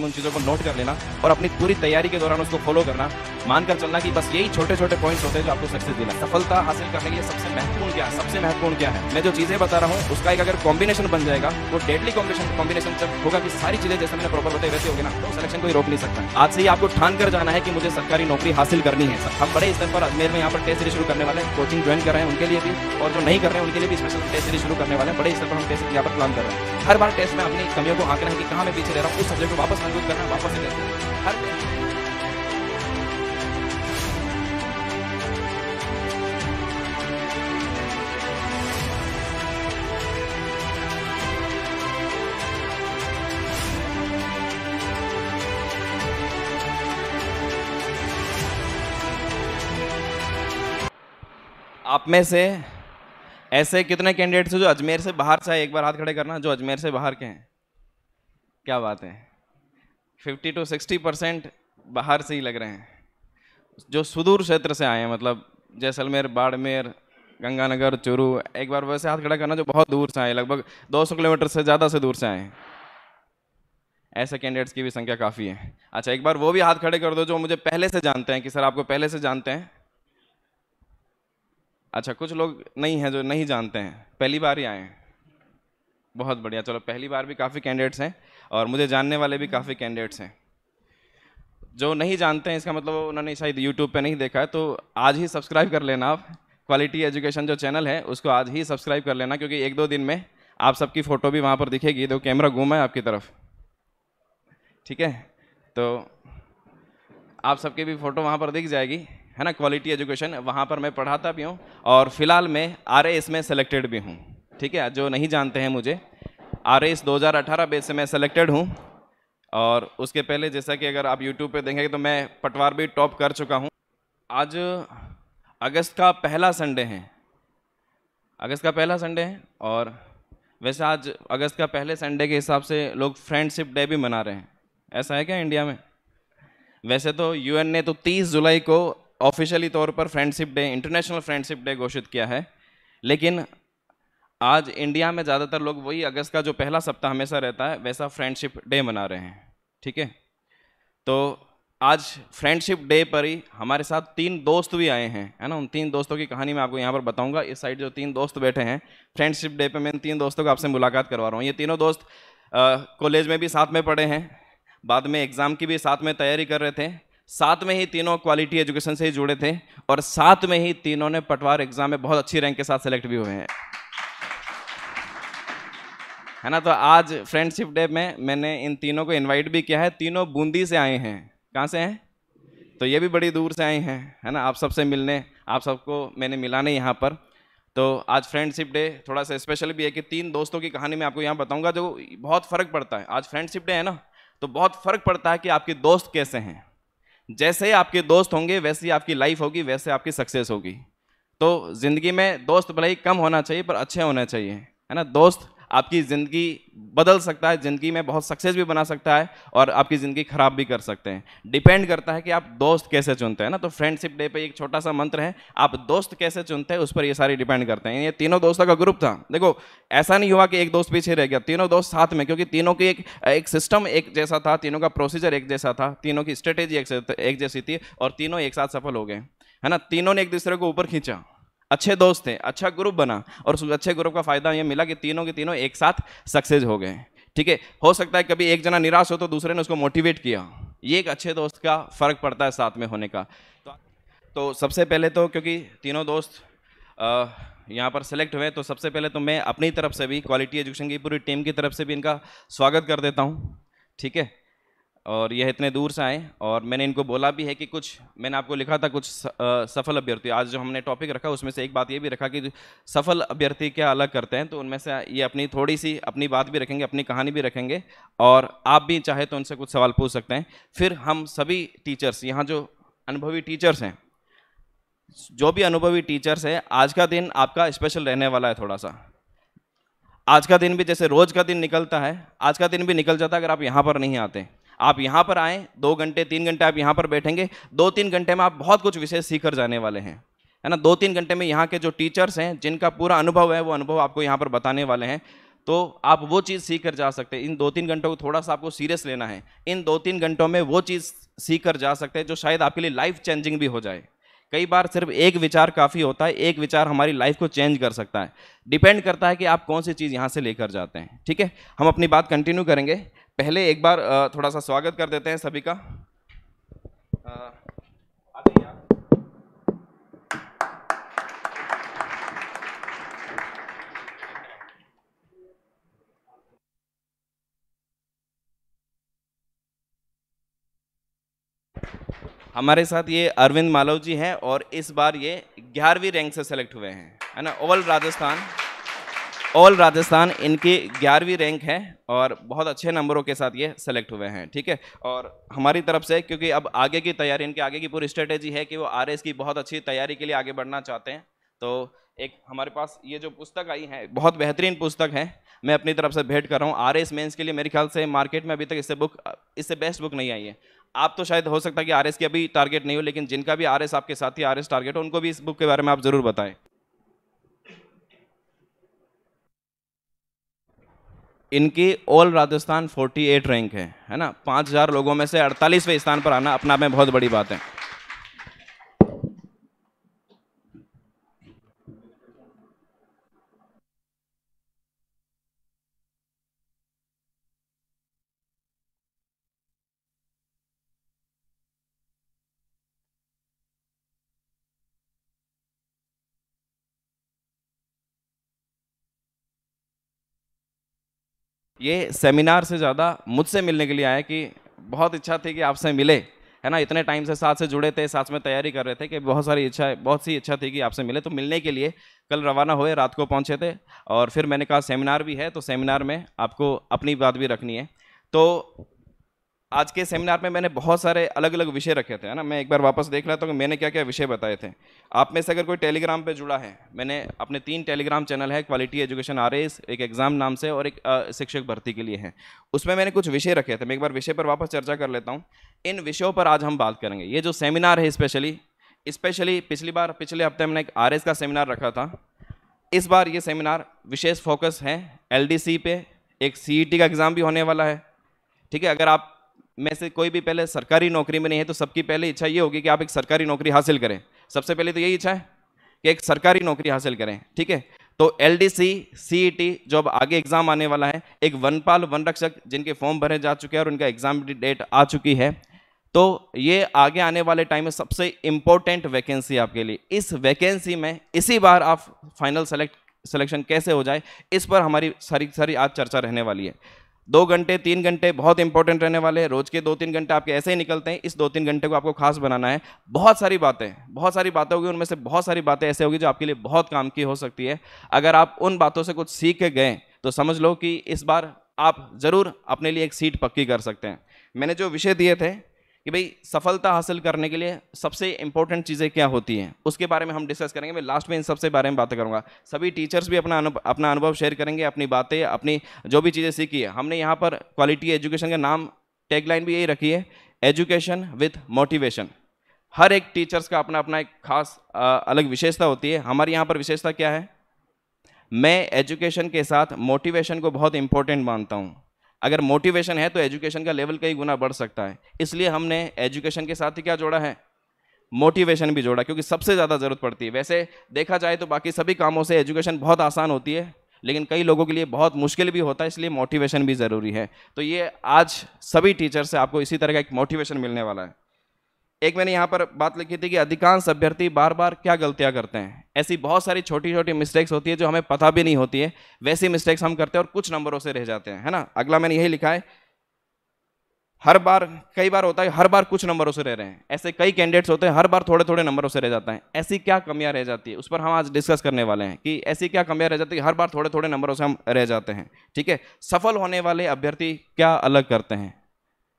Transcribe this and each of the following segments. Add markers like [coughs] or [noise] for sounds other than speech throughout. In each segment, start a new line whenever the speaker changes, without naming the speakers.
उन चीज़ों को नोट कर लेना और अपनी पूरी तैयारी के दौरान उसको फॉलो करना मानकर चलना कि बस यही छोटे छोटे पॉइंट्स होते हैं जो आपको सक्सेस देना सफलता हासिल करने के लिए सबसे महत्वपूर्ण क्या है सबसे महत्वपूर्ण क्या है मैं जो चीज़ें बता रहा हूँ उसका एक अगर कॉम्बिनेशन बन जाएगा वो डेडली कॉम्बिनेशन कॉम्बिनेशन जब होगा कि सारी चीज़ें जैसे मैंने प्रॉपर बताई वैसे होगी ना तो सिलेक्शन कोई रोक नहीं सकता आज से ही आपको ठान कर जाना है कि मुझे सरकारी नौकरी हासिल करनी है हम बड़े स्तर पर अजमेर में यहाँ पर टेस्ट सीरीज शुरू करने वाले हैं कोचिंग ज्वाइन कर रहे हैं उनके लिए भी और जो नहीं कर रहे हैं उनके लिए भी स्पेशल टेस्ट सीरीज शुरू करने वाले हैं बड़े स्तर पर हम टेस्ट यहाँ पर प्लान कर रहे हैं हर बार टेस्ट में अपनी कमियों को आंकना है कि कहाँ मैं पीछे रह रहा हूँ उस सब्जेक्ट को वापस मजबूत करना वापस ही हर आप में से ऐसे कितने कैंडिडेट्स हैं जो अजमेर से बाहर से आए एक बार हाथ खड़े करना जो अजमेर से बाहर के हैं क्या बात है फिफ्टी टू सिक्सटी परसेंट बाहर से ही लग रहे हैं जो सुदूर क्षेत्र से आए हैं मतलब जैसलमेर बाड़मेर गंगानगर चूरू एक बार वैसे हाथ खड़ा करना जो बहुत दूर से आए लगभग 200 किलोमीटर से ज़्यादा से दूर से आए ऐसे कैंडिडेट्स की भी संख्या काफ़ी है अच्छा एक बार वो भी हाथ खड़े कर दो जो मुझे पहले से जानते हैं कि सर आपको पहले से जानते हैं अच्छा कुछ लोग नहीं हैं जो नहीं जानते हैं पहली बार ही आए हैं बहुत बढ़िया चलो पहली बार भी काफ़ी कैंडिडेट्स हैं और मुझे जानने वाले भी काफ़ी कैंडिडेट्स हैं जो नहीं जानते हैं इसका मतलब उन्होंने शायद यूट्यूब पर नहीं देखा है तो आज ही सब्सक्राइब कर लेना आप क्वालिटी एजुकेशन जो चैनल है उसको आज ही सब्सक्राइब कर लेना क्योंकि एक दो दिन में आप सबकी फ़ोटो भी वहाँ पर दिखेगी तो कैमरा घूमा है आपकी तरफ ठीक है तो आप सबकी भी फ़ोटो वहाँ पर दिख जाएगी है ना क्वालिटी एजुकेशन वहाँ पर मैं पढ़ाता भी हूँ और फिलहाल मैं आर में सेलेक्टेड भी हूँ ठीक है जो नहीं जानते हैं मुझे आर एस दो बेस से मैं सेलेक्टेड हूँ और उसके पहले जैसा कि अगर आप यूट्यूब पे देखेंगे तो मैं पटवार भी टॉप कर चुका हूँ आज अगस्त का पहला संडे है अगस्त का पहला संडे है और वैसे आज अगस्त का पहले संडे के हिसाब से लोग फ्रेंडशिप डे भी मना रहे हैं ऐसा है क्या इंडिया में वैसे तो यूएन ने तो 30 जुलाई को ऑफिशियली तौर पर friendship day international friendship day घोषित किया है लेकिन आज इंडिया में ज़्यादातर लोग वही अगस्त का जो पहला सप्ताह हमेशा रहता है वैसा फ्रेंडशिप डे मना रहे हैं ठीक है तो आज फ्रेंडशिप डे पर ही हमारे साथ तीन दोस्त भी आए हैं है ना उन तीन दोस्तों की कहानी मैं आपको यहाँ पर बताऊँगा इस साइड जो तीन दोस्त बैठे हैं फ्रेंडशिप डे पर मैं इन तीन दोस्तों को आपसे मुलाकात करवा रहा हूँ ये तीनों दोस्त कॉलेज में भी साथ में पढ़े हैं बाद में एग्ज़ाम की भी साथ में तैयारी कर रहे थे साथ में ही तीनों क्वालिटी एजुकेशन से ही जुड़े थे और साथ में ही तीनों ने पटवार एग्ज़ाम में बहुत अच्छी रैंक के साथ सेलेक्ट भी हुए हैं है ना तो आज फ्रेंडशिप डे में मैंने इन तीनों को इनवाइट भी किया है तीनों बूंदी से आए हैं कहाँ से हैं तो ये भी बड़ी दूर से आए हैं है ना आप सबसे मिलने आप सबको मैंने मिलाने यहाँ पर तो आज फ्रेंडशिप डे थोड़ा सा स्पेशल भी है कि तीन दोस्तों की कहानी मैं आपको यहाँ बताऊँगा जो बहुत फ़र्क पड़ता है आज फ्रेंडशिप डे है ना तो बहुत फ़र्क पड़ता है कि आपके दोस्त कैसे हैं जैसे आपके दोस्त होंगे ही आपकी लाइफ होगी वैसे आपकी सक्सेस होगी तो ज़िंदगी में दोस्त भले ही कम होना चाहिए पर अच्छे होना चाहिए है ना दोस्त आपकी ज़िंदगी बदल सकता है ज़िंदगी में बहुत सक्सेस भी बना सकता है और आपकी ज़िंदगी ख़राब भी कर सकते हैं डिपेंड करता है कि आप दोस्त कैसे चुनते हैं ना तो फ्रेंडशिप डे पे एक छोटा सा मंत्र है आप दोस्त कैसे चुनते हैं उस पर ये सारी डिपेंड करते हैं ये तीनों दोस्तों का ग्रुप था देखो ऐसा नहीं हुआ कि एक दोस्त पीछे रह गया तीनों दोस्त साथ में क्योंकि तीनों की एक एक सिस्टम एक जैसा था तीनों का प्रोसीजर एक जैसा था तीनों की स्ट्रेटेजी एक जैसी थी और तीनों एक साथ सफल हो गए है ना तीनों ने एक दूसरे को ऊपर खींचा अच्छे दोस्त थे अच्छा ग्रुप बना और उस अच्छे ग्रुप का फ़ायदा ये मिला कि तीनों के तीनों एक साथ सक्सेस हो गए ठीक है हो सकता है कभी एक जना निराश हो तो दूसरे ने उसको मोटिवेट किया ये एक अच्छे दोस्त का फ़र्क पड़ता है साथ में होने का तो, तो सबसे पहले तो क्योंकि तीनों दोस्त यहाँ पर सेलेक्ट हुए तो सबसे पहले तो मैं अपनी तरफ से भी क्वालिटी एजुकेशन की पूरी टीम की तरफ से भी इनका स्वागत कर देता हूँ ठीक है और यह इतने दूर से आए और मैंने इनको बोला भी है कि कुछ मैंने आपको लिखा था कुछ स, आ, सफल अभ्यर्थी आज जो हमने टॉपिक रखा उसमें से एक बात ये भी रखा कि सफल अभ्यर्थी क्या अलग करते हैं तो उनमें से ये अपनी थोड़ी सी अपनी बात भी रखेंगे अपनी कहानी भी रखेंगे और आप भी चाहे तो उनसे कुछ सवाल पूछ सकते हैं फिर हम सभी टीचर्स यहाँ जो अनुभवी टीचर्स हैं जो भी अनुभवी टीचर्स हैं आज का दिन आपका स्पेशल रहने वाला है थोड़ा सा आज का दिन भी जैसे रोज का दिन निकलता है आज का दिन भी निकल जाता है अगर आप यहाँ पर नहीं आते आप यहाँ पर आएँ दो घंटे तीन घंटे आप यहाँ पर बैठेंगे दो तीन घंटे में आप बहुत कुछ विशेष सीख कर जाने वाले हैं है ना दो तीन घंटे में यहाँ के जो टीचर्स हैं जिनका पूरा अनुभव है वो अनुभव आपको यहाँ पर बताने वाले हैं तो आप वो चीज़ सीख कर जा सकते हैं इन दो तीन घंटों को थोड़ा सा आपको सीरियस लेना है इन दो तीन घंटों में वो चीज़ सीख कर जा सकते हैं जो शायद आपके लिए लाइफ चेंजिंग भी हो जाए कई बार सिर्फ एक विचार काफ़ी होता है एक विचार हमारी लाइफ को चेंज कर सकता है डिपेंड करता है कि आप कौन सी चीज़ यहाँ से लेकर जाते हैं ठीक है हम अपनी बात कंटिन्यू करेंगे पहले एक बार थोड़ा सा स्वागत कर देते हैं सभी का हमारे साथ ये अरविंद मालव जी हैं और इस बार ये ग्यारहवीं रैंक से सेलेक्ट हुए हैं है ना ओवल राजस्थान ऑल राजस्थान इनकी ग्यारहवीं रैंक है और बहुत अच्छे नंबरों के साथ ये सेलेक्ट हुए हैं ठीक है और हमारी तरफ से क्योंकि अब आगे की तैयारी इनके आगे की पूरी स्ट्रेटेजी है कि वो आर की बहुत अच्छी तैयारी के लिए आगे बढ़ना चाहते हैं तो एक हमारे पास ये जो पुस्तक आई है बहुत बेहतरीन पुस्तक है मैं अपनी तरफ से भेंट कर रहा हूँ आर एस मेन्स के लिए मेरे ख्याल से मार्केट में अभी तक इससे बुक इससे बेस्ट बुक नहीं आई है आप तो शायद हो सकता है कि आर एस की अभी टारगेट नहीं हो लेकिन जिनका भी आर एस आपके साथ ही आर एस टारगेट हो उनको भी इस बुक के बारे में आप ज़रूर बताएं इनकी ऑल राजस्थान 48 रैंक है है ना 5000 लोगों में से 48वें स्थान पर आना अपना में बहुत बड़ी बात है ये सेमिनार से ज़्यादा मुझसे मिलने के लिए आया कि बहुत इच्छा थी कि आपसे मिले है ना इतने टाइम से साथ से जुड़े थे साथ में तैयारी कर रहे थे कि बहुत सारी इच्छा बहुत सी इच्छा थी कि आपसे मिले तो मिलने के लिए कल रवाना हुए रात को पहुंचे थे और फिर मैंने कहा सेमिनार भी है तो सेमिनार में आपको अपनी बात भी रखनी है तो आज के सेमिनार में मैंने बहुत सारे अलग अलग विषय रखे थे है ना मैं एक बार वापस देख रहा था कि मैंने क्या क्या विषय बताए थे आप में से अगर कोई टेलीग्राम पे जुड़ा है मैंने अपने तीन टेलीग्राम चैनल है क्वालिटी एजुकेशन आर एक एग्ज़ाम नाम से और एक शिक्षक भर्ती के लिए है उसमें मैंने कुछ विषय रखे थे मैं एक बार विषय पर वापस चर्चा कर लेता हूँ इन विषयों पर आज हम बात करेंगे ये जो सेमिनार है स्पेशली स्पेशली पिछली बार पिछले हफ्ते हमने एक आर का सेमिनार रखा था इस बार ये सेमिनार विशेष फोकस है एल पे एक सी e का एग्ज़ाम भी होने वाला है ठीक है अगर आप में से कोई भी पहले सरकारी नौकरी में नहीं है तो सबकी पहले इच्छा ये होगी कि आप एक सरकारी नौकरी हासिल करें सबसे पहले तो यही इच्छा है कि एक सरकारी नौकरी हासिल करें ठीक है तो L D C C E T जो अब आगे एग्जाम आने वाला है एक वनपाल वन रक्षक जिनके फॉर्म भरे जा चुके हैं और उनका एग्जाम डेट आ चुकी है तो ये आगे आने वाले टाइम में सबसे इम्पोर्टेंट वैकेंसी आपके लिए इस वैकेंसी में इसी बार आप फाइनल सेलेक्ट सिलेक्शन कैसे हो जाए इस पर हमारी सारी सारी आज चर्चा रहने वाली है दो घंटे तीन घंटे बहुत इंपॉर्टेंट रहने वाले हैं रोज के दो तीन घंटे आपके ऐसे ही निकलते हैं इस दो तीन घंटे को आपको खास बनाना है बहुत सारी बातें बहुत सारी बातें होगी उनमें से बहुत सारी बातें ऐसे होगी जो आपके लिए बहुत काम की हो सकती है अगर आप उन बातों से कुछ सीख गए तो समझ लो कि इस बार आप ज़रूर अपने लिए एक सीट पक्की कर सकते हैं मैंने जो विषय दिए थे कि भाई सफलता हासिल करने के लिए सबसे इंपॉर्टेंट चीज़ें क्या होती हैं उसके बारे में हम डिस्कस करेंगे मैं लास्ट में इन सबसे बारे में बात करूंगा सभी टीचर्स भी अपना अनु, अपना अनुभव शेयर करेंगे अपनी बातें अपनी जो भी चीज़ें सीखी है हमने यहाँ पर क्वालिटी एजुकेशन का नाम टैगलाइन भी यही रखी है एजुकेशन विथ मोटिवेशन हर एक टीचर्स का अपना अपना एक खास अलग विशेषता होती है हमारे यहाँ पर विशेषता क्या है मैं एजुकेशन के साथ मोटिवेशन को बहुत इंपॉर्टेंट मानता हूँ अगर मोटिवेशन है तो एजुकेशन का लेवल कई गुना बढ़ सकता है इसलिए हमने एजुकेशन के साथ ही क्या जोड़ा है मोटिवेशन भी जोड़ा क्योंकि सबसे ज़्यादा ज़रूरत पड़ती है वैसे देखा जाए तो बाकी सभी कामों से एजुकेशन बहुत आसान होती है लेकिन कई लोगों के लिए बहुत मुश्किल भी होता है इसलिए मोटिवेशन भी ज़रूरी है तो ये आज सभी टीचर से आपको इसी तरह का एक मोटिवेशन मिलने वाला है एक मैंने यहाँ पर बात लिखी थी कि अधिकांश अभ्यर्थी बार बार क्या गलतियाँ करते हैं ऐसी बहुत सारी छोटी छोटी मिस्टेक्स होती है जो हमें पता भी नहीं होती है वैसी मिस्टेक्स हम करते हैं और कुछ नंबरों से रह जाते हैं है ना अगला मैंने यही लिखा है हर बार कई बार होता है हर बार कुछ नंबरों से रह रहे हैं ऐसे कई कैंडिडेट्स होते हैं हर बार थोड़े थोड़े नंबरों से रह जाते हैं ऐसी क्या कमियाँ रह जाती है उस पर हम आज डिस्कस करने वाले हैं कि ऐसी क्या कमियाँ रह जाती है हर बार थोड़े थोड़े नंबरों से हम रह जाते हैं ठीक है सफल होने वाले अभ्यर्थी क्या अलग करते हैं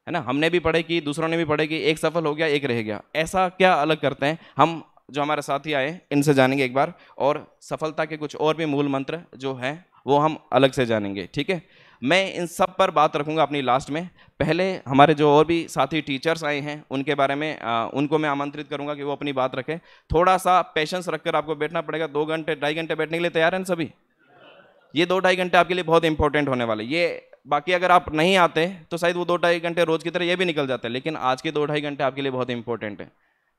है ना हमने भी पढ़े कि दूसरों ने भी पढ़े कि एक सफल हो गया एक रह गया ऐसा क्या अलग करते हैं हम जो हमारे साथी आए इनसे जानेंगे एक बार और सफलता के कुछ और भी मूल मंत्र जो हैं वो हम अलग से जानेंगे ठीक है मैं इन सब पर बात रखूंगा अपनी लास्ट में पहले हमारे जो और भी साथी टीचर्स आए हैं उनके बारे में आ, उनको मैं आमंत्रित करूंगा कि वो अपनी बात रखें थोड़ा सा पेशेंस रखकर आपको बैठना पड़ेगा दो घंटे ढाई घंटे बैठने के लिए तैयार हैं सभी ये दो ढाई घंटे आपके लिए बहुत इंपॉर्टेंट होने वाले ये बाकी अगर आप नहीं आते तो शायद वो दो ढाई घंटे रोज़ की तरह ये भी निकल जाते हैं लेकिन आज के दो ढाई घंटे आपके लिए बहुत इंपॉर्टेंट है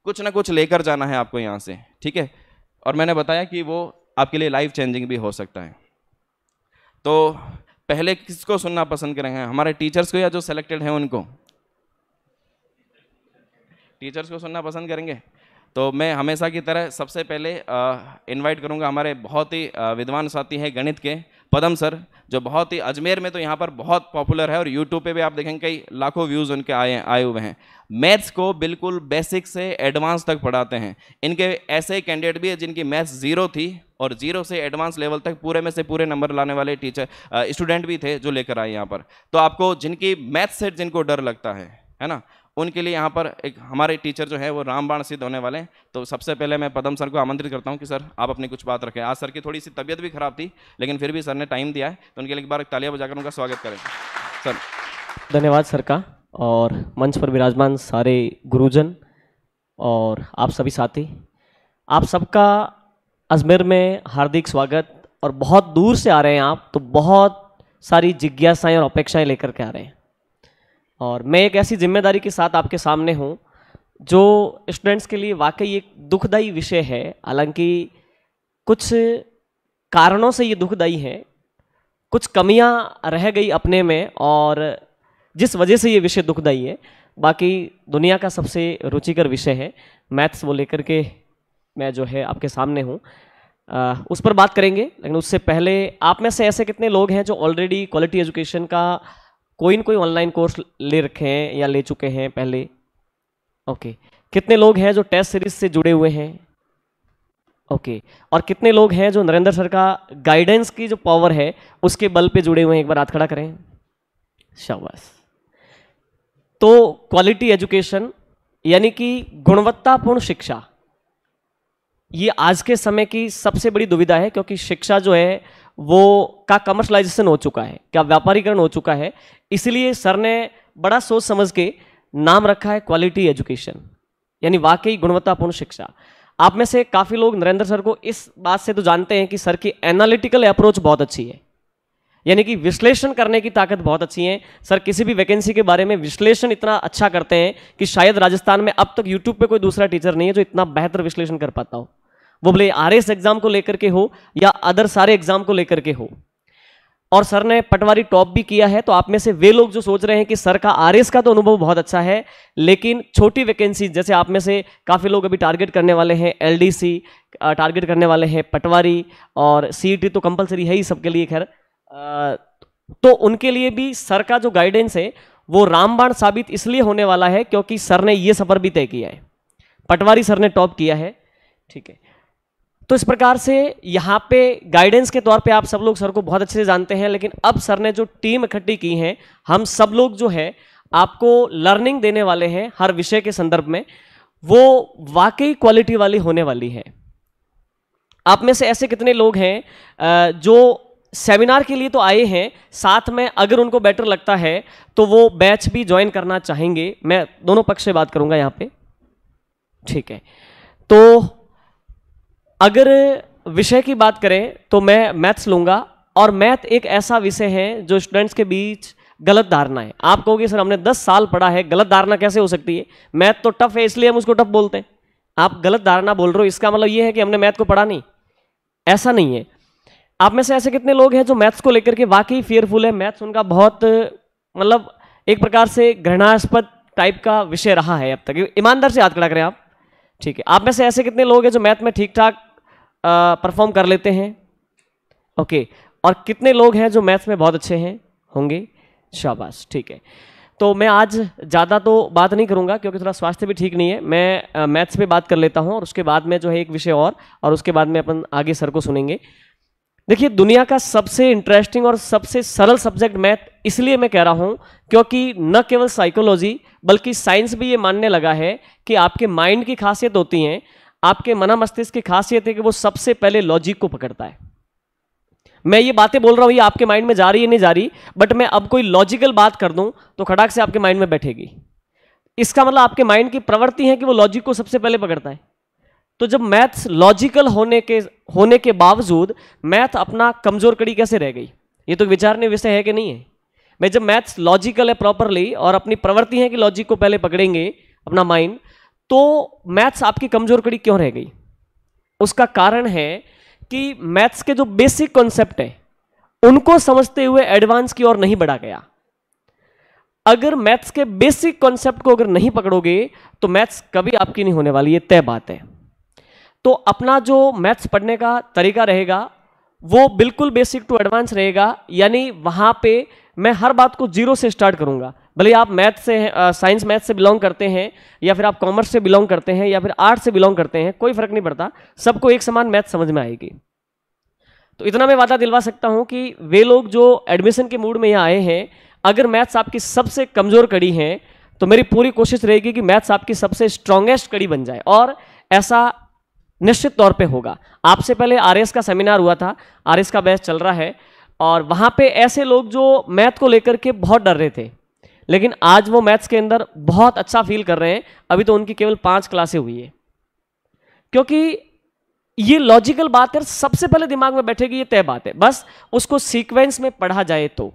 कुछ ना कुछ लेकर जाना है आपको यहाँ से ठीक है और मैंने बताया कि वो आपके लिए लाइफ चेंजिंग भी हो सकता है तो पहले किसको सुनना पसंद करेंगे हमारे टीचर्स को या जो सेलेक्टेड हैं उनको टीचर्स को सुनना पसंद करेंगे तो मैं हमेशा की तरह सबसे पहले इनवाइट करूंगा हमारे बहुत ही विद्वान साथी हैं गणित के पदम सर जो बहुत ही अजमेर में तो यहाँ पर बहुत पॉपुलर है और यूट्यूब पे भी आप देखेंगे कई लाखों व्यूज़ उनके आए आए हुए हैं मैथ्स को बिल्कुल बेसिक से एडवांस तक पढ़ाते हैं इनके ऐसे कैंडिडेट भी है जिनकी मैथ्स ज़ीरो थी और जीरो से एडवांस लेवल तक पूरे में से पूरे नंबर लाने वाले टीचर स्टूडेंट भी थे जो लेकर आए यहाँ पर तो आपको जिनकी मैथ्स से जिनको डर लगता है है ना उनके लिए यहाँ पर एक हमारे टीचर जो है वो रामबाण सिद्ध होने वाले हैं तो सबसे पहले मैं पदम सर को आमंत्रित करता हूँ कि सर आप अपनी कुछ बात रखें आज सर की थोड़ी सी तबीयत भी खराब थी लेकिन फिर भी सर ने टाइम दिया है तो उनके लिए एक बार तालियां बजाकर उनका स्वागत करें सर
धन्यवाद सर का और मंच पर विराजमान सारे गुरुजन और आप सभी साथी आप सबका अजमेर में हार्दिक स्वागत और बहुत दूर से आ रहे हैं आप तो बहुत सारी जिज्ञासाएँ और अपेक्षाएँ लेकर के आ रहे हैं और मैं एक ऐसी जिम्मेदारी के साथ आपके सामने हूँ जो स्टूडेंट्स के लिए वाकई एक दुखदाई विषय है हालांकि कुछ कारणों से ये दुखदाई है कुछ कमियाँ रह गई अपने में और जिस वजह से ये विषय दुखदाई है बाकी दुनिया का सबसे रुचिकर विषय है मैथ्स वो लेकर के मैं जो है आपके सामने हूँ उस पर बात करेंगे लेकिन उससे पहले आप में से ऐसे कितने लोग हैं जो ऑलरेडी क्वालिटी एजुकेशन का कोई ना कोई ऑनलाइन कोर्स ले रखे हैं या ले चुके हैं पहले ओके कितने लोग हैं जो टेस्ट सीरीज से जुड़े हुए हैं ओके और कितने लोग हैं जो नरेंद्र सर का गाइडेंस की जो पावर है उसके बल पे जुड़े हुए हैं एक बार हाथ खड़ा करें शाबाश तो क्वालिटी एजुकेशन यानी कि गुणवत्तापूर्ण शिक्षा ये आज के समय की सबसे बड़ी दुविधा है क्योंकि शिक्षा जो है वो का कमर्शलाइजेशन हो चुका है क्या व्यापारीकरण हो चुका है इसलिए सर ने बड़ा सोच समझ के नाम रखा है क्वालिटी एजुकेशन यानी वाकई गुणवत्तापूर्ण शिक्षा आप में से काफ़ी लोग नरेंद्र सर को इस बात से तो जानते हैं कि सर की एनालिटिकल अप्रोच बहुत अच्छी है यानी कि विश्लेषण करने की ताकत बहुत अच्छी है सर किसी भी वैकेंसी के बारे में विश्लेषण इतना अच्छा करते हैं कि शायद राजस्थान में अब तक यूट्यूब पे कोई दूसरा टीचर नहीं है जो इतना बेहतर विश्लेषण कर पाता हो वो भले आर एग्जाम को लेकर के हो या अदर सारे एग्जाम को लेकर के हो और सर ने पटवारी टॉप भी किया है तो आप में से वे लोग जो सोच रहे हैं कि सर का आर का तो अनुभव बहुत अच्छा है लेकिन छोटी वैकेंसी जैसे आप में से काफ़ी लोग अभी टारगेट करने वाले हैं एल टारगेट करने वाले हैं पटवारी और सी e तो कंपलसरी है ही सबके लिए खैर तो उनके लिए भी सर का जो गाइडेंस है वो रामबाण साबित इसलिए होने वाला है क्योंकि सर ने ये सफ़र भी तय किया है पटवारी सर ने टॉप किया है ठीक है तो इस प्रकार से यहाँ पे गाइडेंस के तौर पे आप सब लोग सर को बहुत अच्छे से जानते हैं लेकिन अब सर ने जो टीम इकट्ठी की है हम सब लोग जो है आपको लर्निंग देने वाले हैं हर विषय के संदर्भ में वो वाकई क्वालिटी वाली होने वाली है आप में से ऐसे कितने लोग हैं जो सेमिनार के लिए तो आए हैं साथ में अगर उनको बेटर लगता है तो वो बैच भी ज्वाइन करना चाहेंगे मैं दोनों पक्ष से बात करूंगा यहाँ पे ठीक है तो अगर विषय की बात करें तो मैं मैथ्स लूँगा और मैथ एक ऐसा विषय है जो स्टूडेंट्स के बीच गलत धारणा है आप कहोगे सर हमने 10 साल पढ़ा है गलत धारणा कैसे हो सकती है मैथ तो टफ है इसलिए हम उसको टफ बोलते हैं आप गलत धारणा बोल रहे हो इसका मतलब ये है कि हमने मैथ को पढ़ा नहीं ऐसा नहीं है आप में से ऐसे कितने लोग हैं जो मैथ्स को लेकर के वाकई फेयरफुल है मैथ्स उनका बहुत मतलब एक प्रकार से घृणास्पद टाइप का विषय रहा है अब तक ईमानदार से याद खड़ा करें आप ठीक है आप में से ऐसे कितने लोग हैं जो मैथ में ठीक ठाक परफॉर्म कर लेते हैं ओके और कितने लोग हैं जो मैथ में बहुत अच्छे हैं होंगे शाबाश ठीक है तो मैं आज ज़्यादा तो बात नहीं करूँगा क्योंकि थोड़ा स्वास्थ्य भी ठीक नहीं है मैं मैथ्स पे बात कर लेता हूँ और उसके बाद में जो है एक विषय और और उसके बाद में अपन आगे सर को सुनेंगे देखिए दुनिया का सबसे इंटरेस्टिंग और सबसे सरल सब्जेक्ट मैथ इसलिए मैं कह रहा हूं क्योंकि न केवल साइकोलॉजी बल्कि साइंस भी ये मानने लगा है कि आपके माइंड की खासियत होती है आपके मना मस्तिष्क की खासियत है कि वो सबसे पहले लॉजिक को पकड़ता है मैं ये बातें बोल रहा हूँ ये आपके माइंड में जा रही है नहीं जा रही बट मैं अब कोई लॉजिकल बात कर दूँ तो खड़ाक से आपके माइंड में बैठेगी इसका मतलब आपके माइंड की प्रवृत्ति है कि वो लॉजिक को सबसे पहले पकड़ता है तो जब मैथ्स लॉजिकल होने के होने के बावजूद मैथ अपना कमज़ोर कड़ी कैसे रह गई ये तो विचारने विषय है कि नहीं है भाई जब मैथ्स लॉजिकल है प्रॉपरली और अपनी प्रवृत्ति है कि लॉजिक को पहले पकड़ेंगे अपना माइंड तो मैथ्स आपकी कमज़ोर कड़ी क्यों रह गई उसका कारण है कि मैथ्स के जो बेसिक कॉन्सेप्ट हैं उनको समझते हुए एडवांस की ओर नहीं बढ़ा गया अगर मैथ्स के बेसिक कॉन्सेप्ट को अगर नहीं पकड़ोगे तो मैथ्स कभी आपकी नहीं होने वाली ये तय बात है तो अपना जो मैथ्स पढ़ने का तरीका रहेगा वो बिल्कुल बेसिक टू एडवांस रहेगा यानी वहाँ पे मैं हर बात को जीरो से स्टार्ट करूँगा भले आप मैथ से साइंस मैथ से बिलोंग करते हैं या फिर आप कॉमर्स से बिलोंग करते हैं या फिर आर्ट से बिलोंग करते हैं कोई फ़र्क नहीं पड़ता सबको एक समान मैथ समझ में आएगी तो इतना मैं वादा दिलवा सकता हूँ कि वे लोग जो एडमिशन के मूड में यहाँ आए हैं अगर मैथ्स आपकी सबसे कमज़ोर कड़ी हैं तो मेरी पूरी कोशिश रहेगी कि मैथ्स आपकी सबसे स्ट्रांगेस्ट कड़ी बन जाए और ऐसा निश्चित तौर पे होगा आपसे पहले आर का सेमिनार हुआ था आर का बैच चल रहा है और वहाँ पे ऐसे लोग जो मैथ को लेकर के बहुत डर रहे थे लेकिन आज वो मैथ्स के अंदर बहुत अच्छा फील कर रहे हैं अभी तो उनकी केवल पांच क्लासे हुई है क्योंकि ये लॉजिकल बात है सबसे पहले दिमाग में बैठेगी ये तय बात है बस उसको सीक्वेंस में पढ़ा जाए तो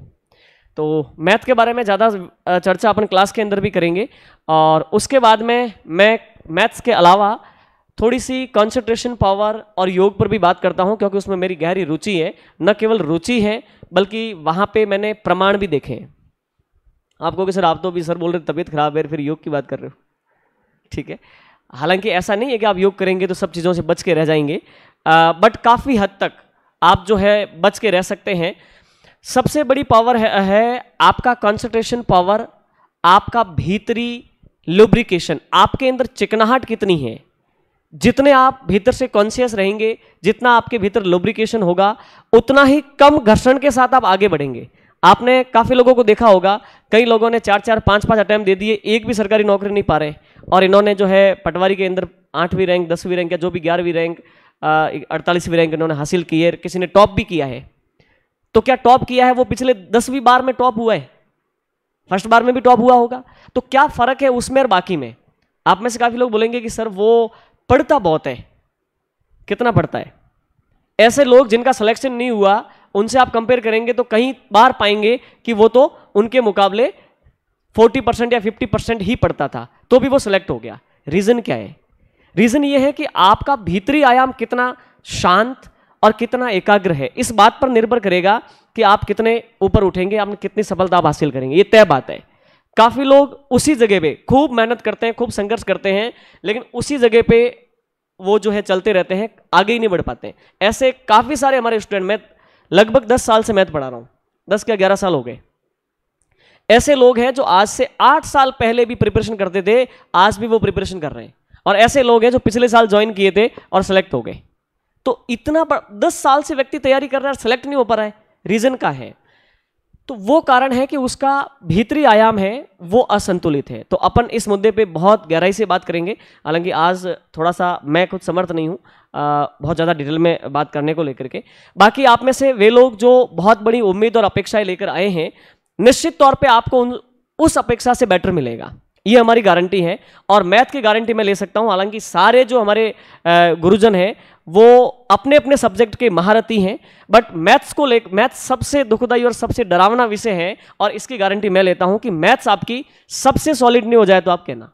तो मैथ के बारे में ज़्यादा चर्चा अपन क्लास के अंदर भी करेंगे और उसके बाद में मैं मैथ्स के अलावा थोड़ी सी कंसंट्रेशन पावर और योग पर भी बात करता हूँ क्योंकि उसमें मेरी गहरी रुचि है न केवल रुचि है बल्कि वहाँ पे मैंने प्रमाण भी देखे हैं आपको कि सर आप तो भी सर बोल रहे तबीयत खराब है फिर योग की बात कर रहे हो ठीक है हालांकि ऐसा नहीं है कि आप योग करेंगे तो सब चीज़ों से बच के रह जाएंगे आ, बट काफ़ी हद तक आप जो है बच के रह सकते हैं सबसे बड़ी पावर है, है आपका कॉन्सेंट्रेशन पावर आपका भीतरी लुब्रिकेशन आपके अंदर चिकनाहट कितनी है जितने आप भीतर से कॉन्शियस रहेंगे जितना आपके भीतर लुब्रिकेशन होगा उतना ही कम घर्षण के साथ आप आगे बढ़ेंगे आपने काफ़ी लोगों को देखा होगा कई लोगों ने चार चार पाँच पाँच अटैम्प दे दिए एक भी सरकारी नौकरी नहीं पा रहे और इन्होंने जो है पटवारी के अंदर आठवीं रैंक दसवीं रैंक या जो भी ग्यारहवीं रैंक अड़तालीसवीं रैंक इन्होंने हासिल की है किसी ने टॉप भी किया है तो क्या टॉप किया है वो पिछले दसवीं बार में टॉप हुआ है फर्स्ट बार में भी टॉप हुआ होगा तो क्या फ़र्क है उसमें और बाकी में आप में से काफ़ी लोग बोलेंगे कि सर वो पढ़ता बहुत है कितना पढ़ता है ऐसे लोग जिनका सिलेक्शन नहीं हुआ उनसे आप कंपेयर करेंगे तो कहीं बार पाएंगे कि वो तो उनके मुकाबले 40 परसेंट या 50 परसेंट ही पढ़ता था तो भी वो सिलेक्ट हो गया रीज़न क्या है रीज़न ये है कि आपका भीतरी आयाम कितना शांत और कितना एकाग्र है इस बात पर निर्भर करेगा कि आप कितने ऊपर उठेंगे आप कितनी सफलता आप हासिल करेंगे ये तय बात है काफ़ी लोग उसी जगह पे खूब मेहनत करते हैं खूब संघर्ष करते हैं लेकिन उसी जगह पे वो जो है चलते रहते हैं आगे ही नहीं बढ़ पाते ऐसे काफ़ी सारे हमारे स्टूडेंट मैथ लगभग दस साल से मैथ पढ़ा रहा हूँ दस के ग्यारह साल हो गए ऐसे लोग हैं जो आज से आठ साल पहले भी प्रिपरेशन करते थे आज भी वो प्रिपरेशन कर रहे हैं और ऐसे लोग हैं जो पिछले साल ज्वाइन किए थे और सेलेक्ट हो गए तो इतना दस साल से व्यक्ति तैयारी कर रहा है सेलेक्ट नहीं हो पा रहा है रीज़न का है तो वो कारण है कि उसका भीतरी आयाम है वो असंतुलित है तो अपन इस मुद्दे पे बहुत गहराई से बात करेंगे हालांकि आज थोड़ा सा मैं कुछ समर्थ नहीं हूँ बहुत ज़्यादा डिटेल में बात करने को लेकर के बाकी आप में से वे लोग जो बहुत बड़ी उम्मीद और अपेक्षाएं लेकर आए हैं निश्चित तौर पर आपको उन उस अपेक्षा से बेटर मिलेगा ये हमारी गारंटी है और मैथ की गारंटी मैं ले सकता हूँ हालांकि सारे जो हमारे गुरुजन हैं वो अपने अपने सब्जेक्ट के महारथी हैं बट मैथ्स को लेकर मैथ्स सबसे दुखदाई और सबसे डरावना विषय है और इसकी गारंटी मैं लेता हूं कि मैथ्स आपकी सबसे सॉलिड नहीं हो जाए तो आप कहना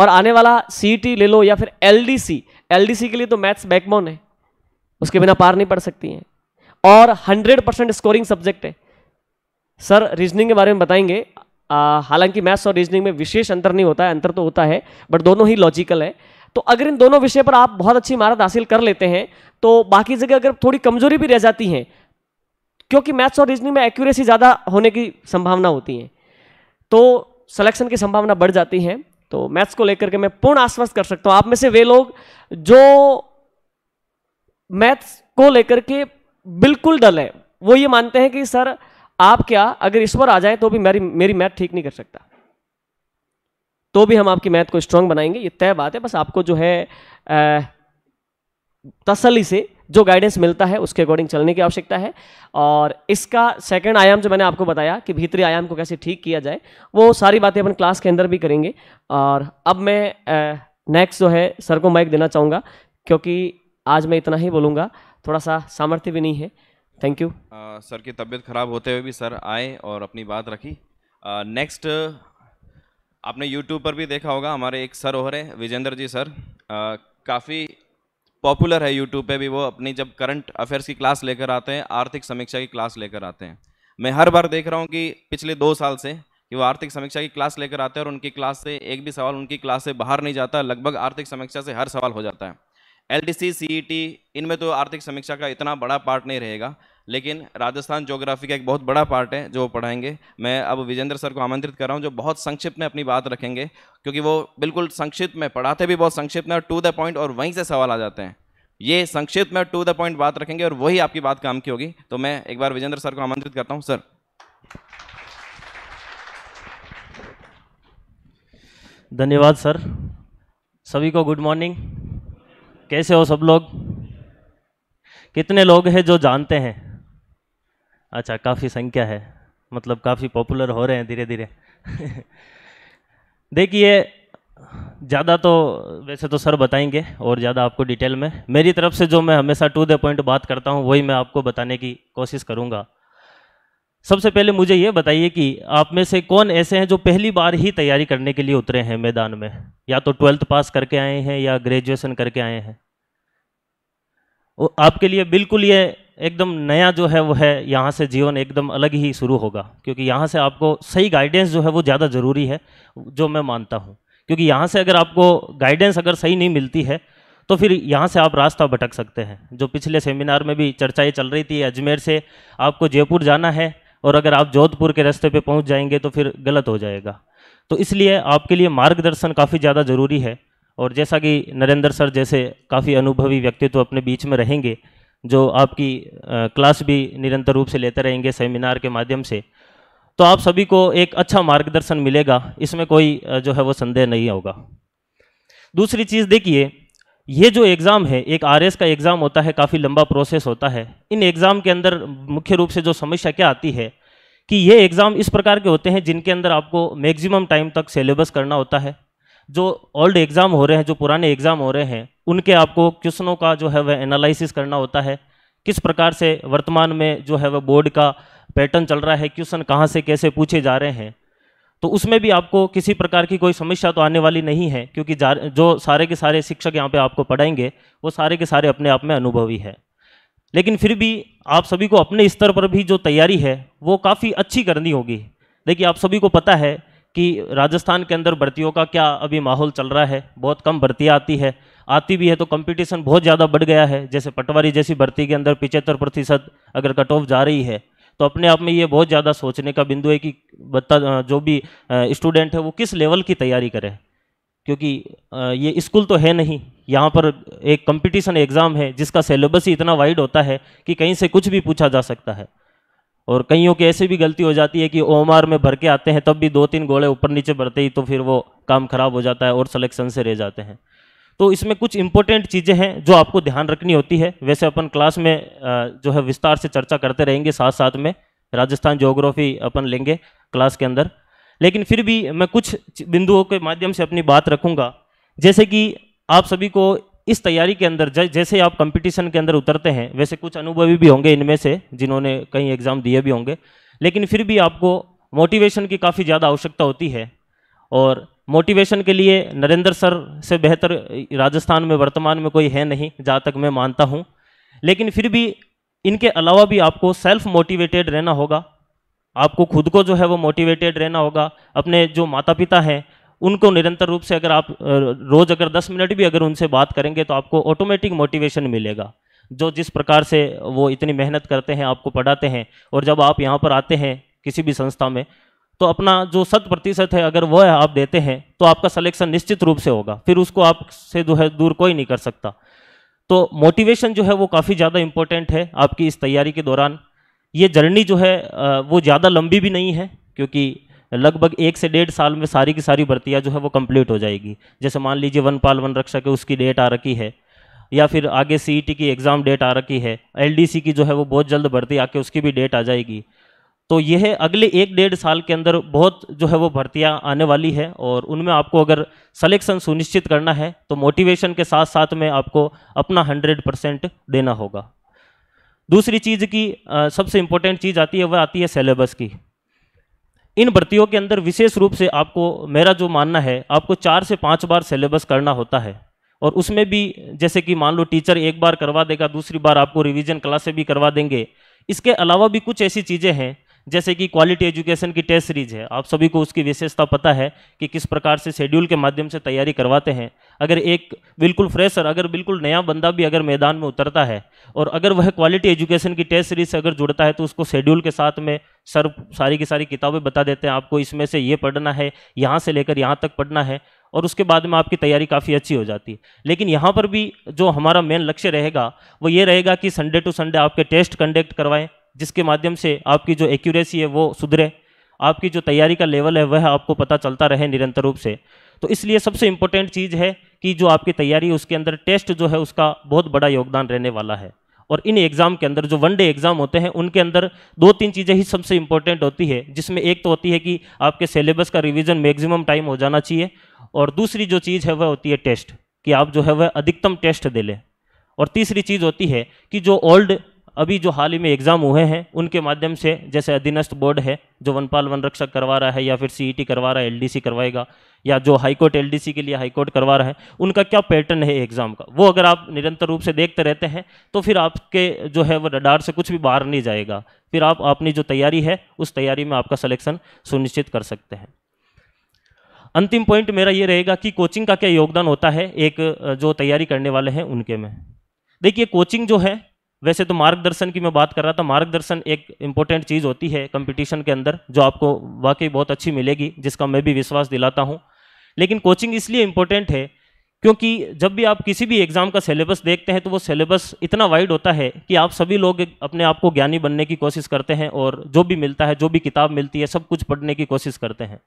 और आने वाला सी e ले लो या फिर एल डी के लिए तो मैथ्स बैकबोन है उसके बिना पार नहीं पड़ सकती हैं और हंड्रेड परसेंट स्कोरिंग सब्जेक्ट है सर रीजनिंग के बारे में बताएंगे हालांकि मैथ्स और रीजनिंग में विशेष अंतर नहीं होता है अंतर तो होता है बट दोनों ही लॉजिकल है तो अगर इन दोनों विषय पर आप बहुत अच्छी इमारत हासिल कर लेते हैं तो बाकी जगह अगर थोड़ी कमजोरी भी रह जाती है क्योंकि मैथ्स और रीजनिंग में एक्यूरेसी ज़्यादा होने की संभावना होती है तो सिलेक्शन की संभावना बढ़ जाती है तो मैथ्स को लेकर के मैं पूर्ण आश्वस्त कर सकता हूँ आप में से वे लोग जो मैथ्स को लेकर के बिल्कुल डल है वो ये मानते हैं कि सर आप क्या अगर ईश्वर आ जाए तो भी मेरी मेरी मैथ ठीक नहीं कर सकता तो भी हम आपकी मैथ को स्ट्रांग बनाएंगे ये तय बात है बस आपको जो है तसली से जो गाइडेंस मिलता है उसके अकॉर्डिंग चलने की आवश्यकता है और इसका सेकंड आयाम जो मैंने आपको बताया कि भीतरी आयाम को कैसे ठीक किया जाए वो सारी बातें अपन क्लास के अंदर भी करेंगे और अब मैं नेक्स्ट जो है सर को माइक देना चाहूँगा क्योंकि आज मैं इतना ही बोलूँगा थोड़ा सा सामर्थ्य भी नहीं है थैंक यू
सर की तबीयत खराब होते हुए भी सर आए और अपनी बात रखी नेक्स्ट आपने यूट्यूब पर भी देखा होगा हमारे एक सर हो रहे विजेंद्र जी सर काफ़ी पॉपुलर है यूट्यूब पे भी वो अपनी जब करंट अफेयर्स की क्लास लेकर आते हैं आर्थिक समीक्षा की क्लास लेकर आते हैं मैं हर बार देख रहा हूँ कि पिछले दो साल से कि वो आर्थिक समीक्षा की क्लास लेकर आते हैं और उनकी क्लास से एक भी सवाल उनकी क्लास से बाहर नहीं जाता लगभग आर्थिक समीक्षा से हर सवाल हो जाता है एलडीसी टी e इनमें तो आर्थिक समीक्षा का इतना बड़ा पार्ट नहीं रहेगा लेकिन राजस्थान ज्योग्राफी का एक बहुत बड़ा पार्ट है जो पढ़ाएंगे मैं अब विजेंद्र सर को आमंत्रित कर रहा हूँ जो बहुत संक्षिप्त में अपनी बात रखेंगे क्योंकि वो बिल्कुल संक्षिप्त में पढ़ाते भी बहुत संक्षिप्त में और टू द पॉइंट और वहीं से सवाल आ जाते हैं ये संक्षिप्त में टू द पॉइंट बात रखेंगे और वही आपकी बात काम की होगी तो मैं एक बार विजेंद्र सर को आमंत्रित करता हूँ सर
धन्यवाद सर सभी को गुड मॉर्निंग कैसे हो सब लोग कितने लोग हैं जो जानते हैं अच्छा काफ़ी संख्या है मतलब काफ़ी पॉपुलर हो रहे हैं धीरे धीरे [laughs] देखिए ज़्यादा तो वैसे तो सर बताएंगे और ज़्यादा आपको डिटेल में मेरी तरफ से जो मैं हमेशा टू द पॉइंट बात करता हूँ वही मैं आपको बताने की कोशिश करूँगा सबसे पहले मुझे ये बताइए कि आप में से कौन ऐसे हैं जो पहली बार ही तैयारी करने के लिए उतरे हैं मैदान में या तो ट्वेल्थ पास करके आए हैं या ग्रेजुएशन करके आए हैं आपके लिए बिल्कुल ये एकदम नया जो है वो है यहाँ से जीवन एकदम अलग ही शुरू होगा क्योंकि यहाँ से आपको सही गाइडेंस जो है वो ज़्यादा ज़रूरी है जो मैं मानता हूँ क्योंकि यहाँ से अगर आपको गाइडेंस अगर सही नहीं मिलती है तो फिर यहाँ से आप रास्ता भटक सकते हैं जो पिछले सेमिनार में भी चर्चाएँ चल रही थी अजमेर से आपको जयपुर जाना है और अगर आप जोधपुर के रास्ते पे पहुंच जाएंगे तो फिर गलत हो जाएगा तो इसलिए आपके लिए मार्गदर्शन काफ़ी ज़्यादा ज़रूरी है और जैसा कि नरेंद्र सर जैसे काफ़ी अनुभवी व्यक्तित्व तो अपने बीच में रहेंगे जो आपकी क्लास भी निरंतर रूप से लेते रहेंगे सेमिनार के माध्यम से तो आप सभी को एक अच्छा मार्गदर्शन मिलेगा इसमें कोई जो है वो संदेह नहीं होगा दूसरी चीज़ देखिए ये जो एग्ज़ाम है एक आर का एग्ज़ाम होता है काफ़ी लंबा प्रोसेस होता है इन एग्ज़ाम के अंदर मुख्य रूप से जो समस्या क्या आती है कि ये एग्ज़ाम इस प्रकार के होते हैं जिनके अंदर आपको मैक्सिमम टाइम तक सिलेबस करना होता है जो ओल्ड एग्ज़ाम हो रहे हैं जो पुराने एग्ज़ाम हो रहे हैं उनके आपको क्वेश्चनों का जो है वह एनालिसिस करना होता है किस प्रकार से वर्तमान में जो है वह बोर्ड का पैटर्न चल रहा है क्वेश्चन कहाँ से कैसे पूछे जा रहे हैं तो उसमें भी आपको किसी प्रकार की कोई समस्या तो आने वाली नहीं है क्योंकि जो सारे के सारे शिक्षक यहाँ पे आपको पढ़ाएंगे वो सारे के सारे अपने आप में अनुभवी है लेकिन फिर भी आप सभी को अपने स्तर पर भी जो तैयारी है वो काफ़ी अच्छी करनी होगी देखिए आप सभी को पता है कि राजस्थान के अंदर भर्तियों का क्या अभी माहौल चल रहा है बहुत कम भर्तियाँ आती है आती भी है तो कंपटीशन बहुत ज़्यादा बढ़ गया है जैसे पटवारी जैसी भर्ती के अंदर पिचहत्तर प्रतिशत अगर कट ऑफ जा रही है तो अपने आप में ये बहुत ज़्यादा सोचने का बिंदु है कि बच्चा जो भी स्टूडेंट है वो किस लेवल की तैयारी करे क्योंकि ये स्कूल तो है नहीं यहाँ पर एक कंपटीशन एग्ज़ाम है जिसका सिलेबस ही इतना वाइड होता है कि कहीं से कुछ भी पूछा जा सकता है और कईयों की ऐसी भी गलती हो जाती है कि ओ में भर के आते हैं तब भी दो तीन गोले ऊपर नीचे भरते ही तो फिर वो काम खराब हो जाता है और सलेक्शन से रह जाते हैं तो इसमें कुछ इंपॉर्टेंट चीज़ें हैं जो आपको ध्यान रखनी होती है वैसे अपन क्लास में जो है विस्तार से चर्चा करते रहेंगे साथ साथ में राजस्थान जोग्राफी अपन लेंगे क्लास के अंदर लेकिन फिर भी मैं कुछ बिंदुओं के माध्यम से अपनी बात रखूँगा जैसे कि आप सभी को इस तैयारी के अंदर जैसे आप कंपटीशन के अंदर उतरते हैं वैसे कुछ अनुभवी भी होंगे इनमें से जिन्होंने कहीं एग्ज़ाम दिए भी होंगे लेकिन फिर भी आपको मोटिवेशन की काफ़ी ज़्यादा आवश्यकता होती है और मोटिवेशन के लिए नरेंद्र सर से बेहतर राजस्थान में वर्तमान में कोई है नहीं जहाँ तक मैं मानता हूँ लेकिन फिर भी इनके अलावा भी आपको सेल्फ मोटिवेटेड रहना होगा आपको खुद को जो है वो मोटिवेटेड रहना होगा अपने जो माता पिता हैं उनको निरंतर रूप से अगर आप रोज़ अगर 10 मिनट भी अगर उनसे बात करेंगे तो आपको ऑटोमेटिक मोटिवेशन मिलेगा जो जिस प्रकार से वो इतनी मेहनत करते हैं आपको पढ़ाते हैं और जब आप यहाँ पर आते हैं किसी भी संस्था में तो अपना जो शत प्रतिशत है अगर वह आप देते हैं तो आपका सलेक्शन निश्चित रूप से होगा फिर उसको आपसे जो है दूर कोई नहीं कर सकता तो मोटिवेशन जो है वो काफ़ी ज़्यादा इम्पोर्टेंट है आपकी इस तैयारी के दौरान ये जर्नी जो है वो ज़्यादा लंबी भी नहीं है क्योंकि लगभग एक से डेढ़ साल में सारी की सारी भर्तियाँ जो है वो कंप्लीट हो जाएगी जैसे मान लीजिए वन पाल वन रक्षा के उसकी डेट आ रखी है या फिर आगे सी e की एग्ज़ाम डेट आ रखी है एल की जो है वो बहुत जल्द भर्ती आके उसकी भी डेट आ जाएगी तो यह अगले एक डेढ़ साल के अंदर बहुत जो है वो भर्तियां आने वाली है और उनमें आपको अगर सलेक्शन सुनिश्चित करना है तो मोटिवेशन के साथ साथ में आपको अपना हंड्रेड परसेंट देना होगा दूसरी चीज़ की सबसे इम्पोर्टेंट चीज़ आती है वह आती है सिलेबस की इन भर्तियों के अंदर विशेष रूप से आपको मेरा जो मानना है आपको चार से पाँच बार सिलेबस करना होता है और उसमें भी जैसे कि मान लो टीचर एक बार करवा देगा दूसरी बार आपको रिवीजन क्लासे भी करवा देंगे इसके अलावा भी कुछ ऐसी चीज़ें हैं जैसे कि क्वालिटी एजुकेशन की टेस्ट सीरीज है आप सभी को उसकी विशेषता पता है कि किस प्रकार से शेड्यूल के माध्यम से तैयारी करवाते हैं अगर एक बिल्कुल फ्रेशर अगर बिल्कुल नया बंदा भी अगर मैदान में उतरता है और अगर वह क्वालिटी एजुकेशन की टेस्ट सीरीज से अगर जुड़ता है तो उसको शेड्यूल के साथ में सर सारी की सारी किताबें बता देते हैं आपको इसमें से ये पढ़ना है यहाँ से लेकर यहाँ तक पढ़ना है और उसके बाद में आपकी तैयारी काफ़ी अच्छी हो जाती है लेकिन यहाँ पर भी जो हमारा मेन लक्ष्य रहेगा वो ये रहेगा कि संडे टू संडे आपके टेस्ट कंडक्ट करवाएं जिसके माध्यम से आपकी जो एक्यूरेसी है वो सुधरे आपकी जो तैयारी का लेवल है वह आपको पता चलता रहे निरंतर रूप से तो इसलिए सबसे इम्पोर्टेंट चीज़ है कि जो आपकी तैयारी है उसके अंदर टेस्ट जो है उसका बहुत बड़ा योगदान रहने वाला है और इन एग्ज़ाम के अंदर जो वन डे एग्ज़ाम होते हैं उनके अंदर दो तीन चीज़ें ही सबसे इम्पोर्टेंट होती है जिसमें एक तो होती है कि आपके सिलेबस का रिविज़न मैगजिमम टाइम हो जाना चाहिए और दूसरी जो चीज़ है वह होती है टेस्ट कि आप जो है वह अधिकतम टेस्ट दे लें और तीसरी चीज़ होती है कि जो ओल्ड अभी जो हाल ही में एग्ज़ाम हुए हैं उनके माध्यम से जैसे अधीनस्थ बोर्ड है जो वनपाल वन रक्षक करवा रहा है या फिर सीईटी e करवा रहा है एलडीसी करवाएगा या जो हाईकोर्ट एलडीसी के लिए हाईकोर्ट करवा रहा है उनका क्या पैटर्न है एग्ज़ाम का वो अगर आप निरंतर रूप से देखते रहते हैं तो फिर आपके जो है वो रडार से कुछ भी बाहर नहीं जाएगा फिर आप अपनी जो तैयारी है उस तैयारी में आपका सलेक्शन सुनिश्चित कर सकते हैं अंतिम पॉइंट मेरा ये रहेगा कि कोचिंग का क्या योगदान होता है एक जो तैयारी करने वाले हैं उनके में देखिए कोचिंग जो है वैसे तो मार्गदर्शन की मैं बात कर रहा था मार्गदर्शन एक इम्पोर्टेंट चीज़ होती है कंपटीशन के अंदर जो आपको वाकई बहुत अच्छी मिलेगी जिसका मैं भी विश्वास दिलाता हूँ लेकिन कोचिंग इसलिए इम्पोर्टेंट है क्योंकि जब भी आप किसी भी एग्ज़ाम का सिलेबस देखते हैं तो वो सिलेबस इतना वाइड होता है कि आप सभी लोग अपने आप को ज्ञानी बनने की कोशिश करते हैं और जो भी मिलता है जो भी किताब मिलती है सब कुछ पढ़ने की कोशिश करते हैं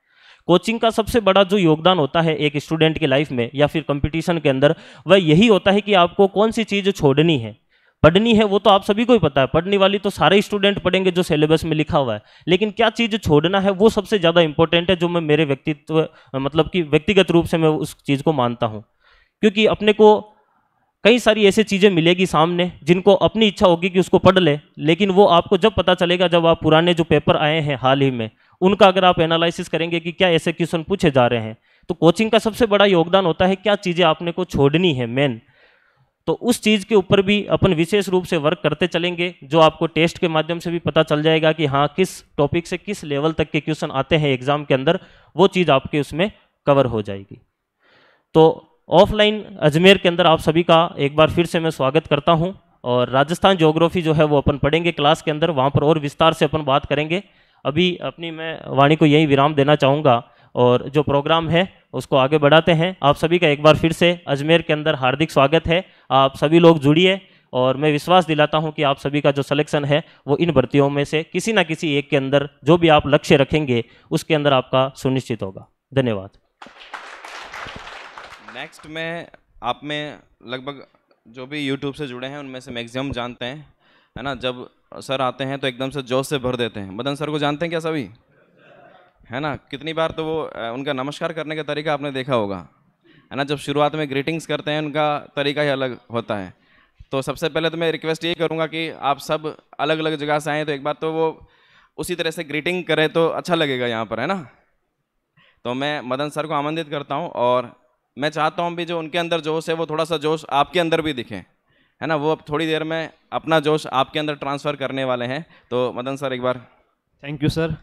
कोचिंग का सबसे बड़ा जो योगदान होता है एक स्टूडेंट की लाइफ में या फिर कंपटीशन के अंदर वह यही होता है कि आपको कौन सी चीज़ छोड़नी है पढ़नी है वो तो आप सभी को ही पता है पढ़ने वाली तो सारे स्टूडेंट पढ़ेंगे जो सिलेबस में लिखा हुआ है लेकिन क्या चीज़ छोड़ना है वो सबसे ज़्यादा इंपॉर्टेंट है जो मैं मेरे व्यक्तित्व मतलब कि व्यक्तिगत रूप से मैं उस चीज़ को मानता हूँ क्योंकि अपने को कई सारी ऐसी चीज़ें मिलेगी सामने जिनको अपनी इच्छा होगी कि उसको पढ़ ले लेकिन वो आपको जब पता चलेगा जब आप पुराने जो पेपर आए हैं हाल ही में उनका अगर आप एनालिसिस करेंगे कि क्या ऐसे क्वेश्चन पूछे जा रहे हैं तो कोचिंग का सबसे बड़ा योगदान होता है क्या चीज़ें आपने को छोड़नी है मेन तो उस चीज़ के ऊपर भी अपन विशेष रूप से वर्क करते चलेंगे जो आपको टेस्ट के माध्यम से भी पता चल जाएगा कि हाँ किस टॉपिक से किस लेवल तक के क्वेश्चन आते हैं एग्जाम के अंदर वो चीज़ आपके उसमें कवर हो जाएगी तो ऑफलाइन अजमेर के अंदर आप सभी का एक बार फिर से मैं स्वागत करता हूँ और राजस्थान जोग्राफी जो है वो अपन पढ़ेंगे क्लास के अंदर वहाँ पर और विस्तार से अपन बात करेंगे अभी अपनी मैं वाणी को यही विराम देना चाहूँगा और जो प्रोग्राम है उसको आगे बढ़ाते हैं आप सभी का एक बार फिर से अजमेर के अंदर हार्दिक स्वागत है आप सभी लोग जुड़िए और मैं विश्वास दिलाता हूं कि आप सभी का जो सिलेक्शन है वो इन भर्तियों में से किसी ना किसी एक के अंदर जो भी आप लक्ष्य रखेंगे उसके अंदर आपका सुनिश्चित होगा धन्यवाद
नेक्स्ट में आप में लगभग जो भी यूट्यूब से जुड़े हैं उनमें से मैक्सिमम जानते हैं है ना जब सर आते हैं तो एकदम से जोश से भर देते हैं मदन सर को जानते हैं क्या सभी है ना कितनी बार तो वो उनका नमस्कार करने का तरीका आपने देखा होगा है ना जब शुरुआत में ग्रीटिंग्स करते हैं उनका तरीका ही अलग होता है तो सबसे पहले तो मैं रिक्वेस्ट ये करूँगा कि आप सब अलग अलग जगह से आएँ तो एक बार तो वो उसी तरह से ग्रीटिंग करें तो अच्छा लगेगा यहाँ पर है ना तो मैं मदन सर को आमंत्रित करता हूँ और मैं चाहता हूँ भी जो उनके अंदर जोश है वो थोड़ा सा जोश आपके अंदर भी दिखे है ना वो अब थोड़ी देर में अपना जोश आपके अंदर ट्रांसफ़र करने वाले हैं तो मदन सर एक बार
थैंक यू सर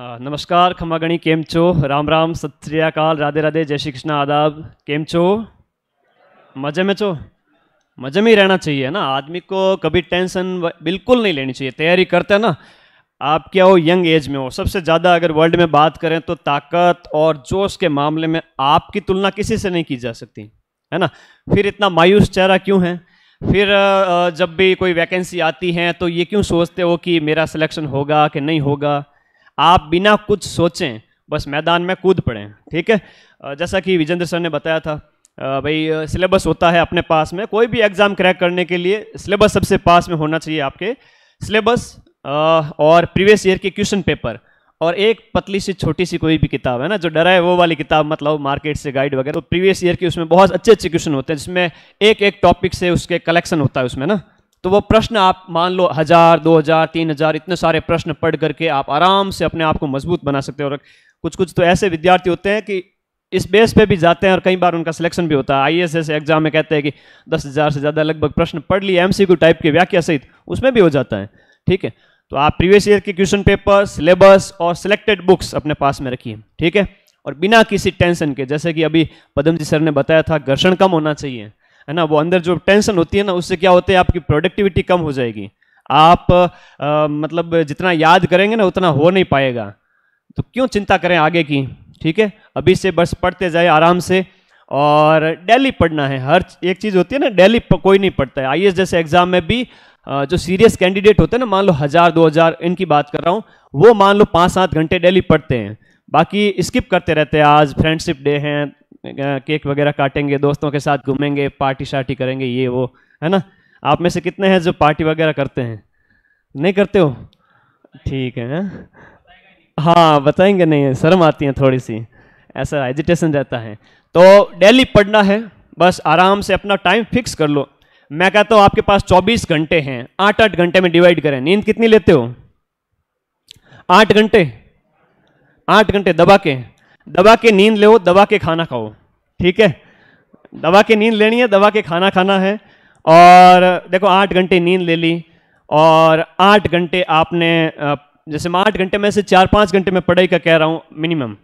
नमस्कार खमागणी केम छो राम राम सत श्रीकाल राधे राधे जय श्री कृष्णा आदाब केम छो मजे में छो मजे में ही रहना चाहिए ना आदमी को कभी टेंशन बिल्कुल नहीं लेनी चाहिए तैयारी करते हैं ना आप क्या हो यंग एज में हो सबसे ज़्यादा अगर वर्ल्ड में बात करें तो ताकत और जोश के मामले में आपकी तुलना किसी से नहीं की जा सकती है ना फिर इतना मायूस चेहरा क्यों है फिर जब भी कोई वैकेंसी आती है तो ये क्यों सोचते हो कि मेरा सिलेक्शन होगा कि नहीं होगा आप बिना कुछ सोचें बस मैदान में कूद पड़ें ठीक है जैसा कि विजेंद्र सर ने बताया था भाई सिलेबस होता है अपने पास में कोई भी एग्ज़ाम क्रैक करने के लिए सिलेबस सबसे पास में होना चाहिए आपके सिलेबस और प्रीवियस ईयर के क्वेश्चन पेपर और एक पतली सी छोटी सी कोई भी किताब है ना जो डरा है वो वाली किताब मतलब मार्केट से गाइड वगैरह तो प्रीवियस ईयर के उसमें बहुत अच्छे अच्छे क्वेश्चन होते हैं जिसमें एक एक टॉपिक से उसके कलेक्शन होता है उसमें ना तो वो प्रश्न आप मान लो हज़ार दो हज़ार तीन हज़ार इतने सारे प्रश्न पढ़ करके आप आराम से अपने आप को मजबूत बना सकते हो और कुछ कुछ तो ऐसे विद्यार्थी होते हैं कि इस बेस पे भी जाते हैं और कई बार उनका सिलेक्शन भी होता है आई एस एग्जाम में कहते हैं कि दस हज़ार से ज़्यादा लगभग प्रश्न पढ़ लिए एम सी टाइप की व्याख्या सहित उसमें भी हो जाता है ठीक है तो आप प्रीवियस ईयर के क्वेश्चन पेपर सिलेबस और सिलेक्टेड बुक्स अपने पास में रखिए ठीक है और बिना किसी टेंशन के जैसे कि अभी पदम जी सर ने बताया था घर्षण कम होना चाहिए है ना वो अंदर जो टेंशन होती है ना उससे क्या होता है आपकी प्रोडक्टिविटी कम हो जाएगी आप आ, मतलब जितना याद करेंगे ना उतना हो नहीं पाएगा तो क्यों चिंता करें आगे की ठीक है अभी से बस पढ़ते जाए आराम से और डेली पढ़ना है हर एक चीज़ होती है ना डेली कोई नहीं पढ़ता है आई जैसे एग्ज़ाम में भी जो सीरियस कैंडिडेट होते हैं ना मान लो हज़ार दो हज़ार इनकी बात कर रहा हूँ वो मान लो पाँच सात घंटे डेली पढ़ते हैं बाकी स्किप करते रहते हैं आज फ्रेंडशिप डे हैं केक वगैरह काटेंगे दोस्तों के साथ घूमेंगे पार्टी शार्टी करेंगे ये वो है ना आप में से कितने हैं जो पार्टी वगैरह करते हैं नहीं करते हो ठीक है हाँ बताएंगे नहीं शर्म आती है थोड़ी सी ऐसा एजिटेशन रहता है तो डेली पढ़ना है बस आराम से अपना टाइम फिक्स कर लो मैं कहता हूँ आपके पास 24 घंटे हैं आठ आठ घंटे में डिवाइड करें नींद कितनी लेते हो आठ घंटे आठ घंटे दबा के दवा के नींद लो दवा के खाना खाओ ठीक है दवा के नींद लेनी है दवा के खाना खाना है और देखो आठ घंटे नींद ले ली और आठ घंटे आपने जैसे मैं आठ घंटे में से चार पाँच घंटे में पढ़ाई का कह रहा हूँ मिनिमम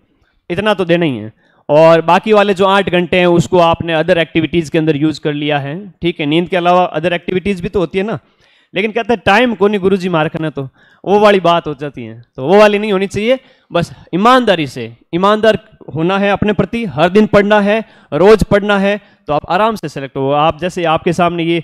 इतना तो देना ही है और बाकी वाले जो आठ घंटे हैं उसको आपने अदर एक्टिविटीज़ के अंदर यूज़ कर लिया है ठीक है नींद के अलावा अदर एक्टिविटीज़ भी तो होती है ना लेकिन कहते हैं टाइम को नहीं गुरु जी मारखना तो वो वाली बात हो जाती है तो वो वाली नहीं होनी चाहिए बस ईमानदारी से ईमानदार होना है अपने प्रति हर दिन पढ़ना है रोज पढ़ना है तो आप आराम से सेलेक्ट हो आप जैसे आपके सामने ये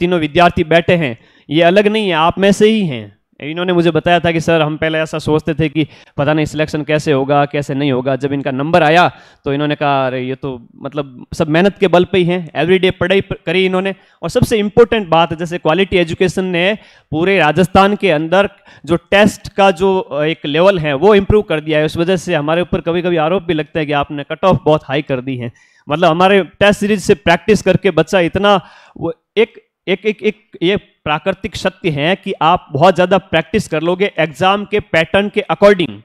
तीनों विद्यार्थी बैठे हैं ये अलग नहीं है आप में से ही हैं इन्होंने मुझे बताया था कि सर हम पहले ऐसा सोचते थे कि पता नहीं सिलेक्शन कैसे होगा कैसे नहीं होगा जब इनका नंबर आया तो इन्होंने कहा अरे ये तो मतलब सब मेहनत के बल पे ही हैं एवरीडे पढ़ाई करी इन्होंने और सबसे इम्पोर्टेंट बात है जैसे क्वालिटी एजुकेशन ने पूरे राजस्थान के अंदर जो टेस्ट का जो एक लेवल है वो इम्प्रूव कर दिया है उस वजह से हमारे ऊपर कभी कभी आरोप भी लगता है कि आपने कट ऑफ बहुत हाई कर दी है मतलब हमारे टेस्ट सीरीज से प्रैक्टिस करके बच्चा इतना वो एक एक एक एक ये प्राकृतिक शक्ति है कि आप बहुत ज़्यादा प्रैक्टिस कर लोगे एग्ज़ाम के पैटर्न के अकॉर्डिंग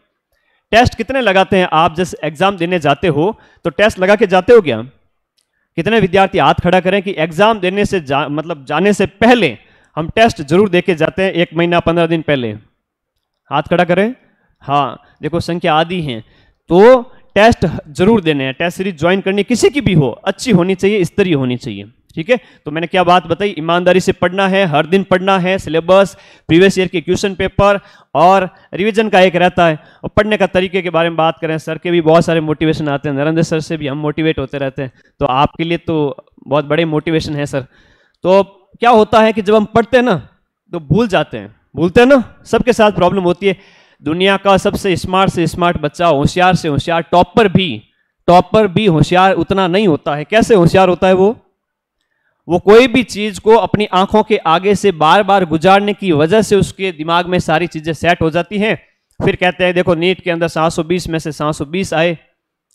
टेस्ट कितने लगाते हैं आप जैसे एग्ज़ाम देने जाते हो तो टेस्ट लगा के जाते हो क्या कितने विद्यार्थी हाथ खड़ा करें कि एग्ज़ाम देने से जा, मतलब जाने से पहले हम टेस्ट जरूर दे के जाते हैं एक महीना पंद्रह दिन पहले हाथ खड़ा करें हाँ देखो संख्या आदि हैं तो टेस्ट जरूर देने हैं टेस्ट सीरीज ज्वाइन करनी किसी की भी हो अच्छी होनी चाहिए स्तरीय होनी चाहिए ठीक है तो मैंने क्या बात बताई ईमानदारी से पढ़ना है हर दिन पढ़ना है सिलेबस प्रीवियस ईयर के क्वेश्चन पेपर और रिवीजन का एक रहता है और पढ़ने का तरीके के बारे में बात करें सर के भी बहुत सारे मोटिवेशन आते हैं नरेंद्र सर से भी हम मोटिवेट होते रहते हैं तो आपके लिए तो बहुत बड़े मोटिवेशन है सर तो क्या होता है कि जब हम पढ़ते हैं ना तो भूल जाते हैं भूलते हैं ना सबके साथ प्रॉब्लम होती है दुनिया का सबसे स्मार्ट से स्मार्ट बच्चा होशियार से होशियार टॉपर भी टॉपर भी होशियार उतना नहीं होता है कैसे होशियार होता है वो वो कोई भी चीज़ को अपनी आंखों के आगे से बार बार गुजारने की वजह से उसके दिमाग में सारी चीज़ें सेट हो जाती हैं फिर कहते हैं देखो नीट के अंदर 720 में से 720 आए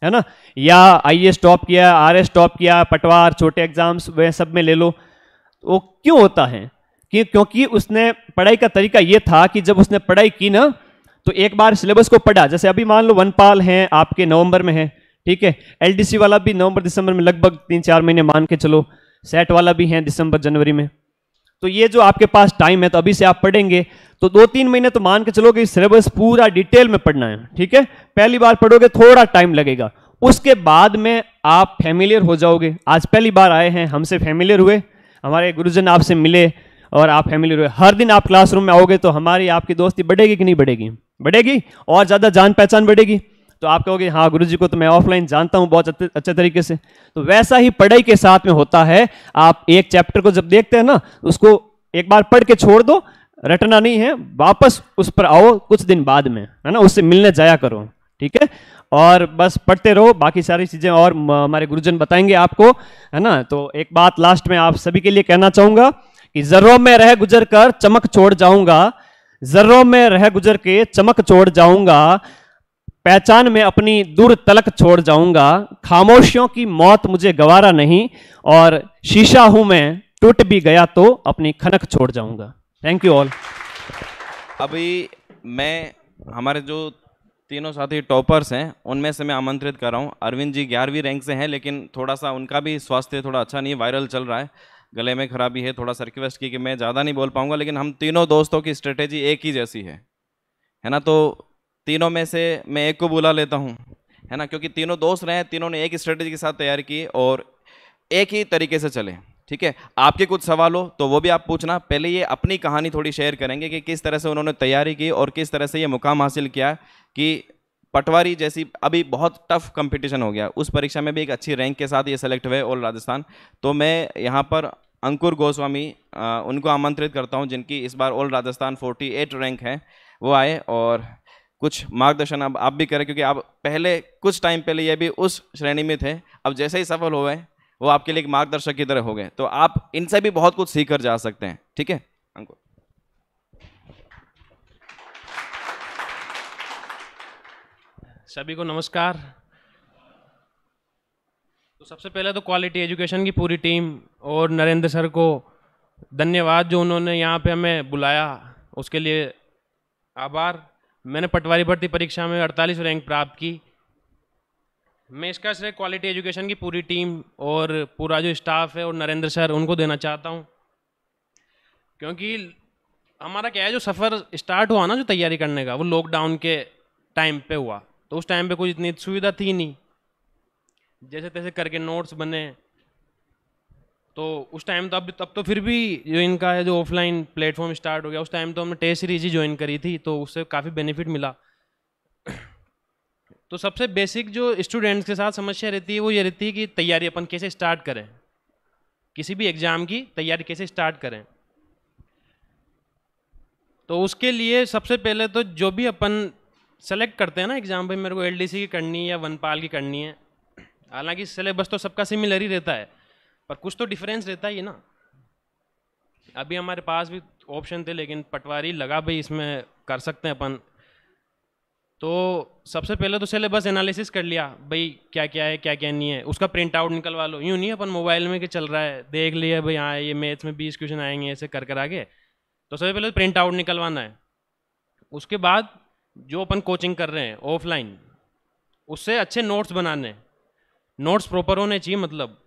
है ना या आई एस टॉप किया आर एस टॉप किया पटवार छोटे एग्जाम्स वह सब में ले लो वो क्यों होता है कि क्योंकि उसने पढ़ाई का तरीका ये था कि जब उसने पढ़ाई की ना तो एक बार सिलेबस को पढ़ा जैसे अभी मान लो वनपाल हैं आपके नवंबर में है ठीक है एलडीसी वाला भी नवंबर दिसंबर में लगभग तीन चार महीने मान के चलो सेट वाला भी है दिसंबर जनवरी में तो ये जो आपके पास टाइम है तो अभी से आप पढ़ेंगे तो दो तीन महीने तो मान के चलोगे सिलेबस पूरा डिटेल में पढ़ना है ठीक है पहली बार पढ़ोगे थोड़ा टाइम लगेगा उसके बाद में आप फैमिलियर हो जाओगे आज पहली बार आए हैं हमसे फैमिलियर हुए हमारे गुरुजन आपसे मिले और आप फैमिलियर हुए हर दिन आप क्लासरूम में आओगे तो हमारी आपकी दोस्ती बढ़ेगी कि नहीं बढ़ेगी बढ़ेगी और ज़्यादा जान पहचान बढ़ेगी तो आप कहोगे हाँ गुरु जी को तो मैं ऑफलाइन जानता हूँ बहुत अच्छे तरीके से तो वैसा ही पढ़ाई के साथ में होता है आप एक चैप्टर को जब देखते हैं ना उसको एक बार पढ़ के छोड़ दो रटना नहीं है वापस उस पर आओ कुछ दिन बाद में है ना उससे मिलने जाया करो ठीक है और बस पढ़ते रहो बाकी सारी चीज़ें और हमारे गुरुजन बताएंगे आपको है ना तो एक बात लास्ट में आप सभी के लिए कहना चाहूँगा कि जर्रों में रह गुजर कर चमक छोड़ जाऊंगा जर्रों में रह गुजर के चमक छोड़ जाऊंगा पहचान में अपनी दूर तलक छोड़ जाऊंगा खामोशियों की मौत मुझे गवारा नहीं और शीशा हूं मैं टूट भी गया तो अपनी खनक छोड़ जाऊंगा थैंक यू ऑल
अभी मैं हमारे जो तीनों साथी टॉपर्स हैं उनमें से मैं आमंत्रित कर रहा हूँ अरविंद जी ग्यारहवीं रैंक से हैं लेकिन थोड़ा सा उनका भी स्वास्थ्य थोड़ा अच्छा नहीं है वायरल चल रहा है गले में खराबी है थोड़ा सा रिक्वेस्ट की कि मैं ज़्यादा नहीं बोल पाऊंगा लेकिन हम तीनों दोस्तों की स्ट्रेटेजी एक ही जैसी है है ना तो तीनों में से मैं एक को बुला लेता हूँ है ना क्योंकि तीनों दोस्त रहे तीनों ने एक स्ट्रेटेजी के साथ तैयार की और एक ही तरीके से चले ठीक है आपके कुछ सवाल हो तो वो भी आप पूछना पहले ये अपनी कहानी थोड़ी शेयर करेंगे कि किस तरह से उन्होंने तैयारी की और किस तरह से ये मुकाम हासिल किया कि पटवारी जैसी अभी बहुत टफ कंपटीशन हो गया उस परीक्षा में भी एक अच्छी रैंक के साथ ये सेलेक्ट हुए ऑल राजस्थान तो मैं यहाँ पर अंकुर गोस्वामी उनको आमंत्रित करता हूँ जिनकी इस बार ऑल राजस्थान फोर्टी रैंक है वो आए और कुछ मार्गदर्शन अब आप भी करें क्योंकि आप पहले कुछ टाइम पहले ये भी उस श्रेणी में थे अब जैसे ही सफल हो गए वो आपके लिए एक मार्गदर्शक की तरह हो गए तो आप इनसे भी बहुत कुछ सीख कर जा सकते हैं ठीक है अंकुर
सभी को नमस्कार तो सबसे पहले तो क्वालिटी एजुकेशन की पूरी टीम और नरेंद्र सर को धन्यवाद जो उन्होंने यहाँ पे हमें बुलाया उसके लिए आभार मैंने पटवारी भर्ती परीक्षा में 48 रैंक प्राप्त की मैं इसका श्रेय क्वालिटी एजुकेशन की पूरी टीम और पूरा जो स्टाफ है और नरेंद्र सर उनको देना चाहता हूँ क्योंकि हमारा क्या है जो सफ़र स्टार्ट हुआ ना जो तैयारी करने का वो लॉकडाउन के टाइम पे हुआ तो उस टाइम पे कुछ इतनी सुविधा थी नहीं जैसे तैसे करके नोट्स बने तो उस टाइम तो अब तब तो फिर भी जो इनका है जो ऑफलाइन प्लेटफॉर्म स्टार्ट हो गया उस टाइम तो हमने टेस्ट सीरीज ही ज्वाइन करी थी तो उससे काफ़ी बेनिफिट मिला [coughs] तो सबसे बेसिक जो स्टूडेंट्स के साथ समस्या रहती है वो ये रहती है कि तैयारी अपन कैसे स्टार्ट करें किसी भी एग्ज़ाम की तैयारी कैसे स्टार्ट करें तो उसके लिए सबसे पहले तो जो भी अपन सेलेक्ट करते हैं ना एग्ज़ाम भाई मेरे को एलडीसी की करनी है या वनपाल की करनी है हालांकि सिलेबस तो सबका सिमिलर ही रहता है पर कुछ तो डिफरेंस रहता ही है ना अभी हमारे पास भी ऑप्शन थे लेकिन पटवारी लगा भी इसमें कर सकते हैं अपन तो सबसे पहले तो सिलेबस एनालिसिस कर लिया भाई क्या क्या है क्या क्या नहीं है उसका प्रिंट आउट निकलवा लो यूँ नहीं अपन मोबाइल में कि चल रहा है देख लिया भाई हाँ ये मैथ्स में बीस क्वेश्चन आएंगे ऐसे कर कर आगे तो सबसे पहले प्रिंट तो आउट निकलवाना है उसके बाद जो अपन कोचिंग कर रहे हैं ऑफलाइन उससे अच्छे नोट्स बनाने नोट्स प्रॉपर होने चाहिए मतलब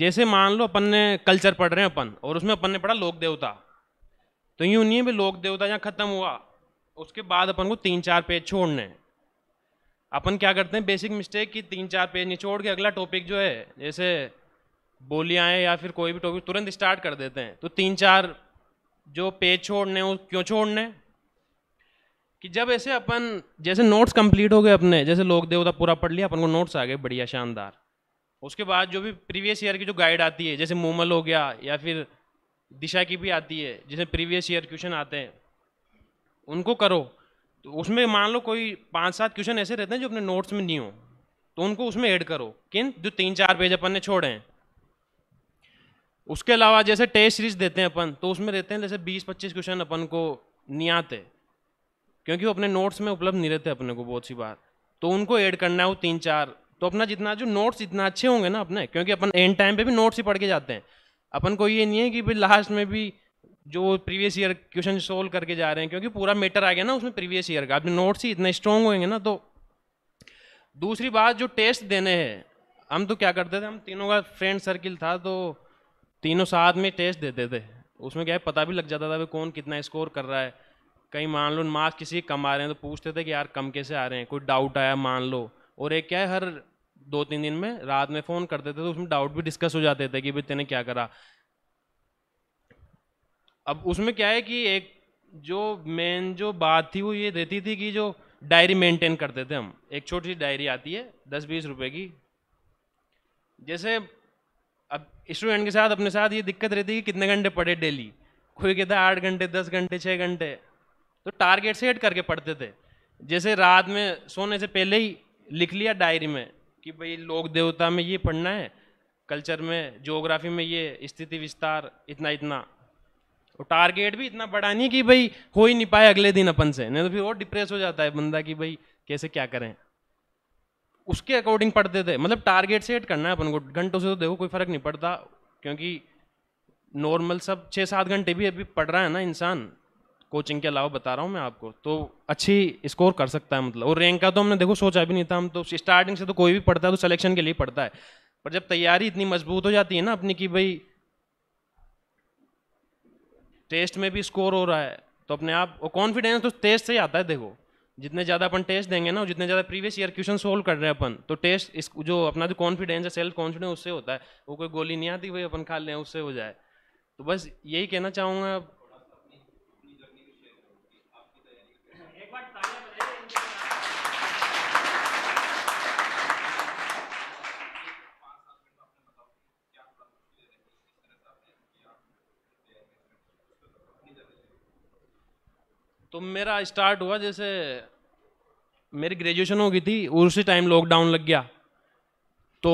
जैसे मान लो अपन ने कल्चर पढ़ रहे हैं अपन और उसमें अपन ने पढ़ा लोक देवता तो यूँ नहीं है भी लोक देवता यहाँ खत्म हुआ उसके बाद अपन को तीन चार पेज छोड़ने अपन क्या करते हैं बेसिक मिस्टेक कि तीन चार पेज नहीं छोड़ के अगला टॉपिक जो है जैसे बोलियाँ या फिर कोई भी टॉपिक तुरंत स्टार्ट कर देते हैं तो तीन चार जो पेज छोड़ने वो क्यों छोड़ने कि जब ऐसे अपन जैसे नोट्स कंप्लीट हो गए अपने जैसे लोक देवता पूरा पढ़ लिया अपन को नोट्स आ गए बढ़िया शानदार उसके बाद जो भी प्रीवियस ईयर की जो गाइड आती है जैसे मोमल हो गया या फिर दिशा की भी आती है जैसे प्रीवियस ईयर क्वेश्चन आते हैं उनको करो तो उसमें मान लो कोई पाँच सात क्वेश्चन ऐसे रहते हैं जो अपने नोट्स में नहीं हो तो उनको उसमें ऐड करो किन जो तीन चार पेज अपन ने छोड़े हैं उसके अलावा जैसे टेस्ट सीरीज देते हैं अपन तो उसमें रहते हैं जैसे बीस पच्चीस क्वेश्चन अपन को नहीं आते क्योंकि वो अपने नोट्स में उपलब्ध नहीं रहते अपने को बहुत सी बार तो उनको ऐड करना है वो तीन चार तो अपना जितना जो नोट्स इतना अच्छे होंगे ना अपने क्योंकि अपन एंड टाइम पे भी नोट्स ही पढ़ के जाते हैं अपन को ये नहीं है कि भाई लास्ट में भी जो प्रीवियस ईयर क्वेश्चन सोल्व करके जा रहे हैं क्योंकि पूरा मेटर आ गया ना उसमें प्रीवियस ईयर का अपने नोट्स ही इतने स्ट्रॉन्ग होंगे ना तो दूसरी बात जो टेस्ट देने हैं हम तो क्या करते थे हम तीनों का फ्रेंड सर्किल था तो तीनों साथ में टेस्ट देते थे उसमें क्या है पता भी लग जाता था भाई कौन कितना स्कोर कर रहा है कहीं मान लो मार्क्स किसी कम आ रहे हैं तो पूछते थे कि यार कम कैसे आ रहे हैं कोई डाउट आया मान लो और एक क्या है हर दो तीन दिन में रात में फ़ोन करते थे तो उसमें डाउट भी डिस्कस हो जाते थे कि भाई तेने क्या करा अब उसमें क्या है कि एक जो मेन जो बात थी वो ये रहती थी कि जो डायरी मेंटेन करते थे हम एक छोटी सी डायरी आती है दस बीस रुपए की जैसे अब स्टूडेंट के साथ अपने साथ ये दिक्कत रहती है कि कितने घंटे पढ़े डेली कोई कहता आठ घंटे दस घंटे छः घंटे तो टारगेट सेट करके पढ़ते थे जैसे रात में सोने से पहले ही लिख लिया डायरी में कि भाई लोक देवता में ये पढ़ना है कल्चर में जोग्राफी में ये स्थिति विस्तार इतना इतना और टारगेट भी इतना बड़ा नहीं कि भाई हो ही नहीं पाए अगले दिन अपन से नहीं तो फिर और डिप्रेस हो जाता है बंदा कि भाई कैसे क्या करें उसके अकॉर्डिंग पढ़ते थे मतलब टारगेट सेट करना है अपन को घंटों से तो देखो कोई फर्क नहीं पड़ता क्योंकि नॉर्मल सब छः सात घंटे भी अभी पढ़ रहा है ना इंसान कोचिंग के अलावा बता रहा हूँ मैं आपको तो अच्छी स्कोर कर सकता है मतलब और रैंक का तो हमने देखो सोचा भी नहीं था हम तो स्टार्टिंग से तो कोई भी पढ़ता है तो सिलेक्शन के लिए पढ़ता है पर जब तैयारी इतनी मजबूत हो जाती है ना अपनी कि भाई टेस्ट में भी स्कोर हो रहा है तो अपने आप और कॉन्फिडेंस तो टेस्ट से ही आता है देखो जितने ज़्यादा अपन टेस्ट देंगे ना जितने ज़्यादा प्रीवियस ईयर क्वेश्चन सोल्व कर रहे हैं अपन तो टेस्ट इस जो अपना जो कॉन्फिडेंस है सेल्फ कॉन्फिडेंस उससे होता है वो कोई गोली नहीं आती भाई अपन खा लें उससे हो जाए तो बस यही कहना चाहूँगा तो मेरा स्टार्ट हुआ जैसे मेरी ग्रेजुएशन हो गई थी उसी टाइम लॉकडाउन लग गया तो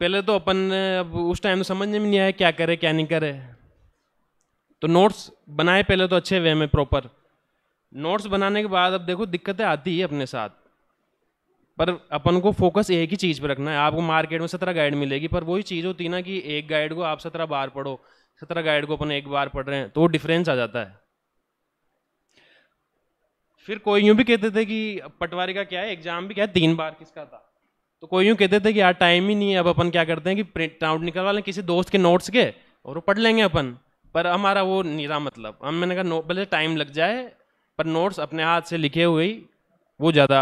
पहले तो अपन ने अब उस टाइम समझ में नहीं आया क्या करे क्या नहीं करे तो नोट्स बनाए पहले तो अच्छे वे में प्रॉपर नोट्स बनाने के बाद अब देखो दिक्कतें आती है अपने साथ पर अपन को फोकस एक ही चीज़ पर रखना है आपको मार्केट में सत्रह गाइड मिलेगी पर वही चीज़ होती है ना कि एक गाइड को आप सत्रह बार पढ़ो सत्रह गाइड को अपन एक बार पढ़ रहे हैं तो वो डिफरेंस आ जाता है फिर कोई यूँ भी कहते थे कि पटवारी का क्या है एग्जाम भी क्या है तीन बार किसका था तो कोई यूँ कहते थे कि यार टाइम ही नहीं है अब अपन क्या करते हैं कि प्रिंट आउट निकलवा लें किसी दोस्त के नोट्स के और वो पढ़ लेंगे अपन पर हमारा वो निरा मतलब हम मैंने कहा नोट भले टाइम लग जाए पर नोट्स अपने हाथ से लिखे हुए ही वो ज़्यादा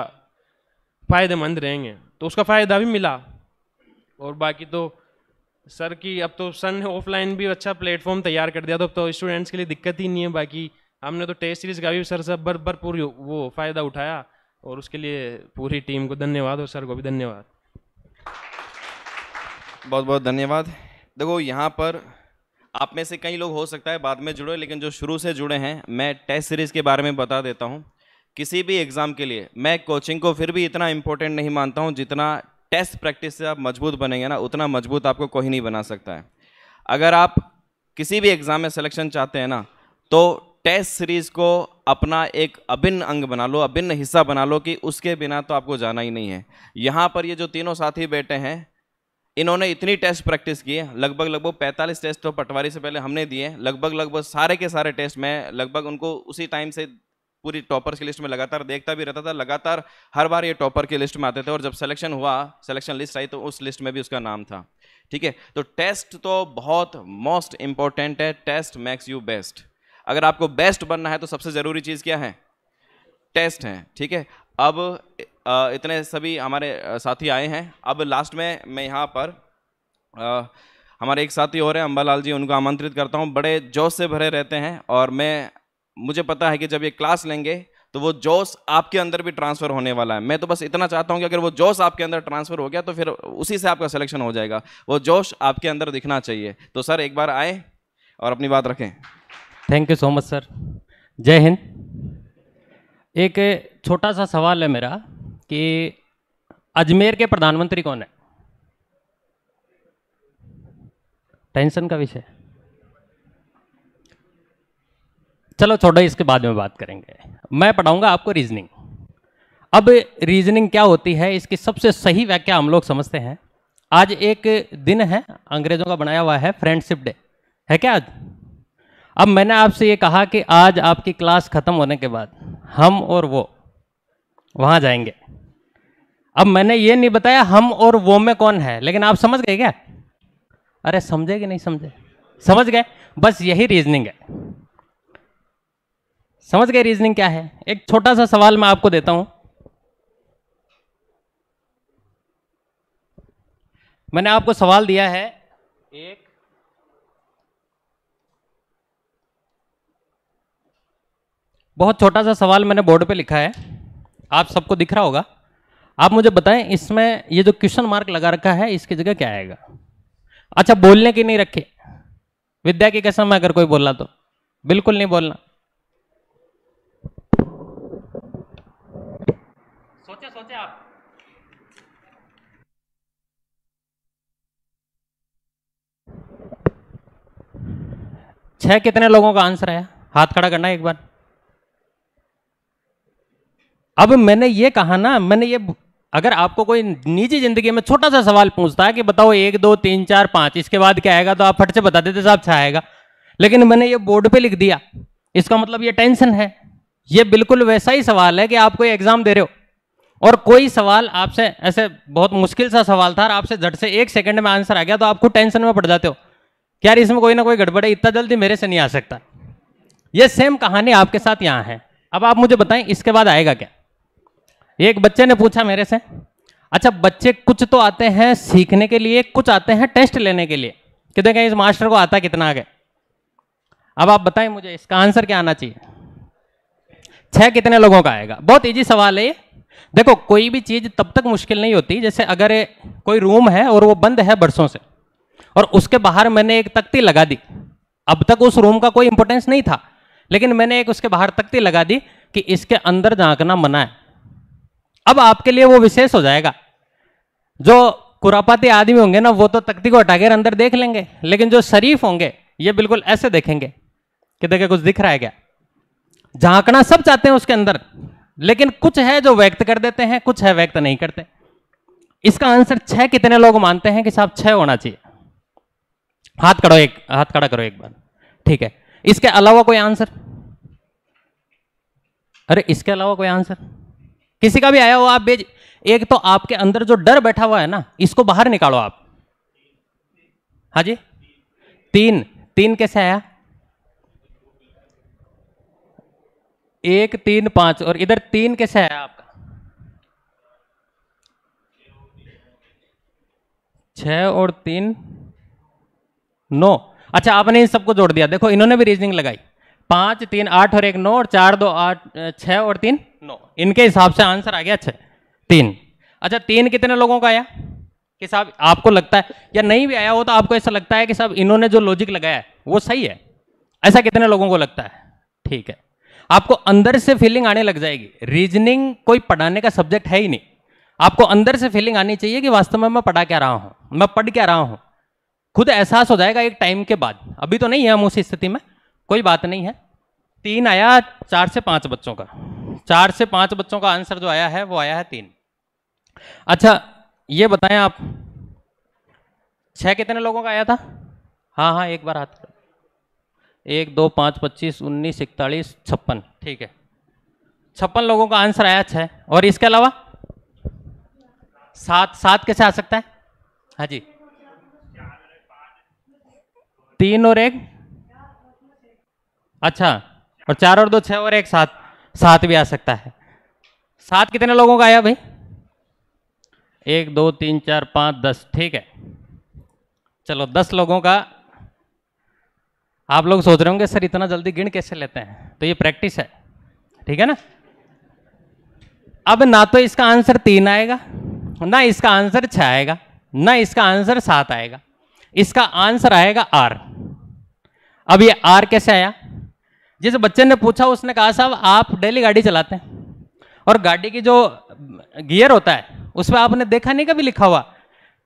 फ़ायदेमंद रहेंगे तो उसका फ़ायदा भी मिला और बाकी तो सर की अब तो सर ने ऑफलाइन भी अच्छा प्लेटफॉर्म तैयार कर दिया तो अब तो स्टूडेंट्स के लिए दिक्कत ही नहीं है बाकी हमने तो टेस्ट सीरीज का भी सर सब भर भरपूर वो फ़ायदा उठाया और उसके लिए पूरी
टीम को धन्यवाद और सर को भी धन्यवाद बहुत बहुत धन्यवाद देखो यहाँ पर आप में से कई लोग हो सकता है बाद में जुड़े लेकिन जो शुरू से जुड़े हैं मैं टेस्ट सीरीज़ के बारे में बता देता हूँ किसी भी एग्ज़ाम के लिए मैं कोचिंग को फिर भी इतना इम्पोर्टेंट नहीं मानता हूँ जितना टेस्ट प्रैक्टिस से आप मजबूत बनेंगे ना उतना मजबूत आपको कोई नहीं बना सकता है अगर आप किसी भी एग्ज़ाम में सिलेक्शन चाहते हैं ना तो टेस्ट सीरीज को अपना एक अभिन्न अंग बना लो अभिन्न हिस्सा बना लो कि उसके बिना तो आपको जाना ही नहीं है यहाँ पर ये जो तीनों साथी बैठे हैं इन्होंने इतनी टेस्ट प्रैक्टिस किए लगभग लगभग 45 टेस्ट तो पटवारी से पहले हमने दिए लगभग लगभग सारे के सारे टेस्ट में लगभग उनको उसी टाइम से पूरी टॉपर की लिस्ट में लगातार देखता भी रहता था लगातार हर बार ये टॉपर की लिस्ट में आते थे और जब सिलेक्शन हुआ सिलेक्शन लिस्ट आई तो उस लिस्ट में भी उसका नाम था ठीक है तो टेस्ट तो बहुत मोस्ट इंपॉर्टेंट है टेस्ट मेक्स यू बेस्ट अगर आपको बेस्ट बनना है तो सबसे ज़रूरी चीज़ क्या है टेस्ट हैं ठीक है अब इतने सभी हमारे साथी आए हैं अब लास्ट में मैं यहाँ पर हमारे एक साथी हो रहे हैं अम्बालाल जी उनको आमंत्रित करता हूँ बड़े जोश से भरे रहते हैं और मैं मुझे पता है कि जब ये क्लास लेंगे तो वो जोश आपके अंदर भी ट्रांसफ़र होने वाला है मैं तो बस इतना चाहता हूँ कि अगर वो जोश आपके अंदर ट्रांसफ़र हो गया तो फिर उसी से आपका सिलेक्शन हो जाएगा वो जोश आपके अंदर दिखना चाहिए तो सर एक बार आए और अपनी बात रखें
thank you so much sir जय हिंद एक छोटा सा सवाल है मेरा कि अजमेर के प्रधानमंत्री कौन है टेंशन का विषय चलो छोड़ो इसके बाद में बात करेंगे मैं पढ़ाऊंगा आपको रीजनिंग अब रीजनिंग क्या होती है इसकी सबसे सही व्याख्या हम लोग समझते हैं आज एक दिन है अंग्रेजों का बनाया हुआ है फ्रेंडशिप डे है क्या आज अब मैंने आपसे ये कहा कि आज आपकी क्लास ख़त्म होने के बाद हम और वो वहाँ जाएंगे अब मैंने ये नहीं बताया हम और वो में कौन है लेकिन आप समझ गए क्या अरे समझे कि नहीं समझे समझ गए बस यही रीजनिंग है समझ गए रीजनिंग क्या है एक छोटा सा सवाल मैं आपको देता हूं मैंने आपको सवाल दिया है एक बहुत छोटा सा सवाल मैंने बोर्ड पे लिखा है आप सबको दिख रहा होगा आप मुझे बताएं इसमें ये जो क्वेश्चन मार्क लगा रखा है इसकी जगह क्या आएगा अच्छा बोलने की नहीं रखे विद्या की कसम अगर कोई बोला तो बिल्कुल नहीं बोलना सोचे सोचे आप छह कितने लोगों का आंसर है हाथ खड़ा करना एक बार अब मैंने ये कहा ना मैंने ये अगर आपको कोई निजी जिंदगी में छोटा सा सवाल पूछता है कि बताओ एक दो तीन चार पांच इसके बाद क्या आएगा तो आप फट से बता देते साहब छा अच्छा आएगा लेकिन मैंने ये बोर्ड पे लिख दिया इसका मतलब ये टेंशन है ये बिल्कुल वैसा ही सवाल है कि आप कोई एग्जाम दे रहे हो और कोई सवाल आपसे ऐसे बहुत मुश्किल सा सवाल था आपसे झट से एक सेकेंड में आंसर आ गया तो आप खुद टेंशन में पड़ जाते हो यार इसमें कोई ना कोई गड़बड़ है इतना जल्दी मेरे से नहीं आ सकता ये सेम कहानी आपके साथ यहाँ है अब आप मुझे बताएं इसके बाद आएगा क्या एक बच्चे ने पूछा मेरे से अच्छा बच्चे कुछ तो आते हैं सीखने के लिए कुछ आते हैं टेस्ट लेने के लिए कि देखें इस मास्टर को आता कितना आगे अब आप बताएं मुझे इसका आंसर क्या आना चाहिए छः कितने लोगों का आएगा बहुत ईजी सवाल है ये देखो कोई भी चीज़ तब तक मुश्किल नहीं होती जैसे अगर कोई रूम है और वो बंद है बरसों से और उसके बाहर मैंने एक तख्ती लगा दी अब तक उस रूम का कोई इंपोर्टेंस नहीं था लेकिन मैंने एक उसके बाहर तख्ती लगा दी कि इसके अंदर झांकना मना है अब आपके लिए वो विशेष हो जाएगा जो कुरापाती आदमी होंगे ना वो तो तख्ती को हटाकर अंदर देख लेंगे लेकिन जो शरीफ होंगे ये बिल्कुल ऐसे देखेंगे कि देखे कुछ दिख रहा है क्या झांकना सब चाहते हैं उसके अंदर लेकिन कुछ है जो व्यक्त कर देते हैं कुछ है व्यक्त नहीं करते इसका आंसर छह कितने लोग मानते हैं कि साहब छह होना चाहिए हाथ कड़ो एक हाथ खड़ा करो एक बार ठीक है इसके अलावा कोई आंसर अरे इसके अलावा कोई आंसर किसी का भी आया हुआ आप भेज एक तो आपके अंदर जो डर बैठा हुआ है ना इसको बाहर निकालो आप हाँ जी तीन तीन कैसे आया एक तीन पांच और इधर तीन कैसे आया आपका छ और तीन नौ अच्छा आपने इन सबको जोड़ दिया देखो इन्होंने भी रीजनिंग लगाई पांच तीन आठ और एक नौ और चार दो आठ छः और तीन नौ इनके हिसाब से आंसर आ गया छः तीन अच्छा तीन कितने लोगों का आया कि साहब आपको लगता है या नहीं भी आया हो तो आपको ऐसा लगता है कि साहब इन्होंने जो लॉजिक लगाया है वो सही है ऐसा कितने लोगों को लगता है ठीक है आपको अंदर से फीलिंग आने लग जाएगी रीजनिंग कोई पढ़ाने का सब्जेक्ट है ही नहीं आपको अंदर से फीलिंग आनी चाहिए कि वास्तव में मैं पढ़ा क्या रहा हूँ मैं पढ़ क्या रहा हूँ खुद एहसास हो जाएगा एक टाइम के बाद अभी तो नहीं है हम उस स्थिति में कोई बात नहीं है तीन आया चार से पांच बच्चों का चार से पांच बच्चों का आंसर जो आया है वो आया है तीन अच्छा ये बताएं आप छह कितने लोगों का आया था हाँ हाँ एक बार हाथ एक दो पाँच पच्चीस उन्नीस इकतालीस छप्पन ठीक है छप्पन लोगों का आंसर आया छः और इसके अलावा सात सात कैसे आ सकता है हाँ जी तीन और एक अच्छा और चार और दो छः और एक सात सात भी आ सकता है सात कितने लोगों का आया भाई एक दो तीन चार पाँच दस ठीक है चलो दस लोगों का आप लोग सोच रहे होंगे सर इतना जल्दी गिन कैसे लेते हैं तो ये प्रैक्टिस है ठीक है ना अब ना तो इसका आंसर तीन आएगा ना इसका आंसर छः आएगा ना इसका आंसर सात आएगा इसका आंसर आएगा आर अब ये आर कैसे आया जिस बच्चे ने पूछा उसने कहा साहब आप डेली गाड़ी चलाते हैं और गाड़ी की जो गियर होता है उसमें आपने देखा नहीं कभी लिखा हुआ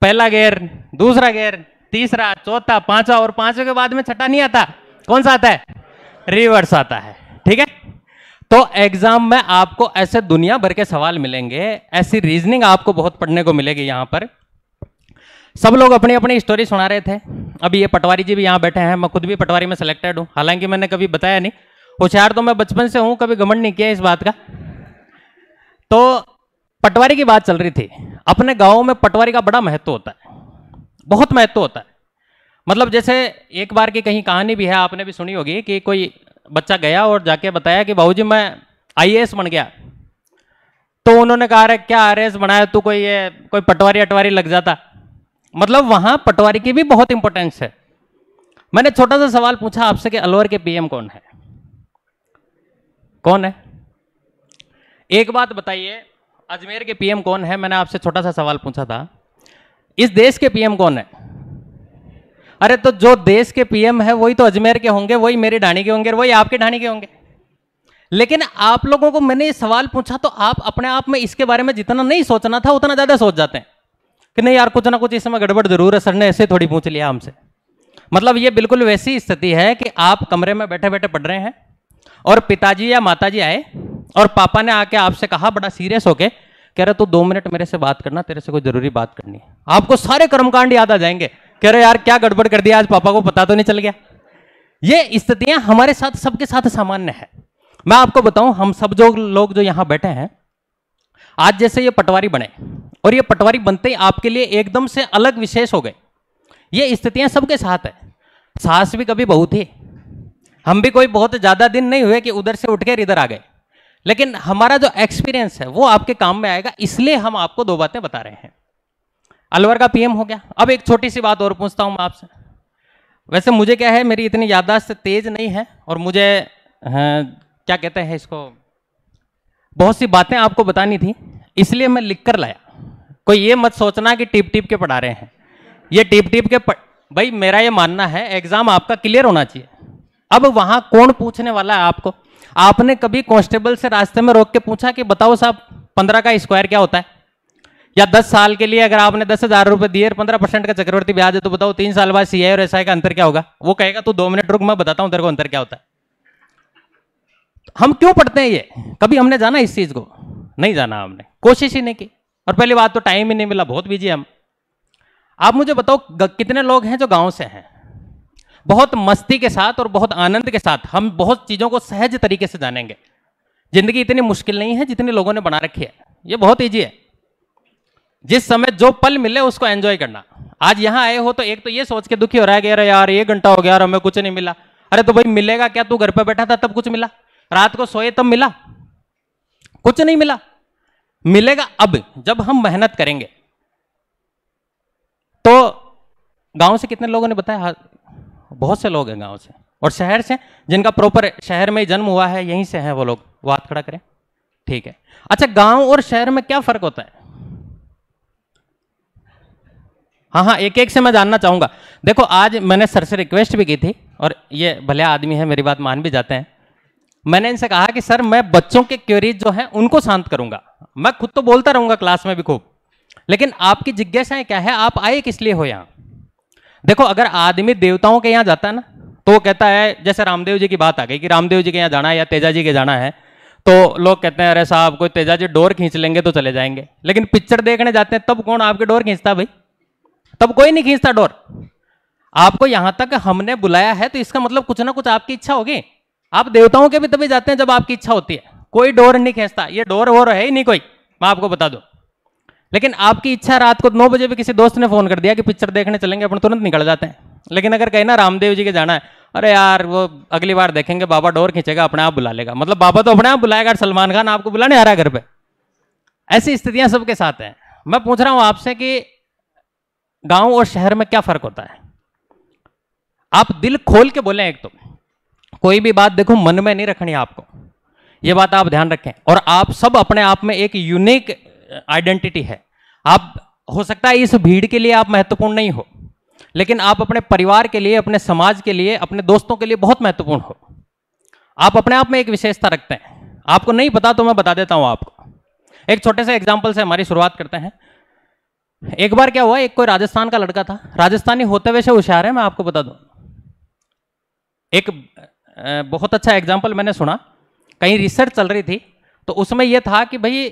पहला गियर दूसरा गियर तीसरा चौथा पांचवा और पांचवे के बाद में छठा नहीं आता कौन सा आता है रिवर्स आता है ठीक है तो एग्जाम में आपको ऐसे दुनिया भर के सवाल मिलेंगे ऐसी रीजनिंग आपको बहुत पढ़ने को मिलेगी यहां पर सब लोग अपनी अपनी स्टोरी सुना रहे थे अभी ये पटवारी जी भी यहाँ बैठे हैं मैं खुद भी पटवारी में सेलेक्टेड हूँ हालांकि मैंने कभी बताया नहीं होशियार तो मैं बचपन से हूँ कभी घमंड नहीं किया इस बात का तो पटवारी की बात चल रही थी अपने गाँव में पटवारी का बड़ा महत्व होता है बहुत महत्व होता है मतलब जैसे एक बार की कहीं कहानी भी है आपने भी सुनी होगी कि कोई बच्चा गया और जाके बताया कि भाऊ जी मैं आई बन गया तो उन्होंने कहा अरे क्या एस बनाया तू कोई ये कोई पटवारी अटवारी लग जाता मतलब वहां पटवारी की भी बहुत इंपॉर्टेंस है मैंने छोटा सा सवाल पूछा आपसे कि अलवर के पीएम कौन है कौन है एक बात बताइए अजमेर के पीएम कौन है मैंने आपसे छोटा सा सवाल पूछा था इस देश के पीएम कौन है अरे तो जो देश के पीएम है वही तो अजमेर के होंगे वही मेरे ढाणी के होंगे वही आपके ढाणी के होंगे लेकिन आप लोगों को मैंने ये सवाल पूछा तो आप अपने आप में इसके बारे में जितना नहीं सोचना था उतना ज्यादा सोच जाते हैं कि नहीं यार कुछ ना कुछ इस समय गड़बड़ जरूर है सर ने ऐसे थोड़ी पूछ लिया हमसे मतलब ये बिल्कुल वैसी स्थिति है कि आप कमरे में बैठे बैठे पढ़ रहे हैं और पिताजी या माताजी आए और पापा ने आके आपसे कहा बड़ा सीरियस होके कह रहे तू दो मिनट मेरे से बात करना तेरे से कोई जरूरी बात करनी है आपको सारे कर्मकांड याद आ जाएंगे कह रहे यार क्या गड़बड़ कर दिया आज पापा को पता तो नहीं चल गया ये स्थितियां हमारे साथ सबके साथ सामान्य है मैं आपको बताऊं हम सब जो लोग जो यहां बैठे हैं आज जैसे ये पटवारी बने और ये पटवारी बनते ही आपके लिए एकदम से अलग विशेष हो गए ये स्थितियाँ सबके साथ है सास भी कभी बहुत थी हम भी कोई बहुत ज़्यादा दिन नहीं हुए कि उधर से उठ कर इधर आ गए लेकिन हमारा जो एक्सपीरियंस है वो आपके काम में आएगा इसलिए हम आपको दो बातें बता रहे हैं अलवर का पीएम हो गया अब एक छोटी सी बात और पूछता हूँ मैं आपसे वैसे मुझे क्या है मेरी इतनी यादाश्त तेज नहीं है और मुझे हाँ, क्या कहते हैं इसको बहुत सी बातें आपको बतानी थी इसलिए मैं लिख कर लाया कोई ये मत सोचना कि टिप टिप के पढ़ा रहे हैं ये टिप टिप के पढ़ भाई मेरा ये मानना है एग्जाम आपका क्लियर होना चाहिए अब वहां कौन पूछने वाला है आपको आपने कभी कॉन्स्टेबल से रास्ते में रोक के पूछा कि बताओ साहब पंद्रह का स्क्वायर क्या होता है या दस साल के लिए अगर आपने दस हजार रुपए दिए और पंद्रह परसेंट का चक्रवर्ती ब्याज है तो बताओ तीन साल बाद सीआई और एसआई का अंतर क्या होगा वो कहेगा तो दो मिनट रुक मैं बताता हूँ तेरे को अंतर क्या होता है हम क्यों पढ़ते हैं ये कभी हमने जाना इस चीज़ को नहीं जाना हमने कोशिश ही नहीं की और पहली बात तो टाइम ही नहीं मिला बहुत बिजी हम आप मुझे बताओ कितने लोग हैं जो गांव से हैं बहुत मस्ती के साथ और बहुत आनंद के साथ हम बहुत चीज़ों को सहज तरीके से जानेंगे जिंदगी इतनी मुश्किल नहीं है जितने लोगों ने बना रखी है ये बहुत ईजी है जिस समय जो पल मिले उसको एंजॉय करना आज यहां आए हो तो एक तो ये सोच के दुखी हो रहा है कि अरे यार ये घंटा हो गया और हमें कुछ नहीं मिला अरे तो भाई मिलेगा क्या तू घर पर बैठा था तब कुछ मिला रात को सोए तब मिला कुछ नहीं मिला मिलेगा अब जब हम मेहनत करेंगे तो गांव से कितने लोगों ने बताया हाँ, बहुत से लोग हैं गांव से और शहर से जिनका प्रॉपर शहर में जन्म हुआ है यहीं से हैं वो लोग वो हाथ खड़ा करें ठीक है अच्छा गांव और शहर में क्या फर्क होता है हाँ हाँ एक एक से मैं जानना चाहूंगा देखो आज मैंने सर से रिक्वेस्ट भी की थी और ये भले आदमी है मेरी बात मान भी जाते हैं मैंने इनसे कहा कि सर मैं बच्चों के क्वेरीज जो है उनको शांत करूंगा मैं खुद तो बोलता रहूंगा क्लास में भी खूब लेकिन आपकी जिज्ञासाएं क्या है आप आए किस लिए हो यहाँ देखो अगर आदमी देवताओं के यहाँ जाता है ना तो वो कहता है जैसे रामदेव जी की बात आ गई कि रामदेव जी के यहाँ जाना है या तेजा जी के जाना है तो लोग कहते हैं अरे साहब कोई तेजा जी डोर खींच लेंगे तो चले जाएंगे लेकिन पिक्चर देखने जाते हैं तब कौन आपके डोर खींचता भाई तब कोई नहीं खींचता डोर आपको यहां तक हमने बुलाया है तो इसका मतलब कुछ ना कुछ आपकी इच्छा होगी आप देवताओं के भी तभी जाते हैं जब आपकी इच्छा होती है कोई डोर नहीं खेचता ये डोर वोर है ही नहीं कोई मैं आपको बता दूं लेकिन आपकी इच्छा रात को नौ बजे भी किसी दोस्त ने फोन कर दिया कि पिक्चर देखने चलेंगे अपन तुरंत निकल जाते हैं लेकिन अगर कहीं ना रामदेव जी के जाना है अरे यार वो अगली बार देखेंगे बाबा डोर खींचेगा अपने आप बुला लेगा मतलब बाबा तो अपने आप बुलाएगा सलमान खान आपको बुलाने आ रहा है घर पे ऐसी स्थितियां सबके साथ हैं मैं पूछ रहा हूं आपसे कि गांव और शहर में क्या फर्क होता है आप दिल खोल के बोले एक तो कोई भी बात देखो मन में नहीं रखनी आपको ये बात आप ध्यान रखें और आप सब अपने आप में एक यूनिक आइडेंटिटी है आप हो सकता है इस भीड़ के लिए आप महत्वपूर्ण नहीं हो लेकिन आप अपने परिवार के लिए अपने समाज के लिए अपने दोस्तों के लिए बहुत महत्वपूर्ण हो आप अपने आप में एक विशेषता रखते हैं आपको नहीं पता तो मैं बता देता हूं आपको एक छोटे से एग्जाम्पल से हमारी शुरुआत करते हैं एक बार क्या हुआ एक कोई राजस्थान का लड़का था राजस्थानी होते हुए से होशियार है मैं आपको बता दूं एक बहुत अच्छा एग्जाम्पल मैंने सुना कहीं रिसर्च चल रही थी तो उसमें यह था कि भाई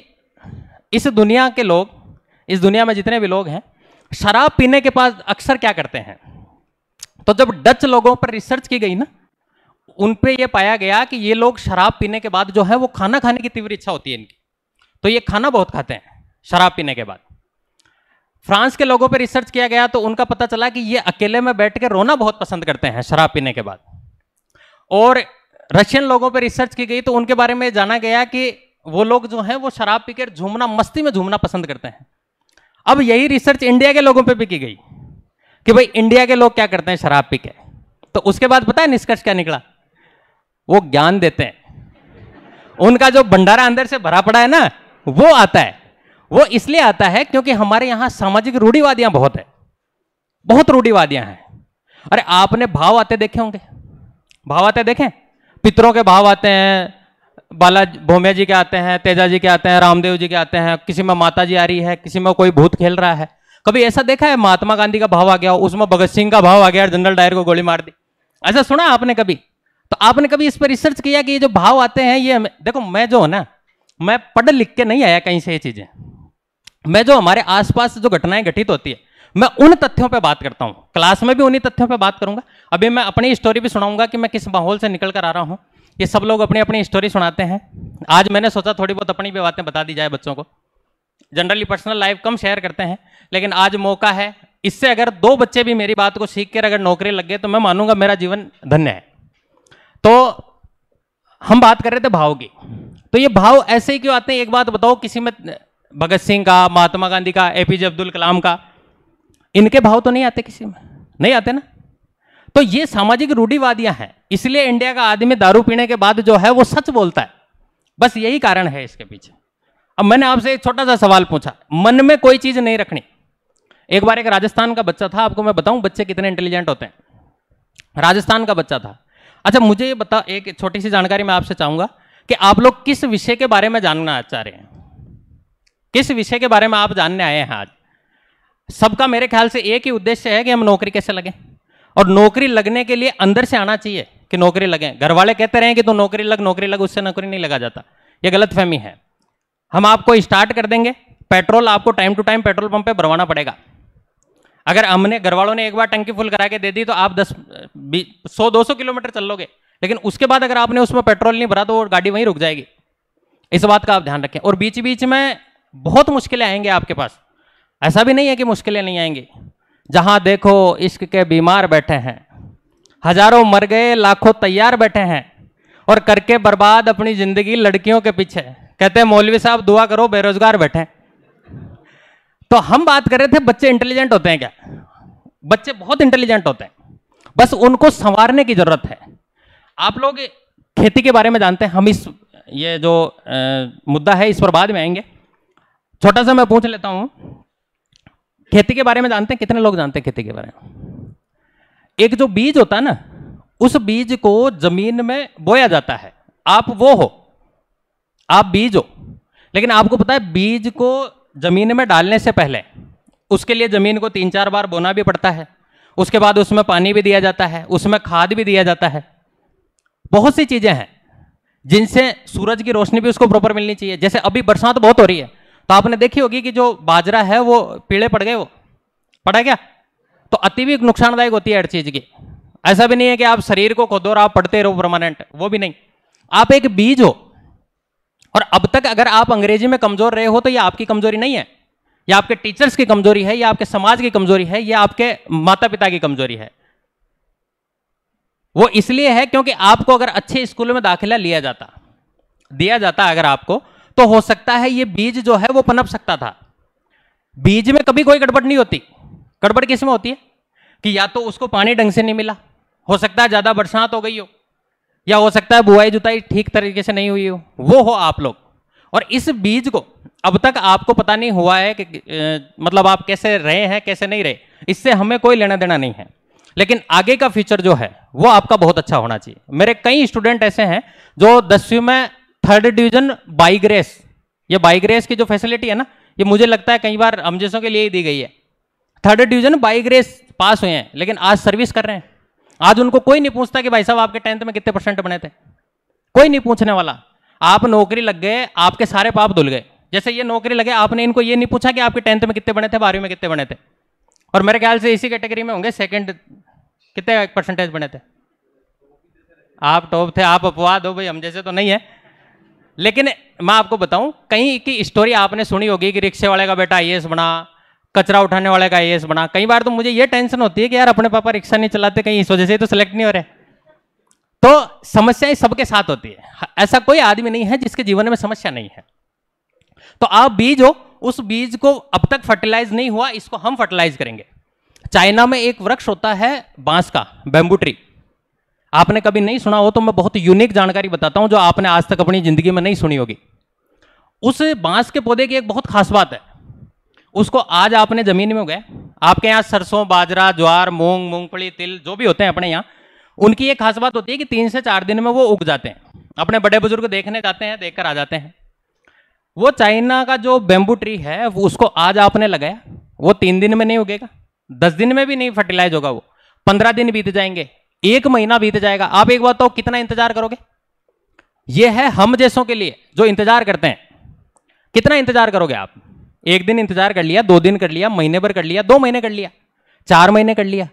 इस दुनिया के लोग इस दुनिया में जितने भी लोग हैं शराब पीने के पास अक्सर क्या करते हैं तो जब डच लोगों पर रिसर्च की गई ना उन पे ये पाया गया कि ये लोग शराब पीने के बाद जो है वो खाना खाने की तीव्र इच्छा होती है इनकी तो ये खाना बहुत खाते हैं शराब पीने के बाद फ्रांस के लोगों पर रिसर्च किया गया तो उनका पता चला कि ये अकेले में बैठ के रोना बहुत पसंद करते हैं शराब पीने के बाद और रशियन लोगों पर रिसर्च की गई तो उनके बारे में जाना गया कि वो लोग जो हैं वो शराब पीकर झूमना मस्ती में झूमना पसंद करते हैं अब यही रिसर्च इंडिया के लोगों पर भी की गई कि भाई इंडिया के लोग क्या करते हैं शराब पी के तो उसके बाद पता है निष्कर्ष क्या निकला वो ज्ञान देते हैं उनका जो भंडारा अंदर से भरा पड़ा है ना वो आता है वो इसलिए आता है क्योंकि हमारे यहाँ सामाजिक रूढ़ीवादियां बहुत है बहुत रूढ़ीवादियां हैं अरे आपने भाव आते देखे होंगे भाव आते हैं देखें पितरों के भाव आते हैं बाला भोमिया जी के आते हैं तेजा जी के आते हैं रामदेव जी के आते हैं किसी में माता जी आ रही है किसी में कोई भूत खेल रहा है कभी ऐसा देखा है महात्मा गांधी का भाव आ गया उसमें भगत सिंह का भाव आ गया जनरल डायर को गोली मार दी ऐसा सुना आपने कभी तो आपने कभी इस पर रिसर्च किया कि ये जो भाव आते हैं ये देखो मैं जो ना मैं पढ़ लिख के नहीं आया कहीं से ये चीजें मैं जो हमारे आसपास जो घटनाएं घटित होती है मैं उन तथ्यों पे बात करता हूँ क्लास में भी उन्हीं तथ्यों पे बात करूँगा अभी मैं अपनी स्टोरी भी सुनाऊंगा कि मैं किस माहौल से निकल कर आ रहा हूँ ये सब लोग अपनी अपनी स्टोरी सुनाते हैं आज मैंने सोचा थोड़ी बहुत अपनी भी बातें बता दी जाए बच्चों को जनरली पर्सनल लाइफ कम शेयर करते हैं लेकिन आज मौका है इससे अगर दो बच्चे भी मेरी बात को सीख कर अगर नौकरी लग गए तो मैं मानूंगा मेरा जीवन धन्य है तो हम बात कर रहे थे भाव की तो ये भाव ऐसे ही क्यों आते हैं एक बात बताओ किसी में भगत सिंह का महात्मा गांधी का एपीजे अब्दुल कलाम का इनके भाव तो नहीं आते किसी में नहीं आते ना तो ये सामाजिक रूढ़ीवादियां हैं इसलिए इंडिया का आदमी दारू पीने के बाद जो है वो सच बोलता है बस यही कारण है इसके पीछे अब मैंने आपसे एक छोटा सा सवाल पूछा मन में कोई चीज नहीं रखनी एक बार एक राजस्थान का बच्चा था आपको मैं बताऊं बच्चे कितने इंटेलिजेंट होते हैं राजस्थान का बच्चा था अच्छा मुझे ये बता एक छोटी सी जानकारी मैं आपसे चाहूंगा कि आप लोग किस विषय के बारे में जानना चाह रहे हैं किस विषय के बारे में आप जानने आए हैं आज सबका मेरे ख्याल से एक ही उद्देश्य है कि हम नौकरी कैसे लगें और नौकरी लगने के लिए अंदर से आना चाहिए कि नौकरी लगें घर वाले कहते रहे कि तो नौकरी लग नौकरी लग उससे नौकरी नहीं लगा जाता ये गलत फहमी है हम आपको स्टार्ट कर देंगे पेट्रोल आपको time to time petrol pump पे भरवाना पड़ेगा अगर हमने घर वालों ने एक बार टंकी फुल करा के दे दी तो आप दस सौ दो सौ किलोमीटर चल लोगे लेकिन उसके बाद अगर आपने उसमें पेट्रोल नहीं भरा तो वो गाड़ी वहीं रुक जाएगी इस बात का आप ध्यान रखें और बीच बीच में बहुत मुश्किलें आएंगे आपके पास ऐसा भी नहीं है कि मुश्किलें नहीं आएंगी जहां देखो इश्क के बीमार बैठे हैं हजारों मर गए लाखों तैयार बैठे हैं और करके बर्बाद अपनी जिंदगी लड़कियों के पीछे कहते हैं मौलवी साहब दुआ करो बेरोजगार बैठे तो हम बात कर रहे थे बच्चे इंटेलिजेंट होते हैं क्या बच्चे बहुत इंटेलिजेंट होते हैं बस उनको संवारने की जरूरत है आप लोग खेती के बारे में जानते हैं हम इस ये जो ए, मुद्दा है इस पर बाद में आएंगे छोटा सा मैं पूछ लेता हूँ खेती के बारे में जानते हैं कितने लोग जानते हैं खेती के बारे में एक जो बीज होता है ना उस बीज को जमीन में बोया जाता है आप वो हो आप बीज हो लेकिन आपको पता है बीज को जमीन में डालने से पहले उसके लिए जमीन को तीन चार बार बोना भी पड़ता है उसके बाद उसमें पानी भी दिया जाता है उसमें खाद भी दिया जाता है बहुत सी चीज़ें हैं जिनसे सूरज की रोशनी भी उसको प्रॉपर मिलनी चाहिए जैसे अभी बरसात बहुत हो रही है तो आपने देखी होगी कि जो बाजरा है वो पीड़े पड़ गए वो पड़ा क्या तो अति भी नुकसानदायक होती है हर चीज की ऐसा भी नहीं है कि आप शरीर को खोदो और आप पढ़ते रहो परमानेंट वो भी नहीं आप एक बीज हो और अब तक अगर आप अंग्रेजी में कमजोर रहे हो तो ये आपकी कमजोरी नहीं है ये आपके टीचर्स की कमजोरी है या आपके समाज की कमजोरी है या आपके माता पिता की कमजोरी है वो इसलिए है क्योंकि आपको अगर अच्छे स्कूल में दाखिला लिया जाता दिया जाता अगर आपको तो हो सकता है ये बीज जो है वो पनप सकता था बीज में कभी कोई गड़बड़ नहीं होती गड़बड़ किसमें होती है कि या तो उसको पानी ढंग से नहीं मिला हो सकता है ज़्यादा बरसात हो गई हो या हो सकता है बुआई जुताई ठीक तरीके से नहीं हुई हो वो हो आप लोग और इस बीज को अब तक आपको पता नहीं हुआ है कि मतलब आप कैसे रहे हैं कैसे नहीं रहे इससे हमें कोई लेना देना नहीं है लेकिन आगे का फ्यूचर जो है वो आपका बहुत अच्छा होना चाहिए मेरे कई स्टूडेंट ऐसे हैं जो दसवीं में थर्ड डिवीजन बाइग्रेस ये बाइग्रेस की जो फैसिलिटी है ना ये मुझे लगता है कई बार हम जैसों के लिए ही दी गई है थर्ड डिवीजन बाइग्रेस पास हुए हैं लेकिन आज सर्विस कर रहे हैं आज उनको कोई नहीं पूछता कि भाई साहब आपके टेंथ में कितने परसेंट बने थे कोई नहीं पूछने वाला आप नौकरी लग गए आपके सारे पाप धुल गए जैसे ये नौकरी लगे आपने इनको ये नहीं पूछा कि आपके टेंथ में कितने बने थे बारहवीं में कितने बने थे और मेरे ख्याल से इसी कैटेगरी में होंगे सेकंड कितने परसेंटेज बने थे आप टॉप थे आप अपवाद हो भाई हम जैसे तो नहीं है लेकिन मैं आपको बताऊं कहीं की स्टोरी आपने सुनी होगी कि रिक्शे वाले का बेटा आई बना कचरा उठाने वाले का आई बना कई बार तो मुझे ये टेंशन होती है कि यार अपने पापा रिक्शा नहीं चलाते कहीं इस वजह से तो सिलेक्ट नहीं हो रहे तो समस्याएं सबके साथ होती है ऐसा कोई आदमी नहीं है जिसके जीवन में समस्या नहीं है तो आप बीज हो उस बीज को अब तक फर्टिलाइज नहीं हुआ इसको हम फर्टिलाइज करेंगे चाइना में एक वृक्ष होता है बांस का बेम्बू ट्री आपने कभी नहीं सुना हो तो मैं बहुत यूनिक जानकारी बताता हूं जो आपने आज तक अपनी जिंदगी में नहीं सुनी होगी उस बांस के पौधे की एक बहुत खास बात है उसको आज आपने जमीन में उगाया आपके यहाँ सरसों बाजरा ज्वार मूंग मूंगफली तिल जो भी होते हैं अपने यहाँ उनकी ये खास बात होती है कि तीन से चार दिन में वो उग जाते हैं अपने बड़े बुजुर्ग देखने जाते हैं देखकर आ जाते हैं वो चाइना का जो बेम्बू ट्री है वो उसको आज आपने लगाया वो तीन दिन में नहीं उगेगा दस दिन में भी नहीं फर्टिलाइज होगा वो पंद्रह दिन बीत जाएंगे एक महीना बीत जाएगा आप एक बात तो कितना इंतजार करोगे ये है हम जैसों के लिए जो इंतजार करते हैं कितना इंतजार करोगे आप एक दिन इंतजार कर लिया दो दिन कर लिया महीने भर कर लिया दो महीने कर लिया चार महीने कर लिया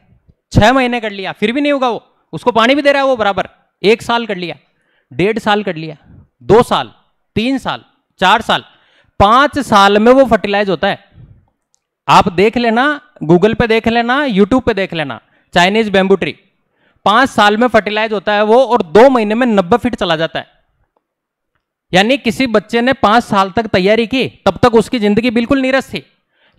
छह महीने कर लिया फिर भी नहीं होगा वो उसको पानी भी दे रहा है वो बराबर एक साल कर लिया डेढ़ साल कर लिया दो साल तीन साल चार साल पांच साल में वो फर्टिलाइज होता है आप देख लेना गूगल पे देख लेना यूट्यूब पे देख लेना चाइनीज बेम्बूट्री पांच साल में फर्टिलाइज होता है वो और दो महीने में नब्बे फीट चला जाता है यानी किसी बच्चे ने पांच साल तक तैयारी की तब तक उसकी जिंदगी बिल्कुल नीरस थी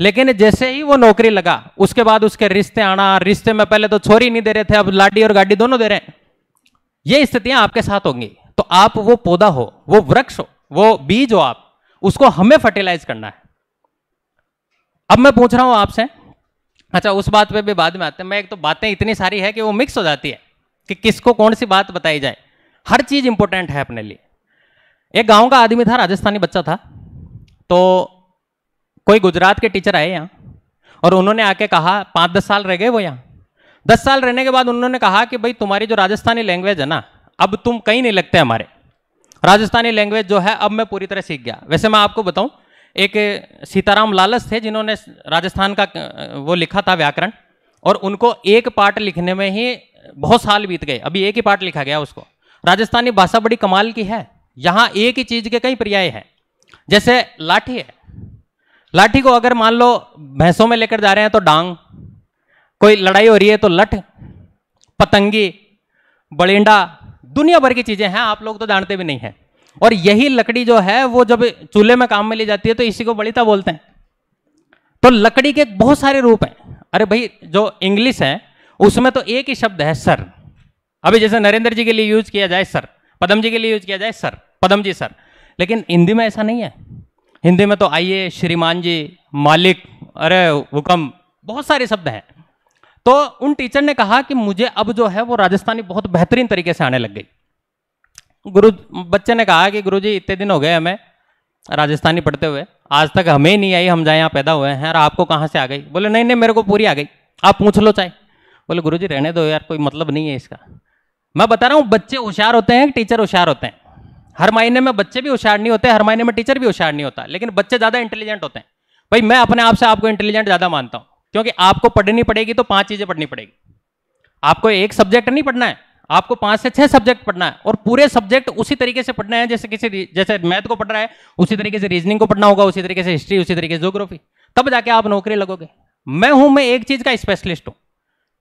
लेकिन जैसे ही वो नौकरी लगा उसके बाद उसके रिश्ते आना रिश्ते में पहले तो छोरी नहीं दे रहे थे अब लाडी और गाड़ी दोनों दे रहे हैं ये स्थितियां आपके साथ होंगी तो आप वो पौधा हो वो वृक्ष हो वो बीज हो आप उसको हमें फर्टिलाइज करना है अब मैं पूछ रहा हूं आपसे अच्छा उस बात पे भी बाद में आते हैं मैं एक तो बातें इतनी सारी है कि वो मिक्स हो जाती है कि किसको कौन सी बात बताई जाए हर चीज़ इंपॉर्टेंट है अपने लिए एक गांव का आदमी था राजस्थानी बच्चा था तो कोई गुजरात के टीचर आए यहाँ और उन्होंने आके कहा पाँच दस साल रह गए वो यहाँ दस साल रहने के बाद उन्होंने कहा कि भाई तुम्हारी जो राजस्थानी लैंग्वेज है ना अब तुम कहीं नहीं लगते हमारे राजस्थानी लैंग्वेज जो है अब मैं पूरी तरह सीख गया वैसे मैं आपको बताऊं एक सीताराम लालस थे जिन्होंने राजस्थान का वो लिखा था व्याकरण और उनको एक पार्ट लिखने में ही बहुत साल बीत गए अभी एक ही पार्ट लिखा गया उसको राजस्थानी भाषा बड़ी कमाल की है यहाँ एक ही चीज़ के कई पर्याय हैं जैसे लाठी है लाठी को अगर मान लो भैंसों में लेकर जा रहे हैं तो डांग कोई लड़ाई हो रही है तो लठ पतंगी बड़िंडा दुनिया भर की चीज़ें हैं आप लोग तो जानते भी नहीं हैं और यही लकड़ी जो है वो जब चूल्हे में काम में ली जाती है तो इसी को बलिता बोलते हैं तो लकड़ी के बहुत सारे रूप हैं अरे भाई जो इंग्लिश है उसमें तो एक ही शब्द है सर अभी जैसे नरेंद्र जी के लिए यूज किया जाए सर पदम जी के लिए यूज किया जाए सर पदम जी सर लेकिन हिंदी में ऐसा नहीं है हिंदी में तो आइए श्रीमान जी मालिक अरे हुक्म बहुत सारे शब्द हैं तो उन टीचर ने कहा कि मुझे अब जो है वो राजस्थानी बहुत बेहतरीन तरीके से आने लग गई गुरु बच्चे ने कहा कि गुरु जी इतने दिन हो गए हमें राजस्थानी पढ़ते हुए आज तक हमें ही नहीं आई हम जहाँ यहाँ पैदा हुए हैं और आपको कहाँ से आ गई बोले नहीं नहीं मेरे को पूरी आ गई आप पूछ लो चाहे बोले गुरु जी रहने दो यार कोई मतलब नहीं है इसका मैं बता रहा हूँ बच्चे होशियार होते हैं टीचर होशियार होते हैं हर महीने में बच्चे भी होशियार नहीं होते हर महीने में टीचर भी होशियार नहीं होता लेकिन बच्चे ज़्यादा इंटेलिजेंट होते हैं भाई मैं अपने आप से आपको इंटेलिजेंट ज़्यादा मानता हूँ क्योंकि आपको पढ़नी पड़ेगी तो पाँच चीज़ें पढ़नी पड़ेगी आपको एक सब्जेक्ट नहीं पढ़ना है आपको पांच से छह सब्जेक्ट पढ़ना है और पूरे सब्जेक्ट उसी तरीके से पढ़ना है जैसे किसी जैसे मैथ को पढ़ रहा है उसी तरीके से रीजनिंग को पढ़ना होगा उसी तरीके से हिस्ट्री उसी तरीके से जोग्राफी तब जाके आप नौकरी लगोगे मैं हूं मैं एक चीज का स्पेशलिस्ट हूं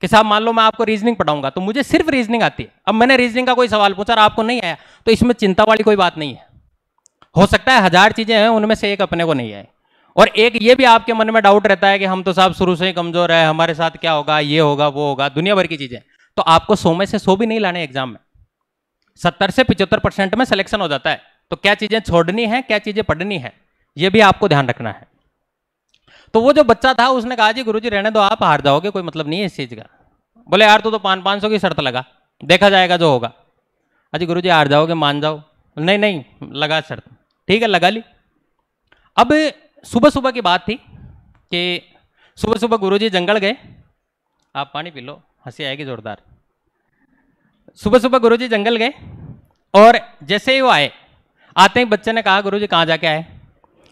कि साहब मान लो मैं आपको रीजनिंग पढ़ाऊंगा तो मुझे सिर्फ रीजनिंग आती है अब मैंने रीजनिंग का कोई सवाल पूछा आपको नहीं आया तो इसमें चिंता वाली कोई बात नहीं है हो सकता है हजार चीजें हैं उनमें से एक अपने को नहीं आई और एक ये भी आपके मन में डाउट रहता है कि हम तो साहब शुरू से ही कमजोर है हमारे साथ क्या होगा ये होगा वो होगा दुनिया भर की चीजें तो आपको सो में से सो भी नहीं लाने एग्जाम में सत्तर से पिचहत्तर परसेंट में सिलेक्शन हो जाता है तो क्या चीजें छोड़नी है क्या चीजें पढ़नी है यह भी आपको ध्यान रखना है तो वो जो बच्चा था उसने कहा जी गुरु जी रहने दो आप हार जाओगे कोई मतलब नहीं है इस चीज का बोले यार तू तो पाँच पाँच सौ की शर्त लगा देखा जाएगा जो होगा अजी हाँ गुरु जी हार जाओगे मान जाओ नहीं नहीं लगा शर्त ठीक है लगा ली अब सुबह सुबह की बात थी कि सुबह सुबह गुरु जी जंगल गए आप पानी पी लो हंसी आएगी जोरदार सुबह सुबह गुरुजी जंगल गए और जैसे ही वो आए आते ही बच्चे ने कहा गुरु जी कहाँ जाके आए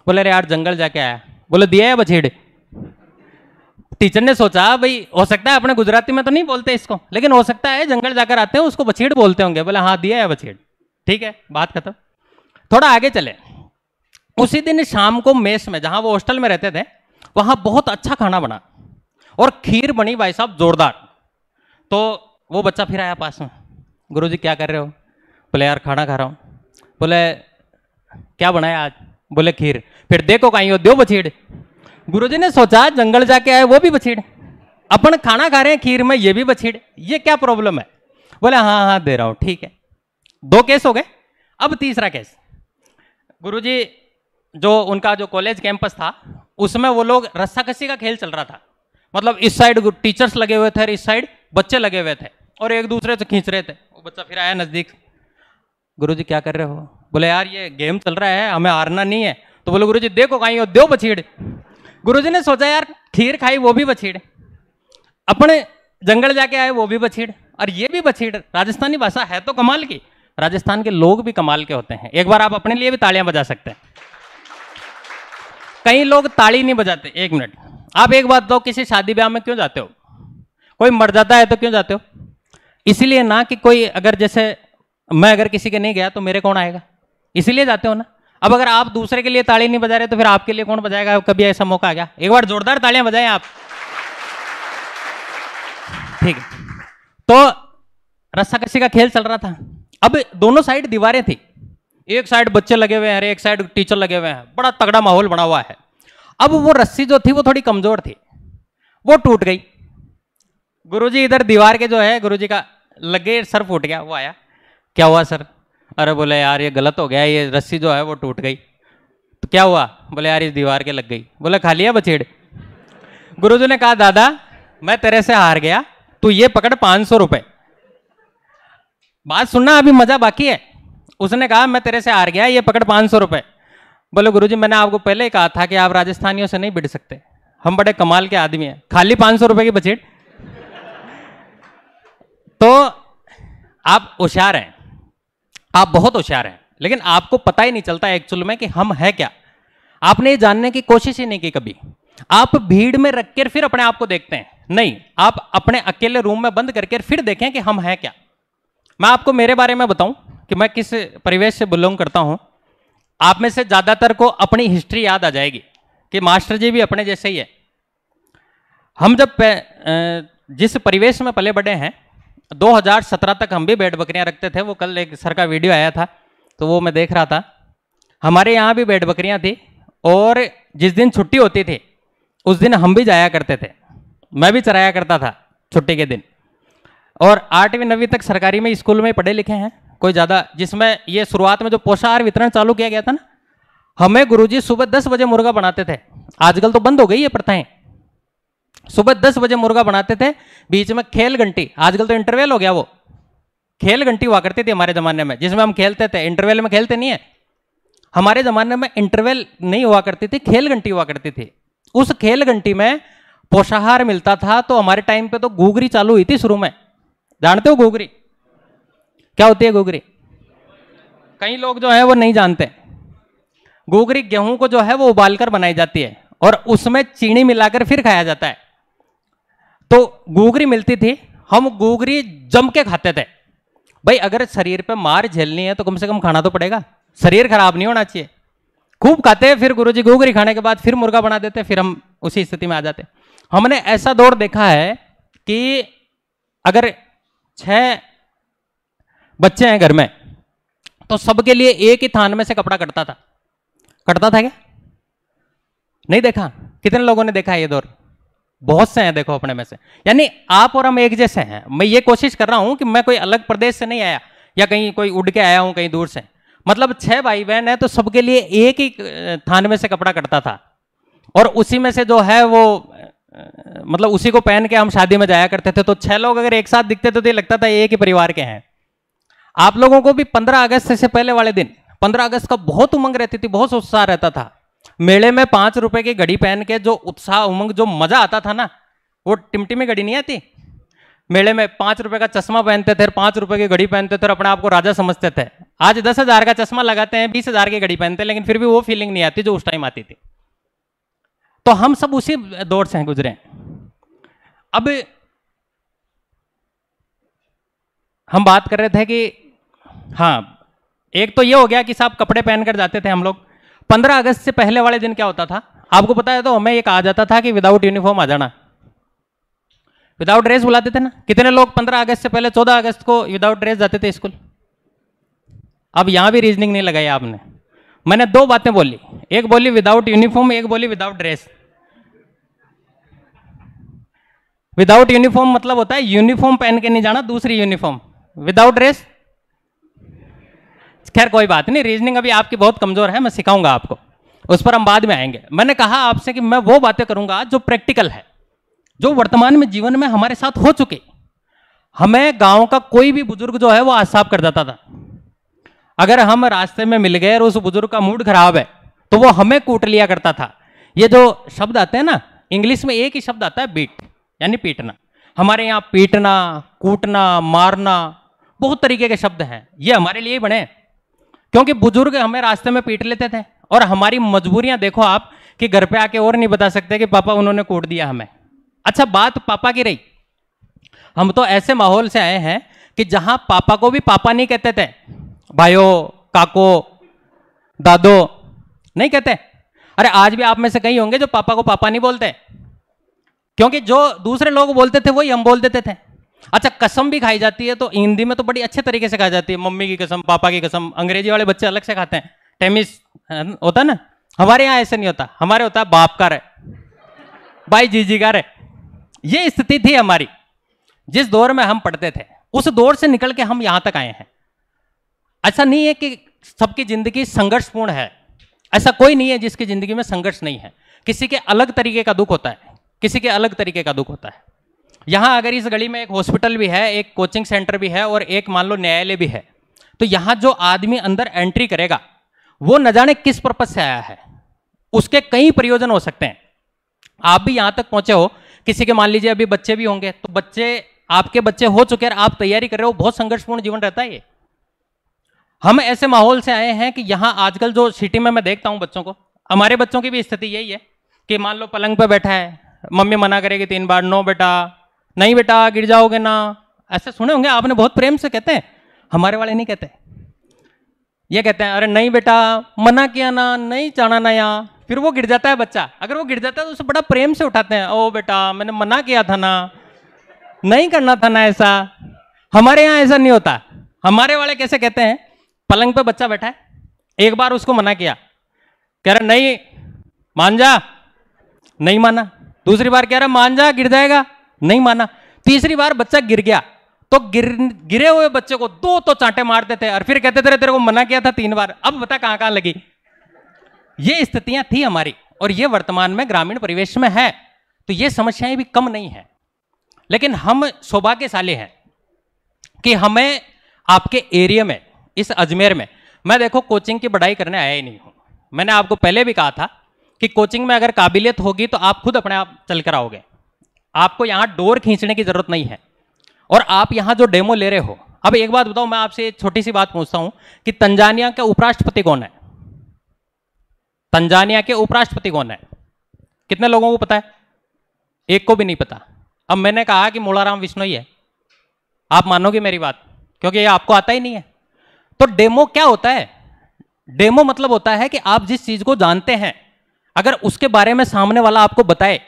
बोले अरे यार जंगल जाके आया बोले दिया है बछेड़ टीचर ने सोचा भाई हो सकता है अपने गुजराती में तो नहीं बोलते इसको लेकिन हो सकता है जंगल जाकर आते हैं उसको बछेड़ बोलते होंगे बोले हाँ दिया है बछेड़ ठीक है बात खत्म थोड़ा आगे चले उसी दिन शाम को मेस में जहाँ वो हॉस्टल में रहते थे वहाँ बहुत अच्छा खाना बना और खीर बनी भाई साहब जोरदार तो वो बच्चा फिर आया पास में गुरु जी क्या कर रहे हो बोले यार खाना खा रहा हूँ बोले क्या बनाया आज बोले खीर फिर देखो कहीं हो दो बछीड़ गुरु जी ने सोचा जंगल जाके आए वो भी बछीड़ अपन खाना खा रहे हैं खीर में ये भी बछीड़ ये क्या प्रॉब्लम है बोले हाँ हाँ दे रहा हूँ ठीक है दो केस हो गए अब तीसरा केस गुरु जी जो उनका जो कॉलेज कैंपस था उसमें वो लोग रस्साकसी का खेल चल रहा था मतलब इस साइड टीचर्स लगे हुए थे इस साइड बच्चे लगे हुए थे और एक दूसरे से खींच रहे थे वो बच्चा फिर आया नज़दीक गुरु जी क्या कर रहे हो बोले यार ये गेम चल रहा है हमें हारना नहीं है तो बोले गुरु जी देखो कहीं हो दो बछीड़ गुरु जी ने सोचा यार खीर खाई वो भी बछीड़ अपने जंगल जाके आए वो भी बछीड़ और ये भी बछीड़ राजस्थानी भाषा है तो कमाल की राजस्थान के लोग भी कमाल के होते हैं एक बार आप अपने लिए भी तालियां बजा सकते हैं कई लोग ताली नहीं बजाते एक मिनट आप एक बात दो किसी शादी ब्याह में क्यों जाते हो कोई मर जाता है तो क्यों जाते हो इसीलिए ना कि कोई अगर जैसे मैं अगर किसी के नहीं गया तो मेरे कौन आएगा इसीलिए जाते हो ना अब अगर आप दूसरे के लिए ताली नहीं बजा रहे तो फिर आपके लिए कौन बजाएगा कभी ऐसा मौका आ गया एक बार जोरदार तालियां बजाएं आप ठीक है तो रस्साकसी का खेल चल रहा था अब दोनों साइड दीवारें थी एक साइड बच्चे लगे हुए हैं एक साइड टीचर लगे हुए हैं बड़ा तगड़ा माहौल बना हुआ है अब वो रस्सी जो थी वो थोड़ी कमजोर थी वो टूट गई गुरुजी इधर दीवार के जो है गुरुजी का लगे सर फूट गया वो आया क्या हुआ सर अरे बोले यार ये गलत हो गया ये रस्सी जो है वो टूट गई तो क्या हुआ बोले यार इस दीवार के लग गई बोले खा लिया बछेड़ जी ने कहा दादा मैं तेरे से हार गया तू ये पकड़ पाँच सौ रुपये बात सुनना अभी मज़ा बाकी है उसने कहा मैं तेरे से हार गया ये पकड़ पाँच सौ रुपये बोले जी मैंने आपको पहले ही कहा था कि आप राजस्थानियों से नहीं बिड़ सकते हम बड़े कमाल के आदमी हैं खाली पाँच सौ रुपये की बछेड़ तो आप होशियार हैं आप बहुत होशियार हैं लेकिन आपको पता ही नहीं चलता एक्चुअल में कि हम है क्या आपने ये जानने की कोशिश ही नहीं की कभी आप भीड़ में रख कर फिर अपने आप को देखते हैं नहीं आप अपने अकेले रूम में बंद करके फिर देखें कि हम हैं क्या मैं आपको मेरे बारे में बताऊं कि मैं किस परिवेश से बिलोंग करता हूं आप में से ज़्यादातर को अपनी हिस्ट्री याद आ जाएगी कि मास्टर जी भी अपने जैसे ही है हम जब जिस परिवेश में पले बड़े हैं 2017 तक हम भी बैड बकरियां रखते थे वो कल एक सर का वीडियो आया था तो वो मैं देख रहा था हमारे यहाँ भी बैड बकरियाँ थी और जिस दिन छुट्टी होती थी उस दिन हम भी जाया करते थे मैं भी चराया करता था छुट्टी के दिन और आठवीं नवीं तक सरकारी में स्कूल में पढ़े लिखे हैं कोई ज़्यादा जिसमें ये शुरुआत में जो पोषाहार वितरण चालू किया गया था ना हमें गुरुजी सुबह दस बजे मुर्गा बनाते थे आजकल तो बंद हो गई है प्रथाएं सुबह दस बजे मुर्गा बनाते थे बीच में खेल घंटी आजकल तो इंटरवेल हो गया वो खेल घंटी हुआ करती थी हमारे ज़माने में जिसमें हम खेलते थे इंटरवेल में खेलते नहीं है हमारे ज़माने में इंटरवेल नहीं हुआ करती थी खेल घंटी हुआ करती थी उस खेल घंटी में पोषाहार मिलता था तो हमारे टाइम पे तो घूगरी चालू हुई थी शुरू में जानते हो घूगरी क्या होती है घूगरी कई लोग जो है वो नहीं जानते गोगरी गेहूं को जो है वो उबालकर बनाई जाती है और उसमें चीनी मिलाकर फिर खाया जाता है तो गोगरी मिलती थी हम गोगरी जम के खाते थे भाई अगर शरीर पे मार झेलनी है तो कम से कम खाना तो पड़ेगा शरीर खराब नहीं होना चाहिए खूब खाते हैं फिर गुरुजी गोगरी खाने के बाद फिर मुर्गा बना देते फिर हम उसी स्थिति में आ जाते हमने ऐसा दौर देखा है कि अगर छह बच्चे हैं घर में तो सबके लिए एक ही थान में से कपड़ा कटता था कटता था क्या नहीं देखा कितने लोगों ने देखा ये दौर बहुत से हैं देखो अपने में से यानी आप और हम एक जैसे हैं मैं ये कोशिश कर रहा हूं कि मैं कोई अलग प्रदेश से नहीं आया या कहीं कोई उड़ के आया हूं कहीं दूर से मतलब छह भाई बहन है तो सबके लिए एक ही थान में से कपड़ा कटता था और उसी में से जो है वो मतलब उसी को पहन के हम शादी में जाया करते थे तो छह लोग अगर एक साथ दिखते थे तो ये लगता था एक ही परिवार के हैं आप लोगों को भी पंद्रह अगस्त से पहले वाले दिन पंद्रह अगस्त का बहुत उमंग रहती थी बहुत उत्साह रहता था मेले में पांच रुपए की घड़ी पहन के जो उत्साह उमंग जो मजा आता था ना वो टिमटी में घड़ी नहीं आती मेले में पांच रुपए का चश्मा पहनते थे पांच रुपए की घड़ी पहनते थे और अपने आप को राजा समझते थे आज दस हजार का चश्मा लगाते हैं बीस हजार की घड़ी पहनते हैं लेकिन फिर भी वो फीलिंग नहीं आती जो उस टाइम आती थी तो हम सब उसी दौर से गुजरे अब हम बात कर रहे थे कि हाँ एक तो ये हो गया कि साहब कपड़े पहनकर जाते थे हम लोग पंद्रह अगस्त से पहले वाले दिन क्या होता था आपको पता है तो हमें एक आ जाता था कि विदाउट यूनिफॉर्म आ जाना विदाउट ड्रेस बुलाते थे ना कितने लोग पंद्रह अगस्त से पहले चौदह अगस्त को विदाउट ड्रेस जाते थे स्कूल अब यहां भी रीजनिंग नहीं लगाई आपने मैंने दो बातें बोली एक बोली विदाउट यूनिफॉर्म एक बोली विदाउट ड्रेस विदाउट यूनिफॉर्म मतलब होता है यूनिफॉर्म पहन के नहीं जाना दूसरी यूनिफॉर्म विदाउट ड्रेस खैर कोई बात नहीं रीजनिंग अभी आपकी बहुत कमज़ोर है मैं सिखाऊंगा आपको उस पर हम बाद में आएंगे मैंने कहा आपसे कि मैं वो बातें करूंगा जो प्रैक्टिकल है जो वर्तमान में जीवन में हमारे साथ हो चुकी हमें गांव का कोई भी बुजुर्ग जो है वो आसाफ कर जाता था अगर हम रास्ते में मिल गए और उस बुजुर्ग का मूड खराब है तो वो हमें कूट लिया करता था ये जो शब्द आते हैं ना इंग्लिश में एक ही शब्द आता है बीट यानी पीटना हमारे यहाँ पीटना कूटना मारना बहुत तरीके के शब्द हैं ये हमारे लिए ही बने हैं क्योंकि बुजुर्ग हमें रास्ते में पीट लेते थे और हमारी मजबूरियां देखो आप कि घर पे आके और नहीं बता सकते कि पापा उन्होंने कूट दिया हमें अच्छा बात पापा की रही हम तो ऐसे माहौल से आए हैं कि जहां पापा को भी पापा नहीं कहते थे भाइयों काको दादो नहीं कहते अरे आज भी आप में से कई होंगे जो पापा को पापा नहीं बोलते क्योंकि जो दूसरे लोग बोलते थे वही हम बोल देते थे अच्छा कसम भी खाई जाती है तो हिंदी में तो बड़ी अच्छे तरीके से खाई जाती है मम्मी की कसम पापा की कसम अंग्रेजी वाले बच्चे अलग से खाते हैं टेमिस होता है ना हमारे यहाँ ऐसे नहीं होता हमारे होता है बाप का रे भाई जी जी का रे ये स्थिति थी हमारी जिस दौर में हम पढ़ते थे उस दौर से निकल के हम यहाँ तक आए हैं ऐसा नहीं है कि सबकी जिंदगी संघर्षपूर्ण है ऐसा कोई नहीं है जिसकी जिंदगी में संघर्ष नहीं है किसी के अलग तरीके का दुख होता है किसी के अलग तरीके का दुख होता है यहाँ अगर इस गली में एक हॉस्पिटल भी है एक कोचिंग सेंटर भी है और एक मान लो न्यायालय भी है तो यहाँ जो आदमी अंदर एंट्री करेगा वो न जाने किस पर्पज से आया है उसके कई प्रयोजन हो सकते हैं आप भी यहाँ तक पहुँचे हो किसी के मान लीजिए अभी बच्चे भी होंगे तो बच्चे आपके बच्चे हो चुके हैं आप तैयारी कर रहे हो बहुत संघर्षपूर्ण जीवन रहता है ये हम ऐसे माहौल से आए हैं कि यहाँ आजकल जो सिटी में मैं देखता हूँ बच्चों को हमारे बच्चों की भी स्थिति यही है कि मान लो पलंग पर बैठा है मम्मी मना करेगी तीन बार नो बेटा नहीं बेटा गिर जाओगे ना ऐसे सुने होंगे आपने बहुत प्रेम से कहते हैं हमारे वाले नहीं कहते ये कहते हैं अरे नहीं बेटा मना किया ना नहीं चाणा ना यहाँ फिर वो गिर जाता है बच्चा अगर वो गिर जाता है तो उसे बड़ा प्रेम से उठाते हैं ओ बेटा मैंने मना किया था ना नहीं करना था ना ऐसा हमारे यहाँ ऐसा नहीं होता हमारे वाले कैसे कहते हैं पलंग पे बच्चा बैठा है एक बार उसको मना किया कह रहा नहीं मान जा नहीं माना दूसरी बार कह रहा मान जा गिर जाएगा नहीं माना तीसरी बार बच्चा गिर गया तो गिर गिरे हुए बच्चे को दो तो चांटे मारते थे और फिर कहते थे तेरे को मना किया था तीन बार अब बता कहां कहां लगी ये स्थितियां थी हमारी और ये वर्तमान में ग्रामीण परिवेश में है तो ये समस्याएं भी कम नहीं है लेकिन हम सौभाग्यशाली हैं कि हमें आपके एरिया में इस अजमेर में मैं देखो कोचिंग की पढ़ाई करने आया ही नहीं हूं मैंने आपको पहले भी कहा था कि कोचिंग में अगर काबिलियत होगी तो आप खुद अपने आप चल कर आओगे आपको यहाँ डोर खींचने की जरूरत नहीं है और आप यहाँ जो डेमो ले रहे हो अब एक बात बताओ मैं आपसे छोटी सी बात पूछता हूं कि तंजानिया का उपराष्ट्रपति कौन है तंजानिया के उपराष्ट्रपति कौन है कितने लोगों को पता है एक को भी नहीं पता अब मैंने कहा कि मोलाराम विष्णु ही है आप मानोगे मेरी बात क्योंकि ये आपको आता ही नहीं है तो डेमो क्या होता है डेमो मतलब होता है कि आप जिस चीज को जानते हैं अगर उसके बारे में सामने वाला आपको बताए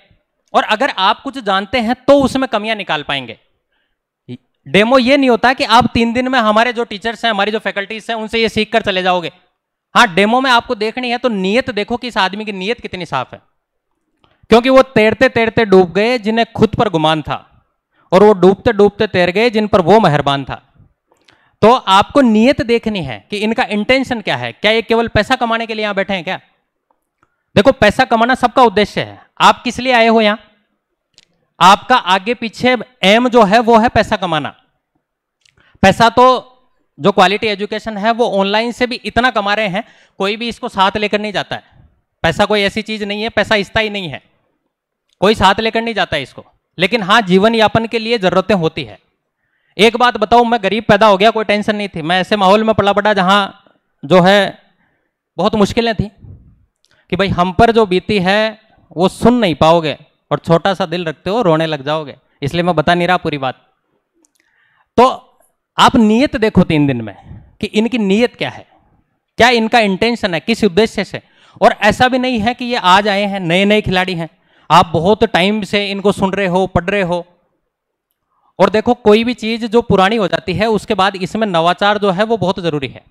और अगर आप कुछ जानते हैं तो उसमें कमियां निकाल पाएंगे डेमो ये नहीं होता कि आप तीन दिन में हमारे जो टीचर्स हैं हमारी जो फैकल्टीज हैं उनसे ये सीख कर चले जाओगे हाँ डेमो में आपको देखनी है तो नीयत देखो कि इस आदमी की नीयत कितनी साफ है क्योंकि वो तैरते तैरते डूब गए जिन्हें खुद पर गुमान था और वो डूबते डूबते तैर गए जिन पर वो मेहरबान था तो आपको नीयत देखनी है कि इनका इंटेंशन क्या है क्या ये केवल पैसा कमाने के लिए यहां बैठे हैं क्या देखो पैसा कमाना सबका उद्देश्य है आप किस लिए आए हो यहां आपका आगे पीछे एम जो है वो है पैसा कमाना पैसा तो जो क्वालिटी एजुकेशन है वो ऑनलाइन से भी इतना कमा रहे हैं कोई भी इसको साथ लेकर नहीं जाता है पैसा कोई ऐसी चीज नहीं है पैसा ही नहीं है कोई साथ लेकर नहीं जाता है इसको लेकिन हाँ जीवन यापन के लिए जरूरतें होती है एक बात बताऊं मैं गरीब पैदा हो गया कोई टेंशन नहीं थी मैं ऐसे माहौल में पला पड़ा जहाँ जो है बहुत मुश्किलें थी कि भाई हम पर जो बीती है वो सुन नहीं पाओगे और छोटा सा दिल रखते हो रोने लग जाओगे इसलिए मैं बता नहीं रहा पूरी बात तो आप नीयत देखो तीन दिन में कि इनकी नीयत क्या है क्या इनका इंटेंशन है किस उद्देश्य से और ऐसा भी नहीं है कि ये आज आए हैं नए नए खिलाड़ी हैं आप बहुत टाइम से इनको सुन रहे हो पढ़ रहे हो और देखो कोई भी चीज जो पुरानी हो जाती है उसके बाद इसमें नवाचार जो है वो बहुत जरूरी है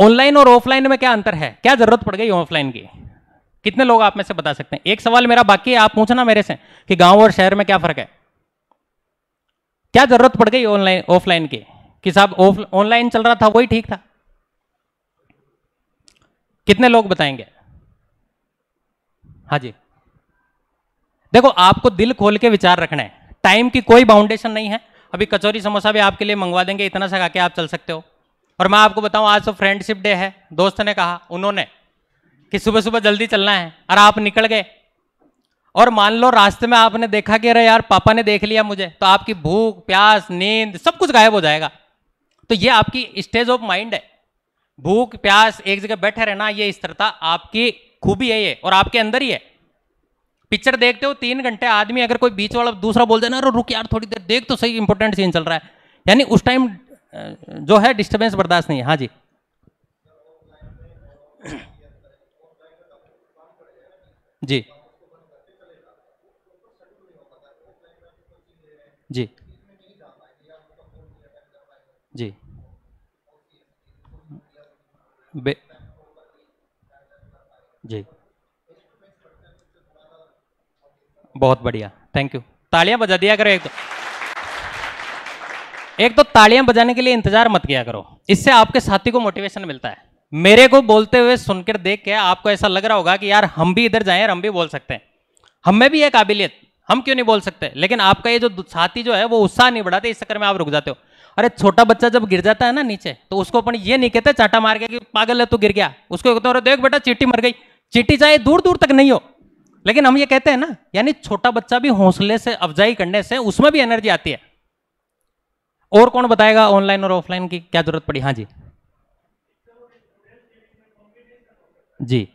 ऑनलाइन और ऑफलाइन में क्या अंतर है क्या जरूरत पड़ गई ऑफलाइन की कितने लोग आप में से बता सकते हैं एक सवाल मेरा बाकी है आप पूछना मेरे से कि गांव और शहर में क्या फर्क है क्या जरूरत पड़ गई ऑनलाइन ऑफलाइन की कि साहब ऑनलाइन चल रहा था वही ठीक था कितने लोग बताएंगे हाँ जी देखो आपको दिल खोल के विचार रखना है टाइम की कोई बाउंडेशन नहीं है अभी कचौरी समोसा भी आपके लिए मंगवा देंगे इतना सा खा के आप चल सकते हो और मैं आपको बताऊं आज तो फ्रेंडशिप डे है दोस्त ने कहा उन्होंने कि सुबह सुबह जल्दी चलना है और आप निकल गए और मान लो रास्ते में आपने देखा कि अरे यार पापा ने देख लिया मुझे तो आपकी भूख प्यास नींद सब कुछ गायब हो जाएगा तो ये आपकी स्टेज ऑफ माइंड है भूख प्यास एक जगह बैठे रहना ये स्थिरता आपकी खूबी है ये और आपके अंदर ही है पिक्चर देखते हो तीन घंटे आदमी अगर कोई बीच वाला दूसरा बोल देना अरे रुक यार थोड़ी देर देख तो सही इंपॉर्टेंट सीन चल रहा है यानी उस टाइम जो है डिस्टर्बेंस बर्दाश्त नहीं है हाँ जी
जी जी
जी बे जी बहुत बढ़िया थैंक यू तालियां बजा दिया करो एक तो एक तो तालियां बजाने के लिए इंतजार मत किया करो इससे आपके साथी को मोटिवेशन मिलता है मेरे को बोलते हुए सुनकर देख के आपको ऐसा लग रहा होगा कि यार हम भी इधर जाए हम भी बोल सकते हैं हम में भी ये काबिलियत हम क्यों नहीं बोल सकते लेकिन आपका ये जो साथी जो है वो उत्साह नहीं बढ़ाते इस चक्कर में आप रुक जाते हो अरे छोटा बच्चा जब गिर जाता है ना नीचे तो उसको अपन ये नहीं कहते चाटा मार गया कि पागल है तो गिर गया उसको कहते हो देख बेटा चीटी मर गई चीटी चाहे दूर दूर तक नहीं हो लेकिन हम ये कहते हैं ना यानी छोटा बच्चा भी हौसले से अफजाई करने से उसमें भी एनर्जी आती है और कौन बताएगा ऑनलाइन और ऑफलाइन की क्या जरूरत पड़ी हाँ जी जी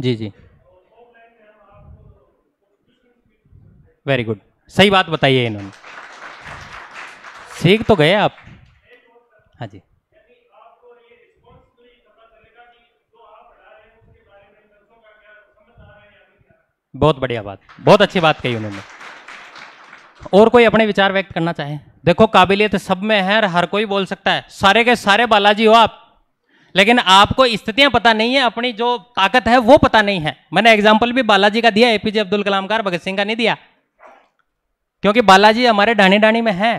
जी जी वेरी गुड सही बात बताई है इन्होंने सीख तो गए आप हाँ जी बहुत बढ़िया बात बहुत अच्छी बात कही उन्होंने और कोई अपने विचार व्यक्त करना चाहे देखो काबिलियत सब में है और हर कोई बोल सकता है सारे के सारे बालाजी हो आप लेकिन आपको स्थितियां पता नहीं है अपनी जो ताकत है वो पता नहीं है मैंने एग्जाम्पल भी बालाजी का दिया एपीजे अब्दुल कलाम का भगत सिंह का नहीं दिया क्योंकि बालाजी हमारे ढाणी डाणी में है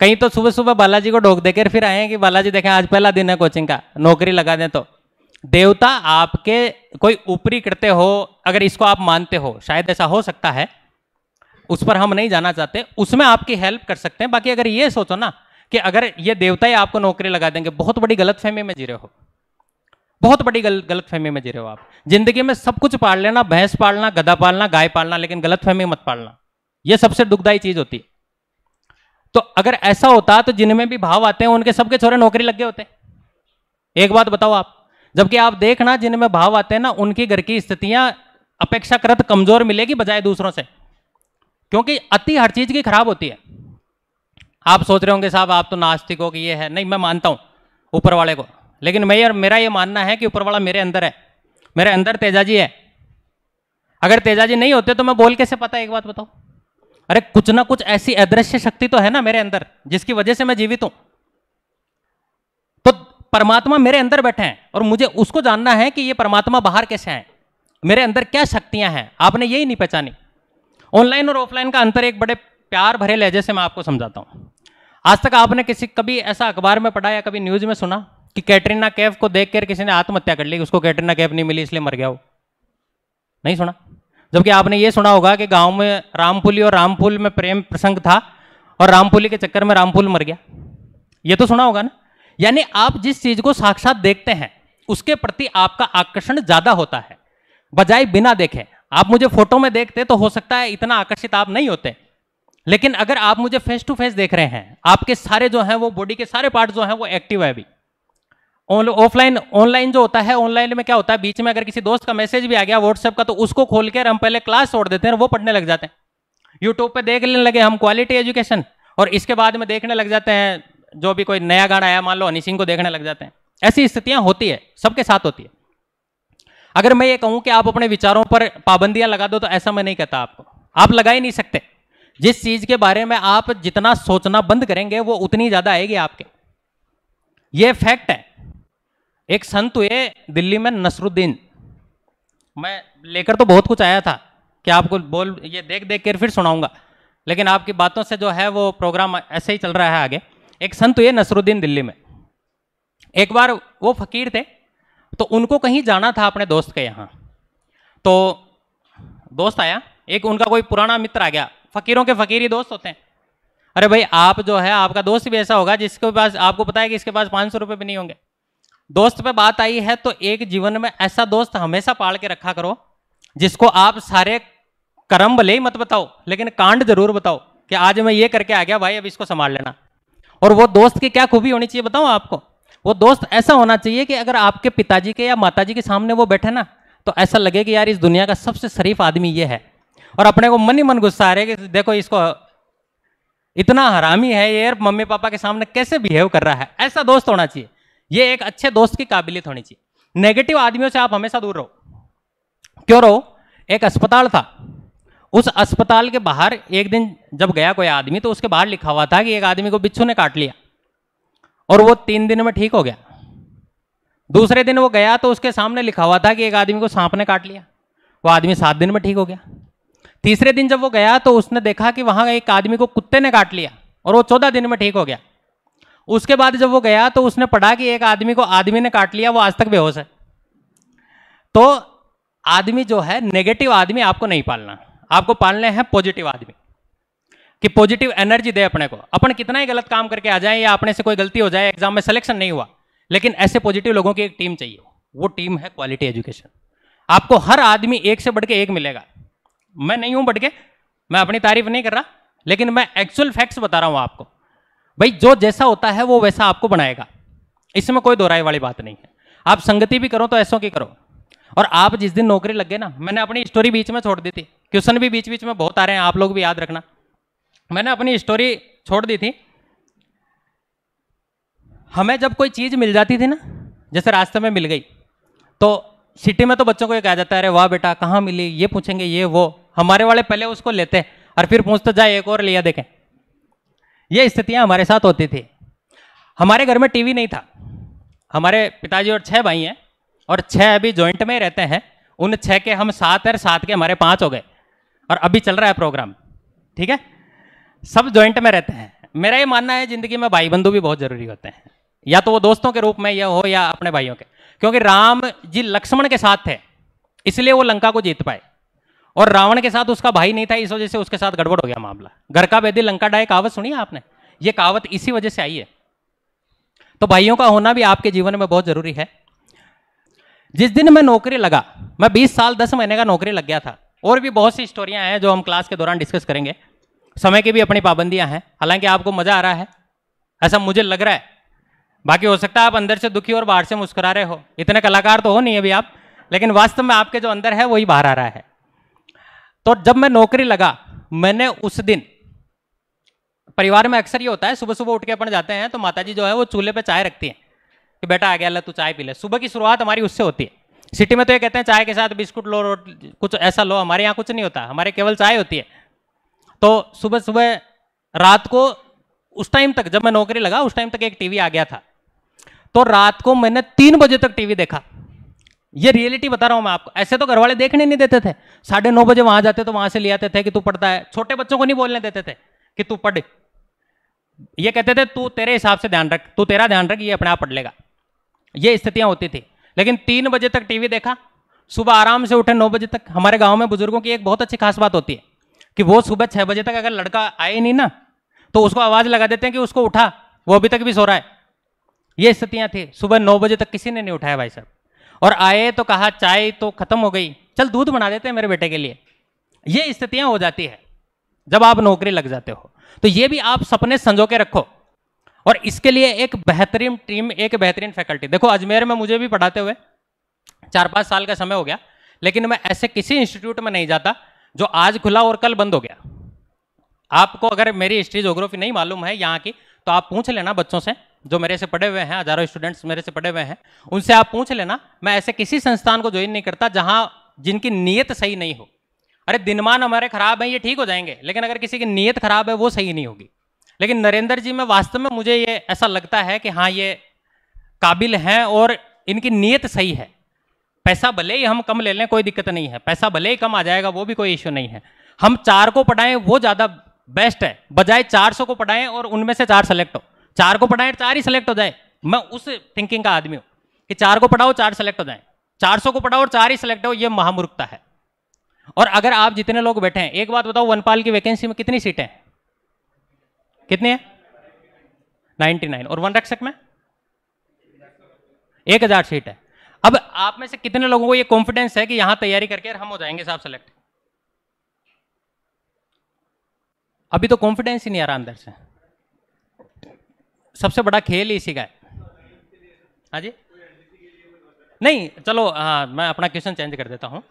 कहीं तो सुबह सुबह बालाजी को ढोक देकर फिर आए कि बालाजी देखें आज पहला दिन है कोचिंग का नौकरी लगा दें तो देवता आपके कोई ऊपरी करते हो अगर इसको आप मानते हो शायद ऐसा हो सकता है उस पर हम नहीं जाना चाहते उसमें आपकी हेल्प कर सकते हैं बाकी अगर ये सोचो ना कि अगर ये देवता ही आपको नौकरी लगा देंगे बहुत बड़ी गलत फहमी में जी रहे हो बहुत बड़ी गल, गलत फहमी में जी रहे हो आप जिंदगी में सब कुछ पाल लेना भैंस पालना गधा पालना गाय पालना लेकिन गलत फहमी मत पालना यह सबसे दुखदायी चीज होती है तो अगर ऐसा होता तो जिनमें भी भाव आते हैं उनके सबके छोरे नौकरी लग गए होते एक बात बताओ आप जबकि आप देखना जिनमें भाव आते हैं ना उनकी घर की स्थितियां अपेक्षाकृत कमजोर मिलेगी बजाय दूसरों से क्योंकि अति हर चीज की खराब होती है आप सोच रहे होंगे साहब आप तो नास्तिक हो कि ये है नहीं मैं मानता हूँ ऊपर वाले को लेकिन मैं यार मेरा ये मानना है कि ऊपर वाला मेरे अंदर है मेरे अंदर तेजाजी है अगर तेजाजी नहीं होते तो मैं बोल कैसे पता एक बात बताओ अरे कुछ ना कुछ ऐसी अदृश्य शक्ति तो है ना मेरे अंदर जिसकी वजह से मैं जीवित हूं तो परमात्मा मेरे अंदर बैठे हैं और मुझे उसको जानना है कि ये परमात्मा बाहर कैसे हैं मेरे अंदर क्या शक्तियां हैं आपने यही नहीं पहचानी ऑनलाइन और ऑफलाइन का अंतर एक बड़े प्यार भरे लहजे से मैं आपको समझाता हूँ आज तक आपने किसी कभी ऐसा अखबार में पढ़ा या कभी न्यूज में सुना कि कैटरीना कैफ को देख कर किसी ने आत्महत्या कर ली उसको कैटरीना कैफ नहीं मिली इसलिए मर गया वो नहीं सुना जबकि आपने ये सुना होगा कि गांव में रामपुली और रामपुल में प्रेम प्रसंग था और रामपुली के चक्कर में रामपुल मर गया ये तो सुना होगा ना यानी आप जिस चीज को साक्षात देखते हैं उसके प्रति आपका आकर्षण ज्यादा होता है बजाय बिना देखे आप मुझे फोटो में देखते तो हो सकता है इतना आकर्षित आप नहीं होते लेकिन अगर आप मुझे फेस टू फेस देख रहे हैं आपके सारे जो हैं वो बॉडी के सारे पार्ट जो हैं वो एक्टिव है अभी ऑफलाइन ऑनलाइन जो होता है ऑनलाइन में क्या होता है बीच में अगर किसी दोस्त का मैसेज भी आ गया व्हाट्सएप का तो उसको खोल कर हम पहले क्लास छोड़ देते हैं वो पढ़ने लग जाते हैं यूट्यूब पर देख लेने लगे हम क्वालिटी एजुकेशन और इसके बाद में देखने लग जाते हैं जो भी कोई नया गाना आया मान लो हनी सिंह को देखने लग जाते हैं ऐसी स्थितियां होती है सबके साथ होती है अगर मैं ये कहूं कि आप अपने विचारों पर पाबंदियां लगा दो तो ऐसा मैं नहीं कहता आपको आप लगा ही नहीं सकते जिस चीज के बारे में आप जितना सोचना बंद करेंगे वो उतनी ज्यादा आएगी आपके ये फैक्ट है एक संत हुए दिल्ली में नसरुद्दीन मैं लेकर तो बहुत कुछ आया था कि आपको बोल ये देख देख कर फिर सुनाऊंगा लेकिन आपकी बातों से जो है वो प्रोग्राम ऐसे ही चल रहा है आगे एक संत हुए नसरुद्दीन दिल्ली में एक बार वो फकीर थे तो उनको कहीं जाना था अपने दोस्त के यहाँ तो दोस्त आया एक उनका कोई पुराना मित्र आ गया फकीरों के फकीर ही दोस्त होते हैं अरे भाई आप जो है आपका दोस्त भी ऐसा होगा जिसके पास आपको पता है कि इसके पास पाँच सौ रुपये भी नहीं होंगे दोस्त पे बात आई है तो एक जीवन में ऐसा दोस्त हमेशा पाल के रखा करो जिसको आप सारे कर्म भले ही मत बताओ लेकिन कांड जरूर बताओ कि आज मैं ये करके आ गया भाई अब इसको संभाल लेना और वो दोस्त की क्या खूबी होनी चाहिए बताऊँ आपको वो दोस्त ऐसा होना चाहिए कि अगर आपके पिताजी के या माताजी के सामने वो बैठे ना तो ऐसा लगे कि यार इस दुनिया का सबसे शरीफ आदमी ये है और अपने को मन ही मन गुस्सा आ रहा है कि देखो इसको इतना हरामी है ये मम्मी पापा के सामने कैसे बिहेव कर रहा है ऐसा दोस्त होना चाहिए ये एक अच्छे दोस्त की काबिलियत होनी चाहिए नेगेटिव आदमियों से आप हमेशा दूर रहो क्यों रहो एक अस्पताल था उस अस्पताल के बाहर एक दिन जब गया कोई आदमी तो उसके बाहर लिखा हुआ था कि एक आदमी को बिच्छू ने काट लिया और वो तीन दिन में ठीक हो गया दूसरे दिन वो गया तो उसके सामने लिखा हुआ था कि एक आदमी को सांप ने काट लिया वो आदमी सात दिन में ठीक हो गया तीसरे दिन जब वो गया तो उसने देखा कि वहाँ एक आदमी को कुत्ते ने काट लिया और वो चौदह दिन में ठीक हो गया उसके बाद जब वो गया तो उसने पढ़ा कि एक आदमी को आदमी ने काट लिया वो आज तक बेहोश है तो आदमी जो है नेगेटिव आदमी आपको नहीं पालना आपको पालने हैं पॉजिटिव आदमी कि पॉजिटिव एनर्जी दे अपने को अपन कितना ही गलत काम करके आ जाए या अपने से कोई गलती हो जाए एग्जाम में सिलेक्शन नहीं हुआ लेकिन ऐसे पॉजिटिव लोगों की एक टीम चाहिए वो टीम है क्वालिटी एजुकेशन आपको हर आदमी एक से बढ़ के एक मिलेगा मैं नहीं हूं बढ़ के मैं अपनी तारीफ नहीं कर रहा लेकिन मैं एक्चुअल फैक्ट्स बता रहा हूं आपको भाई जो जैसा होता है वो वैसा आपको बनाएगा इसमें कोई दोहराई वाली बात नहीं है आप संगति भी करो तो ऐसों की करो और आप जिस दिन नौकरी लग गए ना मैंने अपनी स्टोरी बीच में छोड़ दी थी क्वेश्चन भी बीच बीच में बहुत आ रहे हैं आप लोग भी याद रखना मैंने अपनी स्टोरी छोड़ दी थी हमें जब कोई चीज़ मिल जाती थी ना जैसे रास्ते में मिल गई तो सिटी में तो बच्चों को ये कहा जाता है अरे वाह बेटा कहाँ मिली ये पूछेंगे ये वो हमारे वाले पहले उसको लेते और फिर पूछते जाए एक और लिया देखें ये स्थितियाँ हमारे साथ होती थी हमारे घर में टीवी नहीं था हमारे पिताजी और छः भाई हैं और छः अभी जॉइंट में रहते हैं उन छः के हम सात और सात के हमारे पाँच हो गए और अभी चल रहा है प्रोग्राम ठीक है सब ज्वाइंट में रहते हैं मेरा ये मानना है जिंदगी में भाई बंधु भी बहुत जरूरी होते हैं या तो वो दोस्तों के रूप में या हो या अपने भाइयों के क्योंकि राम जी लक्ष्मण के साथ थे इसलिए वो लंका को जीत पाए और रावण के साथ उसका भाई नहीं था इस वजह से उसके साथ गड़बड़ हो गया मामला घर का वेदी लंका डाय कहावत सुनी आपने ये कहावत इसी वजह से आई है तो भाइयों का होना भी आपके जीवन में बहुत जरूरी है जिस दिन मैं नौकरी लगा मैं 20 साल 10 महीने का नौकरी लग गया था और भी बहुत सी स्टोरियां हैं जो हम क्लास के दौरान डिस्कस करेंगे समय की भी अपनी पाबंदियां हैं हालांकि आपको मजा आ रहा है ऐसा मुझे लग रहा है बाकी हो सकता है आप अंदर से दुखी और बाहर से मुस्कुरा रहे हो इतने कलाकार तो हो नहीं अभी आप लेकिन वास्तव में आपके जो अंदर है वही बाहर आ रहा है तो जब मैं नौकरी लगा मैंने उस दिन परिवार में अक्सर ये होता है सुबह सुबह उठ के अपन जाते हैं तो माता जो है वो चूल्हे पर चाय रखती है कि बेटा आ गया अल्लाह तू चाय पी ले सुबह की शुरुआत हमारी उससे होती है सिटी में तो ये कहते हैं चाय के साथ बिस्कुट लो रोट कुछ ऐसा लो हमारे यहाँ कुछ नहीं होता हमारे केवल चाय होती है तो सुबह सुबह रात को उस टाइम तक जब मैं नौकरी लगा उस टाइम तक एक टीवी आ गया था तो रात को मैंने तीन बजे तक टीवी देखा ये रियलिटी बता रहा हूं मैं आपको ऐसे तो घरवाले देखने नहीं देते थे साढ़े नौ बजे वहां जाते तो वहां से ले आते थे कि तू पढ़ता है छोटे बच्चों को नहीं बोलने देते थे कि तू पढ़ ये कहते थे तू तेरे हिसाब से ध्यान रख तू तेरा ध्यान रख ये अपने आप पढ़ लेगा ये स्थितियां होती थी लेकिन तीन बजे तक टीवी देखा सुबह आराम से उठे नौ बजे तक हमारे गाँव में बुजुर्गों की एक बहुत अच्छी खास बात होती है कि वो सुबह छह बजे तक अगर लड़का आए नहीं ना तो उसको आवाज लगा देते हैं कि उसको उठा वो अभी तक भी सो रहा है ये स्थितियां थी सुबह नौ बजे तक किसी ने नहीं उठाया भाई साहब और आए तो कहा चाय तो खत्म हो गई चल दूध बना देते हैं मेरे बेटे के लिए ये स्थितियां हो जाती है जब आप नौकरी लग जाते हो तो ये भी आप सपने संजो के रखो और इसके लिए एक बेहतरीन टीम एक बेहतरीन फैकल्टी देखो अजमेर में मुझे भी पढ़ाते हुए चार पाँच साल का समय हो गया लेकिन मैं ऐसे किसी इंस्टीट्यूट में नहीं जाता जो आज खुला और कल बंद हो गया आपको अगर मेरी हिस्ट्री जोग्राफी नहीं मालूम है यहाँ की तो आप पूछ लेना बच्चों से जो मेरे से पढ़े हुए हैं हजारों स्टूडेंट्स मेरे से पढ़े हुए हैं उनसे आप पूछ लेना मैं ऐसे किसी संस्थान को ज्वाइन नहीं करता जहाँ जिनकी नीयत सही नहीं हो अरे दिनमान हमारे खराब हैं ये ठीक हो जाएंगे लेकिन अगर किसी की नीयत खराब है वो सही नहीं होगी लेकिन नरेंद्र जी में वास्तव में मुझे ये ऐसा लगता है कि हाँ ये काबिल हैं और इनकी नीयत सही है पैसा भले ही हम कम ले लें कोई दिक्कत नहीं है पैसा भले ही कम आ जाएगा वो भी कोई इश्यू नहीं है हम चार को पढ़ाएं वो ज़्यादा बेस्ट है बजाय चार सौ को पढ़ाएं और उनमें से चार सेलेक्ट हो चार को पढ़ाएं चार ही सेलेक्ट हो जाए मैं उस थिंकिंग का आदमी हूँ कि चार को पढ़ाओ चार सेलेक्ट हो जाए चार सौ को पढ़ाओ और चार ही सेलेक्ट हो ये महामूर्खता है और अगर आप जितने लोग बैठे हैं एक बात बताओ वनपाल की वैकेंसी में कितनी सीटें हैं कितनी है नाइन और वन रक्षक में एक हजार सीट है अब आप में से कितने लोगों को ये कॉन्फिडेंस है कि यहां तैयारी करके हम हो जाएंगे साहब सेलेक्ट अभी तो कॉन्फिडेंस ही नहीं आ रहा अंदर से सबसे बड़ा खेल इसी का है हाँ जी नहीं चलो हाँ मैं अपना क्वेश्चन चेंज कर देता हूँ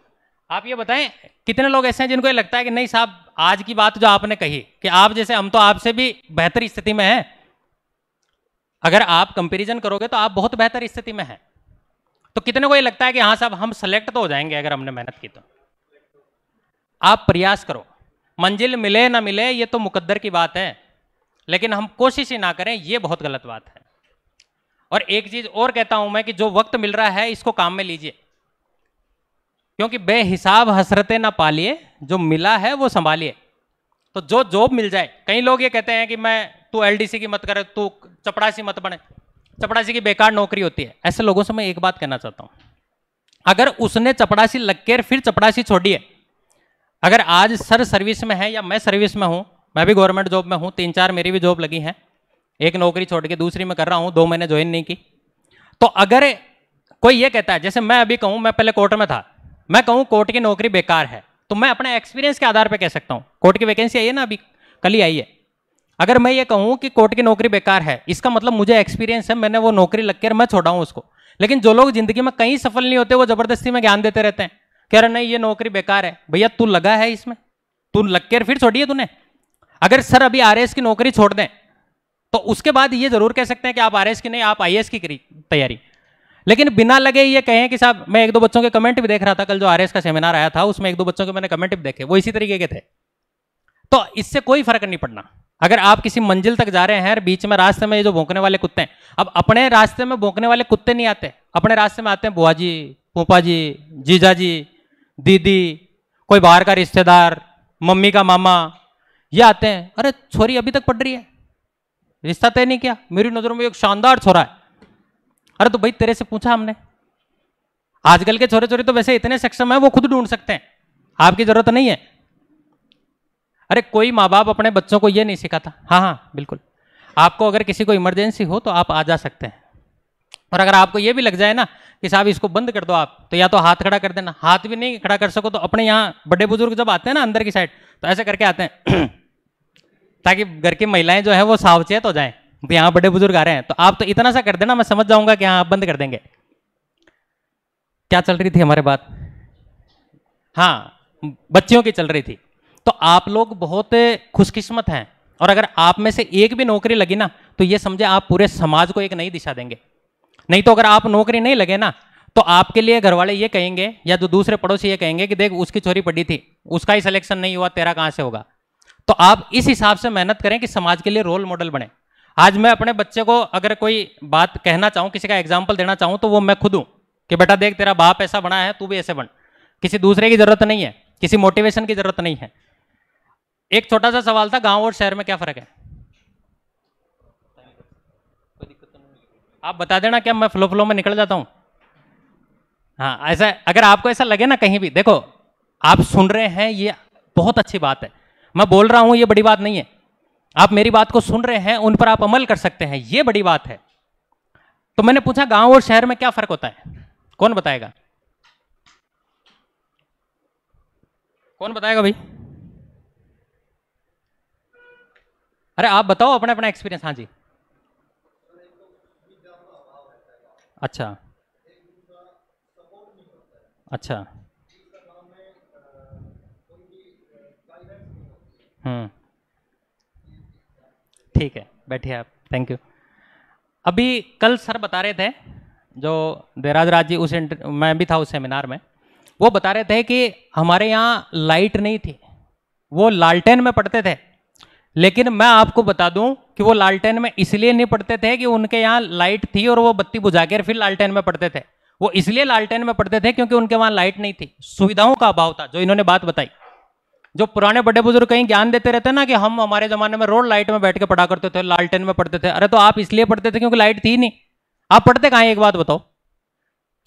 आप ये बताएं कितने लोग ऐसे हैं जिनको ये लगता है कि नहीं साहब आज की बात जो आपने कही कि आप जैसे हम तो आपसे भी बेहतर स्थिति में हैं अगर आप कंपैरिजन करोगे तो आप बहुत बेहतर स्थिति में हैं तो कितने को ये लगता है कि हाँ साहब हम सेलेक्ट तो हो जाएंगे अगर हमने मेहनत की तो आप प्रयास करो मंजिल मिले ना मिले ये तो मुकद्दर की बात है लेकिन हम कोशिश ही ना करें ये बहुत गलत बात है और एक चीज और कहता हूं मैं कि जो वक्त मिल रहा है इसको काम में लीजिए क्योंकि बेहिसाब हसरतें ना पालिए जो मिला है वो संभालिए तो जो जॉब मिल जाए कई लोग ये कहते हैं कि मैं तू एलडीसी की मत करे तू चपड़ासी मत बने चपड़ासी की बेकार नौकरी होती है ऐसे लोगों से मैं एक बात कहना चाहता हूं अगर उसने चपड़ासी लगकर फिर चपड़ासी छोड़ी है अगर आज सर सर्विस में है या मैं सर्विस में हूं मैं भी गवर्नमेंट जॉब में हूं तीन चार मेरी भी जॉब लगी है एक नौकरी छोड़ के दूसरी में कर रहा हूं दो महीने ज्वाइन नहीं की तो अगर कोई ये कहता है जैसे मैं अभी कहूं मैं पहले कोर्ट में था मैं कहूं कोर्ट की नौकरी बेकार है तो मैं अपने एक्सपीरियंस के आधार पर कह सकता हूं कोर्ट की वैकेंसी आई है ना अभी कल ही आई है अगर मैं ये कहूँ कि कोर्ट की नौकरी बेकार है इसका मतलब मुझे एक्सपीरियंस है मैंने वो नौकरी लग कर मैं छोड़ा हूँ उसको लेकिन जो लोग जिंदगी में कहीं सफल नहीं होते वो जबरदस्ती में ज्ञान देते रहते हैं कह रहे नहीं ये नौकरी बेकार है भैया तू लगा है इसमें तू लग कर फिर छोड़िए तूने अगर सर अभी आर की नौकरी छोड़ दें तो उसके बाद ये जरूर कह सकते हैं कि आप आर की नहीं आप आई की करी तैयारी लेकिन बिना लगे ये कहें कि साहब मैं एक दो बच्चों के कमेंट भी देख रहा था कल जो आर का सेमिनार आया था उसमें एक दो बच्चों के मैंने कमेंट भी देखे वो इसी तरीके के थे तो इससे कोई फर्क नहीं पड़ना अगर आप किसी मंजिल तक जा रहे हैं और बीच में रास्ते में ये जो भोंकने वाले कुत्ते हैं अब अपने रास्ते में भोंकने वाले कुत्ते नहीं आते अपने रास्ते में आते हैं बुआ जी पोपा जी जीजा जी दीदी कोई बाहर का रिश्तेदार मम्मी का मामा ये आते हैं अरे छोरी अभी तक पड़ रही है रिश्ता तय नहीं किया मेरी नज़रों में एक शानदार छोरा है अरे तो भाई तेरे से पूछा हमने आजकल के छोरे छोरे तो वैसे इतने सक्षम है वो खुद ढूंढ सकते हैं आपकी जरूरत नहीं है अरे कोई माँ बाप अपने बच्चों को ये नहीं सिखाता हाँ हाँ बिल्कुल आपको अगर किसी को इमरजेंसी हो तो आप आ जा सकते हैं और अगर आपको ये भी लग जाए ना कि साहब इसको बंद कर दो आप तो या तो हाथ खड़ा कर देना हाथ भी नहीं खड़ा कर सको तो अपने यहाँ बड़े बुजुर्ग जब आते हैं ना अंदर की साइड तो ऐसे करके आते हैं [clears throat] ताकि घर की महिलाएं जो है वो सावचेत हो जाए तो यहाँ बड़े बुजुर्ग आ रहे हैं तो आप तो इतना सा कर देना मैं समझ जाऊंगा कि हाँ आप बंद कर देंगे क्या चल रही थी हमारे बात हाँ बच्चियों की चल रही थी तो आप लोग बहुत खुशकिस्मत हैं और अगर आप में से एक भी नौकरी लगी ना तो ये समझे आप पूरे समाज को एक नई दिशा देंगे नहीं तो अगर आप नौकरी नहीं लगे ना तो आपके लिए घर वाले ये कहेंगे या जो दूसरे पड़ोसी ये कहेंगे कि देख उसकी चोरी पड़ी थी उसका ही सिलेक्शन नहीं हुआ तेरा कहाँ से होगा तो आप इस हिसाब से मेहनत करें कि समाज के लिए रोल मॉडल बने आज मैं अपने बच्चे को अगर कोई बात कहना चाहूँ किसी का एग्जाम्पल देना चाहूँ तो वो मैं खुद हूँ कि बेटा देख तेरा बाप ऐसा बना है तू भी ऐसे बन किसी दूसरे की जरूरत नहीं है किसी मोटिवेशन की जरूरत नहीं है एक छोटा सा सवाल था गांव और शहर में क्या फर्क है आप बता देना क्या मैं फ्लो फ्लो में निकल जाता हूं हाँ ऐसा अगर आपको ऐसा लगे ना कहीं भी देखो आप सुन रहे हैं ये बहुत अच्छी बात है मैं बोल रहा हूं ये बड़ी बात नहीं है आप मेरी बात को सुन रहे हैं उन पर आप अमल कर सकते हैं ये बड़ी बात है तो मैंने पूछा गांव और शहर में क्या फर्क होता है कौन बताएगा कौन बताएगा भाई अरे आप बताओ अपना अपना एक्सपीरियंस हाँ जी अच्छा अच्छा हम्म ठीक है बैठिए आप थैंक यू अभी कल सर बता रहे थे जो देराज राज जी उस मैं भी था उस सेमिनार में वो बता रहे थे कि हमारे यहाँ लाइट नहीं थी वो लालटेन में पढ़ते थे लेकिन मैं आपको बता दूं कि वो लालटेन में इसलिए नहीं पढ़ते थे कि उनके यहाँ लाइट थी और वो बत्ती बुझा के फिर लालटेन में पढ़ते थे वो इसलिए लालटेन में पढ़ते थे क्योंकि उनके वहां लाइट नहीं थी सुविधाओं का अभाव था जो इन्होंने बात बताई जो पुराने बड़े बुजुर्ग कहीं ज्ञान देते रहते ना कि हम हमारे जमाने में रोड लाइट में बैठ के पढ़ा करते थे लालटेन में पढ़ते थे अरे तो आप इसलिए पढ़ते थे क्योंकि लाइट थी नहीं आप पढ़ते कहाँ एक बात बताओ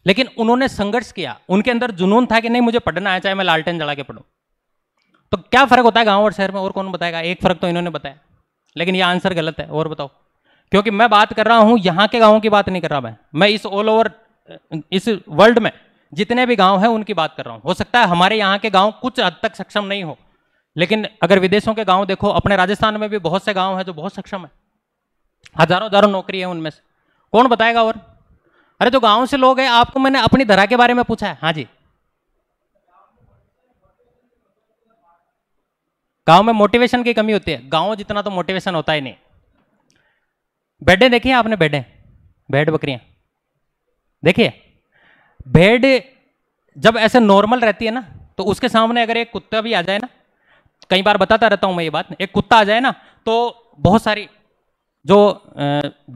लेकिन उन्होंने संघर्ष किया उनके अंदर जुनून था कि नहीं मुझे पढ़ना है चाहे मैं लालटेन जला के पढ़ूँ तो क्या फ़र्क होता है गाँव और शहर में और कौन बताएगा एक फ़र्क तो इन्होंने बताया लेकिन ये आंसर गलत है और बताओ क्योंकि मैं बात कर रहा हूँ यहाँ के गाँव की बात नहीं कर रहा मैं मैं इस ऑल ओवर इस वर्ल्ड में जितने भी गाँव हैं उनकी बात कर रहा हूँ हो सकता है हमारे यहाँ के गाँव कुछ हद तक सक्षम नहीं हो लेकिन अगर विदेशों के गांव देखो अपने राजस्थान में भी बहुत से गांव हैं जो बहुत सक्षम है हजारों हजारों नौकरी है उनमें से कौन बताएगा और अरे तो गाँव से लोग हैं आपको मैंने अपनी धरा के बारे में पूछा है हाँ जी गांव में मोटिवेशन की कमी होती है गांव जितना तो मोटिवेशन होता ही नहीं बेडें देखिए आपने बेडें भेड़ बकरियां देखिए भेड़ जब ऐसे नॉर्मल रहती है ना तो उसके सामने अगर एक कुत्ता भी आ जाए ना कई बार बताता रहता हूं मैं ये बात एक कुत्ता आ जाए ना तो बहुत सारी जो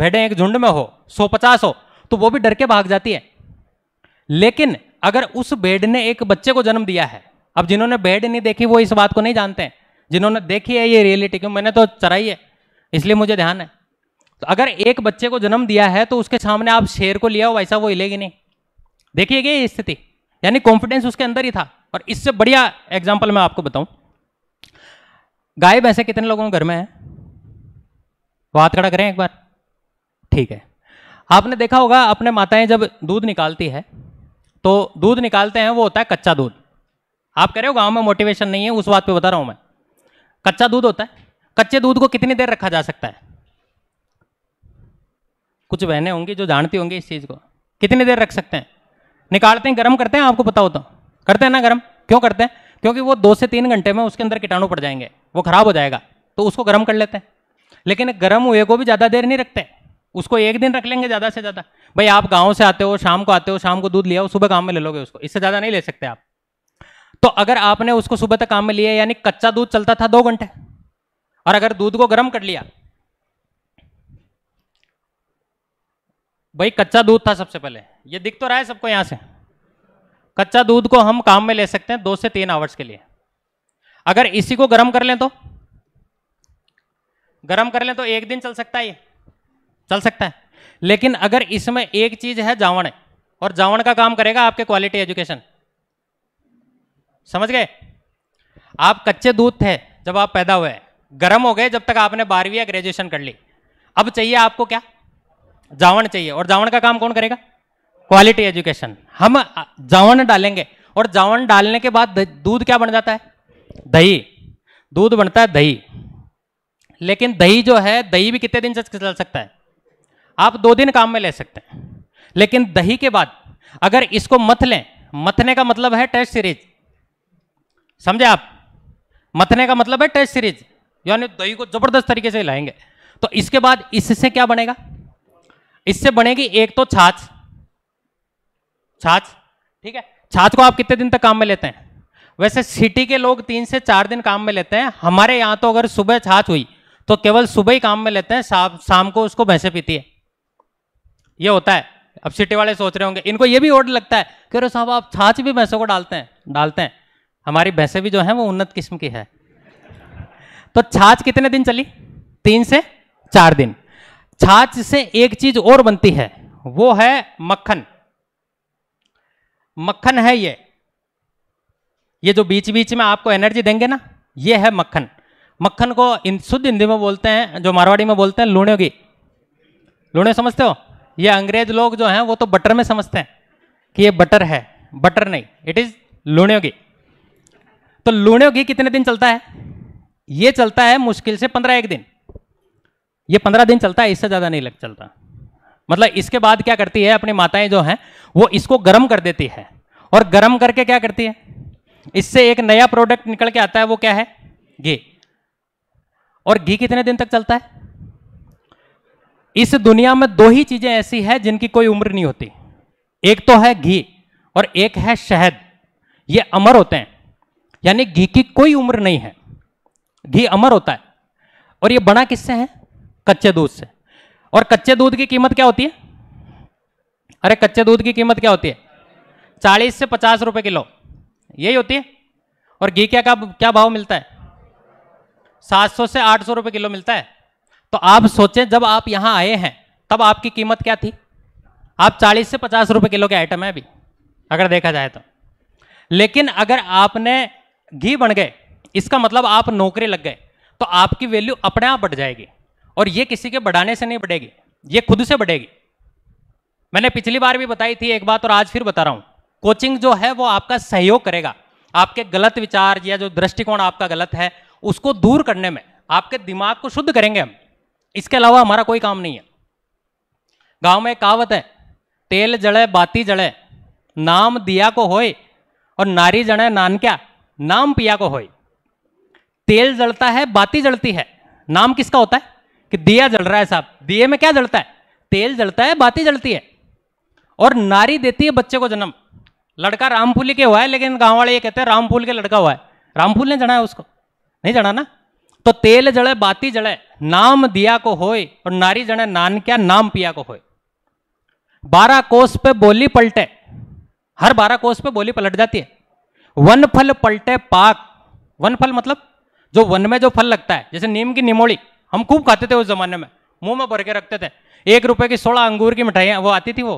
भेड़ें एक झुंड में हो सौ पचास हो तो वो भी डर के भाग जाती है लेकिन अगर उस भेड़ ने एक बच्चे को जन्म दिया है अब जिन्होंने भेड़ नहीं देखी वो इस बात को नहीं जानते हैं जिन्होंने देखी है ये रियलिटी क्यों मैंने तो चराई है इसलिए मुझे ध्यान है तो अगर एक बच्चे को जन्म दिया है तो उसके सामने आप शेर को लिया हो वैसा वो हिलेगी नहीं देखिए ये स्थिति यानी कॉन्फिडेंस उसके अंदर ही था और इससे बढ़िया एग्जाम्पल मैं आपको बताऊं गाय भैंसे कितने लोगों के घर में है बात खड़ा करें एक बार ठीक है आपने देखा होगा अपने माताएं जब दूध निकालती है तो दूध निकालते हैं वो होता है कच्चा दूध आप कह रहे हो गाँव में मोटिवेशन नहीं है उस बात पे बता रहा हूँ मैं कच्चा दूध होता है कच्चे दूध को कितनी देर रखा जा सकता है कुछ बहनें होंगी जो जानती होंगी इस चीज़ को कितनी देर रख सकते हैं निकालते हैं गर्म करते हैं आपको पता होता तो। करते हैं ना गर्म क्यों करते हैं क्योंकि वो दो से तीन घंटे में उसके अंदर कीटाणु पड़ जाएंगे वो खराब हो जाएगा तो उसको गर्म कर लेते हैं लेकिन गर्म हुए को भी ज़्यादा देर नहीं रखते उसको एक दिन रख लेंगे ज़्यादा से ज़्यादा भाई आप गाँव से आते हो शाम को आते हो शाम को दूध लिया हो सुबह काम में ले लोगे उसको इससे ज़्यादा नहीं ले सकते आप तो अगर आपने उसको सुबह तक काम में लिया यानी कच्चा दूध चलता था दो घंटे और अगर दूध को गर्म कर लिया भाई कच्चा दूध था सबसे पहले ये दिख तो रहा है सबको यहां से कच्चा दूध को हम काम में ले सकते हैं दो से तीन आवर्स के लिए अगर इसी को गर्म कर लें तो गर्म कर लें तो एक दिन चल सकता है ये चल सकता है लेकिन अगर इसमें एक चीज है जावण और जावण का काम करेगा आपके क्वालिटी एजुकेशन समझ गए आप कच्चे दूध थे जब आप पैदा हुए गर्म हो गए जब तक आपने बारहवीं या ग्रेजुएशन कर ली अब चाहिए आपको क्या जावण चाहिए और जावण का काम कौन करेगा क्वालिटी एजुकेशन हम जावण डालेंगे और जावण डालने के बाद दूध क्या बन जाता है दही दूध बनता है दही लेकिन दही जो है दही भी कितने दिन से चल सकता है आप दो दिन काम में ले सकते हैं लेकिन दही के बाद अगर इसको मथ लें मथने का मतलब है टेस्ट सीरीज समझे आप मथने का मतलब है टेस्ट सीरीज यानी दही को जबरदस्त तरीके से लाएंगे तो इसके बाद इससे क्या बनेगा इससे बनेगी एक तो छाछ छाछ ठीक है छाछ को आप कितने दिन तक काम में लेते हैं वैसे सिटी के लोग तीन से चार दिन काम में लेते हैं हमारे यहां तो अगर सुबह छाछ हुई तो केवल सुबह ही काम में लेते हैं शाम को उसको भैंसे पीती है ये होता है अब सिटी वाले सोच रहे होंगे इनको ये भी ऑर्डर लगता है कि अरे साहब आप छाछ भी भैंसों को डालते हैं डालते हैं हमारी भैंसें भी जो हैं वो उन्नत किस्म की है तो छाछ कितने दिन चली तीन से चार दिन छाछ से एक चीज और बनती है वो है मक्खन मक्खन है ये ये जो बीच बीच में आपको एनर्जी देंगे ना ये है मक्खन मक्खन को इन शुद्ध हिंदी में बोलते हैं जो मारवाड़ी में बोलते हैं लूणियोगी लूणे समझते हो ये अंग्रेज लोग जो हैं वो तो बटर में समझते हैं कि ये बटर है बटर नहीं इट इज लूणियोगी तो लूणे घी कितने दिन चलता है ये चलता है मुश्किल से पंद्रह एक दिन ये पंद्रह दिन चलता है इससे ज़्यादा नहीं लग चलता मतलब इसके बाद क्या करती है अपनी माताएं जो हैं वो इसको गर्म कर देती है और गर्म करके क्या करती है इससे एक नया प्रोडक्ट निकल के आता है वो क्या है घी और घी कितने दिन तक चलता है इस दुनिया में दो ही चीजें ऐसी है जिनकी कोई उम्र नहीं होती एक तो है घी और एक है शहद ये अमर होते हैं यानी घी की कोई उम्र नहीं है घी अमर होता है और ये बना किससे है कच्चे दूध से और कच्चे दूध की कीमत क्या होती है अरे कच्चे दूध की कीमत क्या होती है चालीस से पचास रुपए किलो यही होती है और घी क्या क्या भाव मिलता है सात सौ से आठ सौ रुपये किलो मिलता है तो आप सोचें जब आप यहां आए हैं तब आपकी कीमत क्या थी आप चालीस से पचास रुपये किलो के आइटम है अभी अगर देखा जाए तो लेकिन अगर आपने घी बन गए इसका मतलब आप नौकरी लग गए तो आपकी वैल्यू अपने आप बढ़ जाएगी और ये किसी के बढ़ाने से नहीं बढ़ेगी ये खुद से बढ़ेगी मैंने पिछली बार भी बताई थी एक बात और आज फिर बता रहा हूं कोचिंग जो है वो आपका सहयोग करेगा आपके गलत विचार या जो दृष्टिकोण आपका गलत है उसको दूर करने में आपके दिमाग को शुद्ध करेंगे हम इसके अलावा हमारा कोई काम नहीं है गांव में कहावत है तेल जड़े बाती जड़े नाम दिया को होए और नारी जड़े नानक्या नाम पिया को होई तेल जलता है बाती जलती है नाम किसका होता है कि दिया जल रहा है साहब दिए में क्या जलता है तेल जलता है बाती जलती है और नारी देती है बच्चे को जन्म लड़का रामफूली के हुआ है लेकिन गांव वाले ये कहते हैं रामफूल के लड़का हुआ है रामफूल ने जड़ा है उसको नहीं जड़ा ना तो तेल जड़े बाती जड़े नाम दिया को होए और नारी जड़े नान क्या नाम पिया को होए बारह कोस पे बोली पलटे हर बारह कोस पे बोली पलट जाती है वन फल पलटे पाक वन फल मतलब जो वन में जो फल लगता है जैसे नीम की निमोड़ी हम खूब खाते थे उस जमाने में मुंह में भर के रखते थे एक रुपए की सोलह अंगूर की मिठाइयाँ वो आती थी वो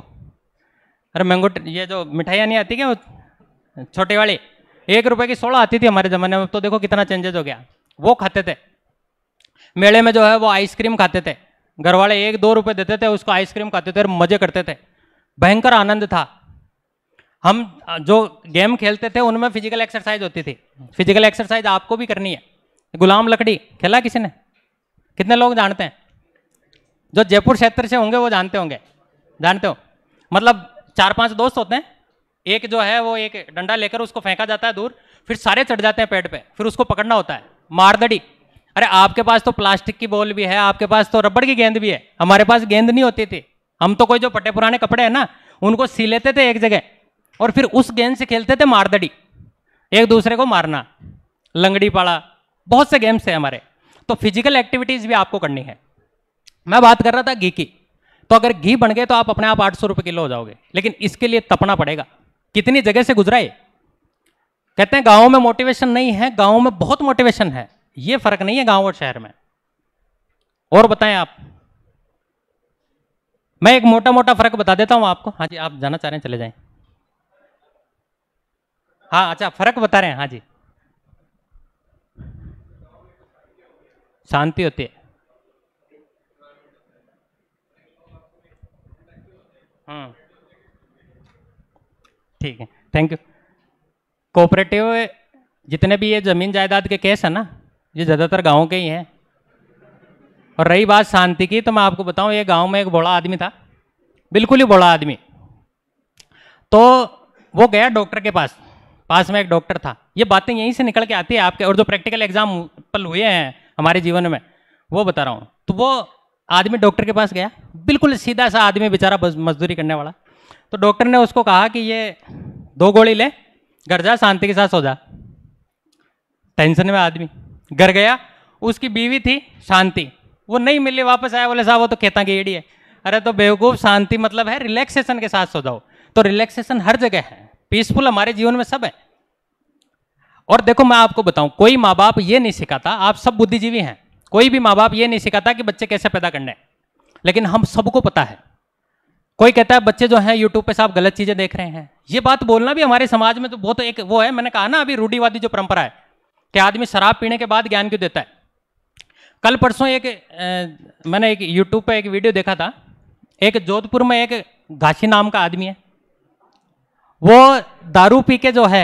अरे मैंगो ये जो मिठाइयाँ नहीं आती क्या छोटे छोटी वाली एक रुपए की सोलह आती थी हमारे ज़माने में तो देखो कितना चेंजेस हो गया वो खाते थे मेले में जो है वो आइसक्रीम खाते थे घर वाले एक दो रुपए देते थे उसको आइसक्रीम खाते थे और मज़े करते थे भयंकर आनंद था हम जो गेम खेलते थे उनमें फिजिकल एक्सरसाइज होती थी फिजिकल एक्सरसाइज आपको भी करनी है गुलाम लकड़ी खेला किसी ने कितने लोग जानते हैं जो जयपुर क्षेत्र से होंगे वो जानते होंगे जानते हो मतलब चार पांच दोस्त होते हैं एक जो है वो एक डंडा लेकर उसको फेंका जाता है दूर फिर सारे चढ़ जाते हैं पेड़ पे फिर उसको पकड़ना होता है मारदड़ी अरे आपके पास तो प्लास्टिक की बॉल भी है आपके पास तो रबड़ की गेंद भी है हमारे पास गेंद नहीं होती थी हम तो कोई जो पटे पुराने कपड़े हैं ना उनको सी लेते थे एक जगह और फिर उस गेंद से खेलते थे मारदड़ी एक दूसरे को मारना लंगड़ी पाड़ा बहुत से गेम्स थे हमारे तो फिजिकल एक्टिविटीज़ भी आपको करनी है मैं बात कर रहा था घी की तो अगर घी बन गए तो आप अपने आप आठ सौ रुपए किलो हो जाओगे लेकिन इसके लिए तपना पड़ेगा कितनी जगह से गुजरा है कहते हैं गाँव में मोटिवेशन नहीं है गाँव में बहुत मोटिवेशन है ये फर्क नहीं है गाँव और शहर में और बताएं आप मैं एक मोटा मोटा फर्क बता देता हूं आपको हाँ जी आप जाना चाह रहे हैं चले जाएं हाँ अच्छा फर्क बता रहे हैं हाँ जी शांति होती है हाँ ठीक है थैंक यू कोऑपरेटिव जितने भी ये जमीन जायदाद के केस है ना ये ज़्यादातर गाँव के ही हैं और रही बात शांति की तो मैं आपको बताऊं ये गांव में एक बड़ा आदमी था बिल्कुल ही बड़ा आदमी तो वो गया डॉक्टर के पास पास में एक डॉक्टर था ये बातें यहीं से निकल के आती है आपके और जो प्रैक्टिकल एग्जाम पल हुए हैं हमारे जीवन में वो बता रहा हूँ तो वो आदमी डॉक्टर के पास गया बिल्कुल सीधा सा आदमी बेचारा मजदूरी करने वाला तो डॉक्टर ने उसको कहा कि ये दो गोली ले घर जा शांति के साथ सो जा टेंशन में आदमी घर गया उसकी बीवी थी शांति वो नहीं मिली वापस आया बोले साहब वो तो खेता की एड़ी है अरे तो बेवकूफ़ शांति मतलब है रिलैक्सेशन के साथ सो जाओ तो रिलैक्सेशन हर जगह है पीसफुल हमारे जीवन में सब है और देखो मैं आपको बताऊं कोई माँ बाप ये नहीं सिखाता आप सब बुद्धिजीवी हैं कोई भी माँ बाप ये नहीं सिखाता कि बच्चे कैसे पैदा करने लेकिन हम सबको पता है कोई कहता है बच्चे जो हैं यूट्यूब पे साहब गलत चीज़ें देख रहे हैं ये बात बोलना भी हमारे समाज में तो बहुत एक वो है मैंने कहा ना अभी रूढ़ीवादी जो परंपरा है कि आदमी शराब पीने के बाद ज्ञान क्यों देता है कल परसों एक मैंने एक यूट्यूब पर एक वीडियो देखा था एक जोधपुर में एक घासी नाम का आदमी है वो दारू पी के जो है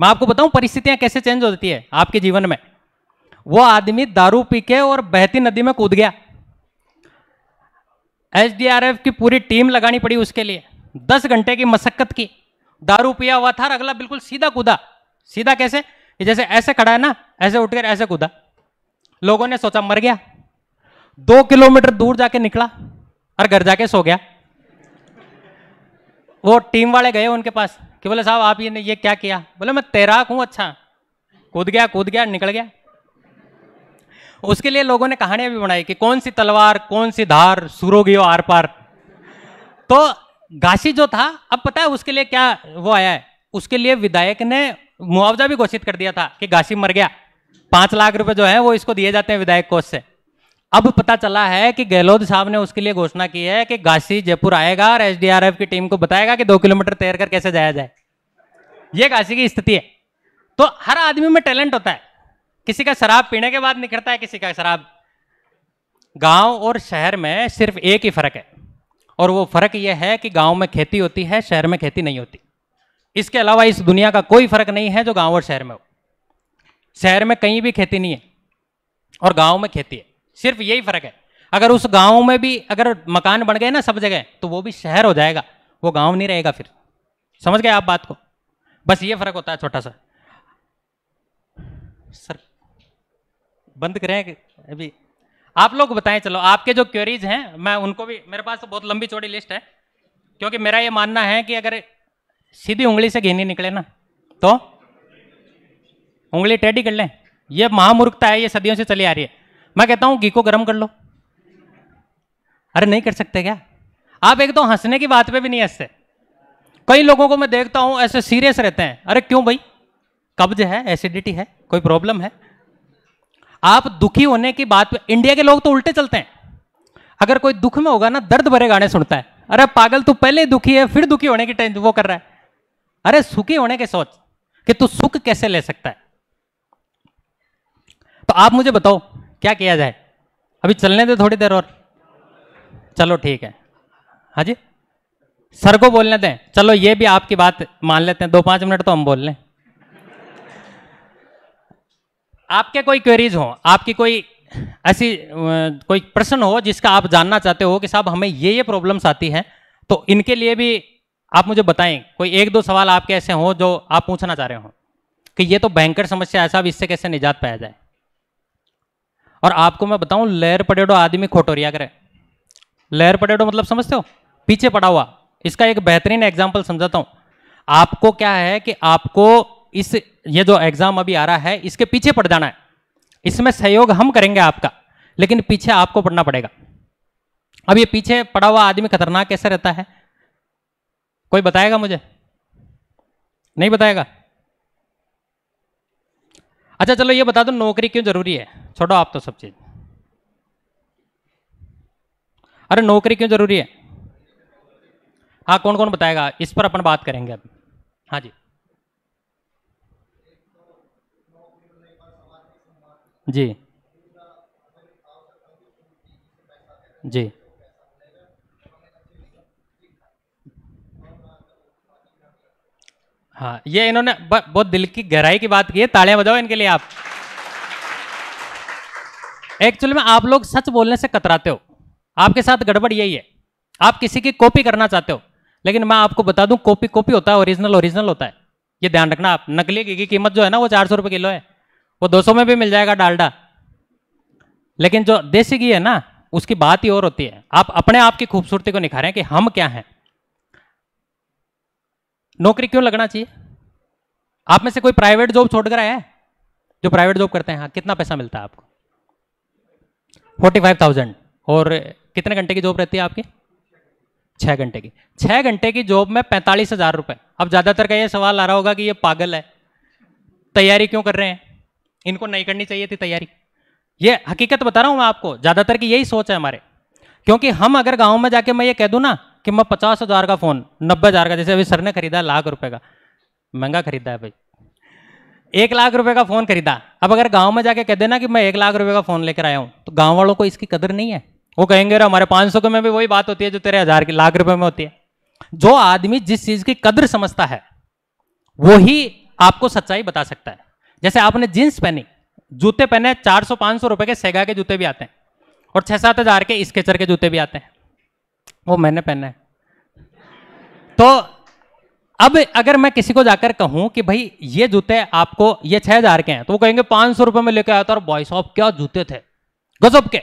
मैं आपको बताऊं परिस्थितियां कैसे चेंज हो जाती है आपके जीवन में वो आदमी दारू पी के और बहती नदी में कूद गया एसडीआरएफ की पूरी टीम लगानी पड़ी उसके लिए दस घंटे की मशक्कत की दारू पिया हुआ था अगला बिल्कुल सीधा कूदा सीधा कैसे जैसे ऐसे खड़ा है ना ऐसे उठकर ऐसे कूदा लोगों ने सोचा मर गया दो किलोमीटर दूर जाके निकला और घर जाके सो गया वो टीम वाले गए उनके पास कि बोले साहब आप ये ये क्या किया बोले मैं तैराक हूँ अच्छा कूद गया कूद गया निकल गया उसके लिए लोगों ने कहानियां भी बनाई कि कौन सी तलवार कौन सी धार सुरोगियो आर पार तो घासी जो था अब पता है उसके लिए क्या वो आया है उसके लिए विधायक ने मुआवजा भी घोषित कर दिया था कि घासी मर गया पांच लाख रुपए जो है वो इसको दिए जाते हैं विधायक कोष से अब पता चला है कि गहलोत साहब ने उसके लिए घोषणा की है कि गासी जयपुर आएगा और एसडीआरएफ की टीम को बताएगा कि दो किलोमीटर तैर कर कैसे जाया जाए ये गासी की स्थिति है तो हर आदमी में टैलेंट होता है किसी का शराब पीने के बाद निखरता है किसी का शराब गांव और शहर में सिर्फ एक ही फर्क है और वो फर्क यह है कि गांव में खेती होती है शहर में खेती नहीं होती इसके अलावा इस दुनिया का कोई फर्क नहीं है जो गांव और शहर में हो शहर में कहीं भी खेती नहीं है और गांव में खेती है सिर्फ यही फर्क है अगर उस गांव में भी अगर मकान बन गए ना सब जगह तो वो भी शहर हो जाएगा वो गांव नहीं रहेगा फिर समझ गए आप बात को बस ये फर्क होता है छोटा सा सर बंद करें अभी आप लोग बताएं चलो आपके जो क्वेरीज हैं मैं उनको भी मेरे पास तो बहुत लंबी चौड़ी लिस्ट है क्योंकि मेरा ये मानना है कि अगर सीधी उंगली से घेनी निकले ना तो उंगली टेढ़ी कर लें यह महामूर्खता है ये सदियों से चली आ रही है मैं कहता हूं घी को गर्म कर लो अरे नहीं कर सकते क्या आप एक तो हंसने की बात पे भी नहीं हंसते कई लोगों को मैं देखता हूं ऐसे सीरियस रहते हैं अरे क्यों भाई कब्ज है एसिडिटी है कोई प्रॉब्लम है आप दुखी होने की बात पे इंडिया के लोग तो उल्टे चलते हैं अगर कोई दुख में होगा ना दर्द भरे गाने सुनता है अरे पागल तू पहले दुखी है फिर दुखी होने की टेंशन वो कर रहा है अरे सुखी होने के सोच कि तू सुख कैसे ले सकता है तो आप मुझे बताओ क्या किया जाए अभी चलने दे थोड़ी देर और चलो ठीक है हाँ जी सर को बोलने दें चलो ये भी आपकी बात मान लेते हैं दो पाँच मिनट तो हम बोल लें आपके कोई क्वेरीज हो आपकी कोई ऐसी कोई प्रश्न हो जिसका आप जानना चाहते हो कि साहब हमें ये ये प्रॉब्लम्स आती हैं तो इनके लिए भी आप मुझे बताएं कोई एक दो सवाल आपके ऐसे हों जो आप पूछना चाह रहे हो कि ये तो भयंकर समस्या है साहब इससे कैसे निजात पाया जाए और आपको मैं बताऊं लेर पटेटो आदमी खोटोरिया करे लहर पटेटो मतलब समझते हो पीछे पड़ा हुआ इसका एक बेहतरीन एग्जाम्पल समझाता हूं आपको क्या है कि आपको इस ये जो एग्जाम अभी आ रहा है इसके पीछे पड़ जाना है इसमें सहयोग हम करेंगे आपका लेकिन पीछे आपको पढ़ना पड़ेगा अब ये पीछे पड़ा हुआ आदमी खतरनाक कैसे रहता है कोई बताएगा मुझे नहीं बताएगा अच्छा चलो ये बता दो नौकरी क्यों जरूरी है छोड़ो आप तो सब चीज अरे नौकरी क्यों जरूरी है हाँ कौन कौन बताएगा इस पर अपन बात करेंगे अब हाँ जी जी जी हाँ ये इन्होंने बहुत दिल की गहराई की बात की है तालियां बजाओ इनके लिए आप एक्चुअली में आप लोग सच बोलने से कतराते हो आपके साथ गड़बड़ यही है आप किसी की कॉपी करना चाहते हो लेकिन मैं आपको बता दूं कॉपी कॉपी होता है ओरिजिनल ओरिजिनल होता है ये ध्यान रखना आप नकली घी की कीमत जो है ना वो चार सौ रुपये किलो है वो दो सौ में भी मिल जाएगा डालडा लेकिन जो देसी घी है ना उसकी बात ही और होती है आप अपने आप की खूबसूरती को निखारें कि हम क्या हैं नौकरी क्यों लगना चाहिए आप में से कोई प्राइवेट जॉब छोड़कर आया है जो प्राइवेट जॉब करते हैं हाँ कितना पैसा मिलता है आपको फोर्टी फाइव थाउजेंड और कितने घंटे की जॉब रहती है आपकी छः घंटे की छः घंटे की जॉब में पैंतालीस हज़ार रुपये अब ज़्यादातर का ये सवाल आ रहा होगा कि ये पागल है तैयारी क्यों कर रहे हैं इनको नहीं करनी चाहिए थी तैयारी ये हकीकत बता रहा हूँ मैं आपको ज़्यादातर की यही सोच है हमारे क्योंकि हम अगर गाँव में जाके मैं ये कह दूँ ना कि मैं पचास हज़ार का फ़ोन नब्बे हज़ार का जैसे अभी सर ने खरीदा लाख रुपये का महंगा खरीदा है भाई एक लाख रुपए का फोन खरीदा अब अगर गांव में जाके कह देना कि मैं एक लाख रुपए का फोन लेकर आया हूं तो गांव वालों को इसकी कदर नहीं है वो कहेंगे हमारे पांच सौ में भी वही बात होती है जो तेरे हजार की लाख रुपए में होती है जो आदमी जिस चीज की कदर समझता है वो ही आपको सच्चाई बता सकता है जैसे आपने जींस पहनी जूते पहने चार सौ पांच सौ रुपए के सेगा के जूते भी आते हैं और छह सात हजार के स्केचर के जूते भी आते हैं वो मैंने पहने तो अब अगर मैं किसी को जाकर कहूं कि भाई ये जूते आपको ये छह हजार के हैं तो वो कहेंगे पांच सौ रुपए में लेकर आया था और बॉय ऑफ क्या जूते थे गजब के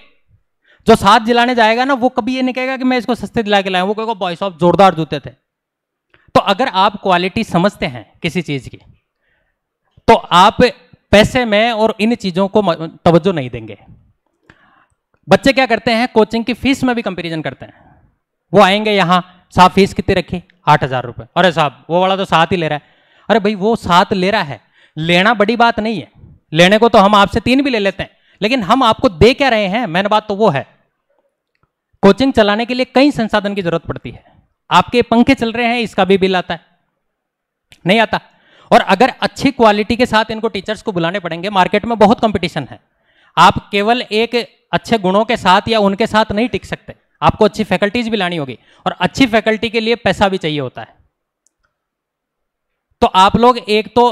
जो साथ दिलाने जाएगा ना वो कभी ये नहीं कहेगा कि मैं इसको सस्ते दिला के लाया वो कहेगा बॉय साहब जोरदार जूते थे तो अगर आप क्वालिटी समझते हैं किसी चीज की तो आप पैसे में और इन चीजों को तवज्जो नहीं देंगे बच्चे क्या करते हैं कोचिंग की फीस में भी कंपेरिजन करते हैं वो आएंगे यहां साहब फीस कितनी रखी आठ हज़ार रुपये अरे साहब वो वाला तो साथ ही ले रहा है अरे भाई वो साथ ले रहा है लेना बड़ी बात नहीं है लेने को तो हम आपसे तीन भी ले लेते हैं लेकिन हम आपको दे क्या रहे हैं मैंने बात तो वो है कोचिंग चलाने के लिए कई संसाधन की जरूरत पड़ती है आपके पंखे चल रहे हैं इसका भी बिल आता है नहीं आता और अगर अच्छी क्वालिटी के साथ इनको टीचर्स को बुलाने पड़ेंगे मार्केट में बहुत कंपटीशन है आप केवल एक अच्छे गुणों के साथ या उनके साथ नहीं टिक सकते आपको अच्छी फैकल्टीज भी लानी होगी और अच्छी फैकल्टी के लिए पैसा भी चाहिए होता है तो आप लोग एक तो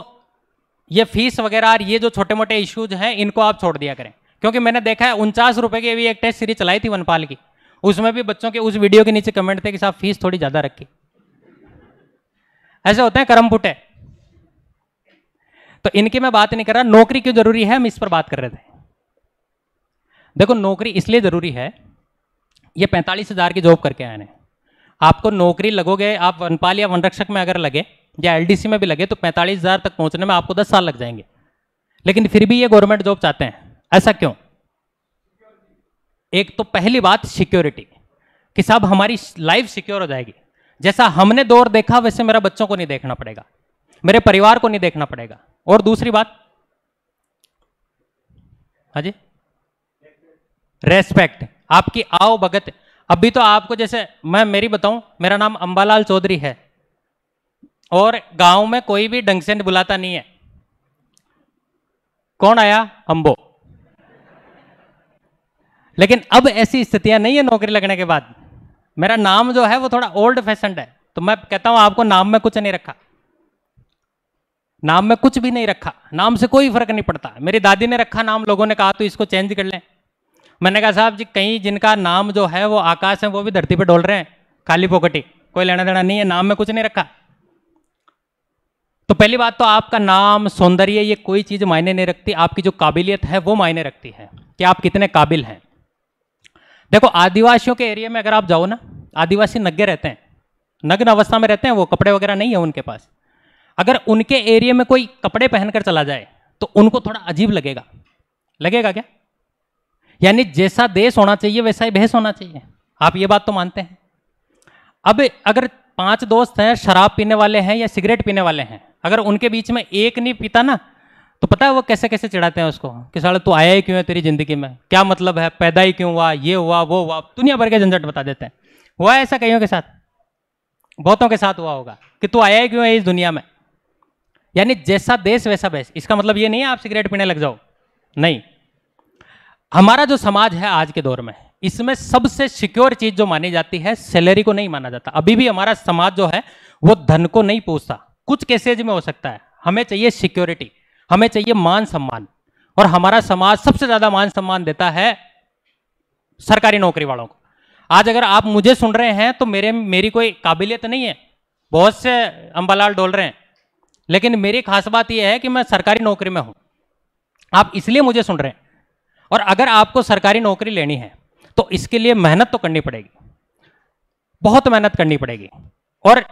ये फीस वगैरह और ये जो छोटे मोटे इश्यूज हैं इनको आप छोड़ दिया करें क्योंकि मैंने देखा है उनचास रुपए की भी एक टेस्ट सीरीज चलाई थी वनपाल की उसमें भी बच्चों के उस वीडियो के नीचे कमेंट थे कि साहब फीस थोड़ी ज्यादा रखी ऐसे होते हैं करम फुटे तो इनकी मैं बात नहीं कर रहा नौकरी क्यों जरूरी है हम इस पर बात कर रहे थे देखो नौकरी इसलिए जरूरी है ये पैंतालीस हज़ार की जॉब करके आए हैं आपको नौकरी लगोगे आप वनपाल या वनरक्षक में अगर लगे या एलडीसी में भी लगे तो पैंतालीस हज़ार तक पहुंचने में आपको दस साल लग जाएंगे लेकिन फिर भी ये गवर्नमेंट जॉब चाहते हैं ऐसा क्यों एक तो पहली बात सिक्योरिटी कि साहब हमारी लाइफ सिक्योर हो जाएगी जैसा हमने दौर देखा वैसे मेरा बच्चों को नहीं देखना पड़ेगा मेरे परिवार को नहीं देखना पड़ेगा और दूसरी बात हाजी रेस्पेक्ट आपकी आओ भगत अभी तो आपको जैसे मैं मेरी बताऊं मेरा नाम अंबालाल चौधरी है और गांव में कोई भी ढंग से बुलाता नहीं है कौन आया अंबो लेकिन अब ऐसी स्थितियां नहीं है नौकरी लगने के बाद मेरा नाम जो है वो थोड़ा ओल्ड फैशन है तो मैं कहता हूं आपको नाम में कुछ नहीं रखा नाम में कुछ भी नहीं रखा नाम से कोई फर्क नहीं पड़ता मेरी दादी ने रखा नाम लोगों ने कहा तो इसको चेंज कर लें मैंने कहा साहब जी कहीं जिनका नाम जो है वो आकाश है वो भी धरती पर डोल रहे हैं खाली पोकटी कोई लेना देना नहीं है नाम में कुछ नहीं रखा तो पहली बात तो आपका नाम सौंदर्य ये कोई चीज़ मायने नहीं रखती आपकी जो काबिलियत है वो मायने रखती है कि आप कितने काबिल हैं देखो आदिवासियों के एरिया में अगर आप जाओ ना आदिवासी नग्गे रहते हैं नग्न अवस्था में रहते हैं वो कपड़े वगैरह नहीं है उनके पास अगर उनके एरिया में कोई कपड़े पहनकर चला जाए तो उनको थोड़ा अजीब लगेगा लगेगा क्या यानी जैसा देश होना चाहिए वैसा ही भैंस होना चाहिए आप ये बात तो मानते हैं अब अगर पांच दोस्त हैं शराब पीने वाले हैं या सिगरेट पीने वाले हैं अगर उनके बीच में एक नहीं पीता ना तो पता है वो कैसे कैसे चिढ़ाते हैं उसको कि साले तू आया ही क्यों है तेरी जिंदगी में क्या मतलब है पैदा ही क्यों हुआ ये हुआ वो हुआ दुनिया भर के झंझट बता देते हैं हुआ ऐसा कईयों के साथ बहुतों के साथ हुआ होगा कि तू आया ही क्यों है इस दुनिया में यानी जैसा देश वैसा भैंस इसका मतलब ये नहीं है आप सिगरेट पीने लग जाओ नहीं हमारा जो समाज है आज के दौर में इसमें सबसे सिक्योर चीज जो मानी जाती है सैलरी को नहीं माना जाता अभी भी हमारा समाज जो है वो धन को नहीं पूछता कुछ केसेज में हो सकता है हमें चाहिए सिक्योरिटी हमें चाहिए मान सम्मान और हमारा समाज सबसे ज्यादा मान सम्मान देता है सरकारी नौकरी वालों को आज अगर आप मुझे सुन रहे हैं तो मेरे मेरी कोई काबिलियत नहीं है बहुत से अम्बालाल डोल रहे हैं लेकिन मेरी खास बात यह है कि मैं सरकारी नौकरी में हूं आप इसलिए मुझे सुन रहे हैं और अगर आपको सरकारी नौकरी लेनी है तो इसके लिए मेहनत तो करनी पड़ेगी बहुत मेहनत करनी पड़ेगी और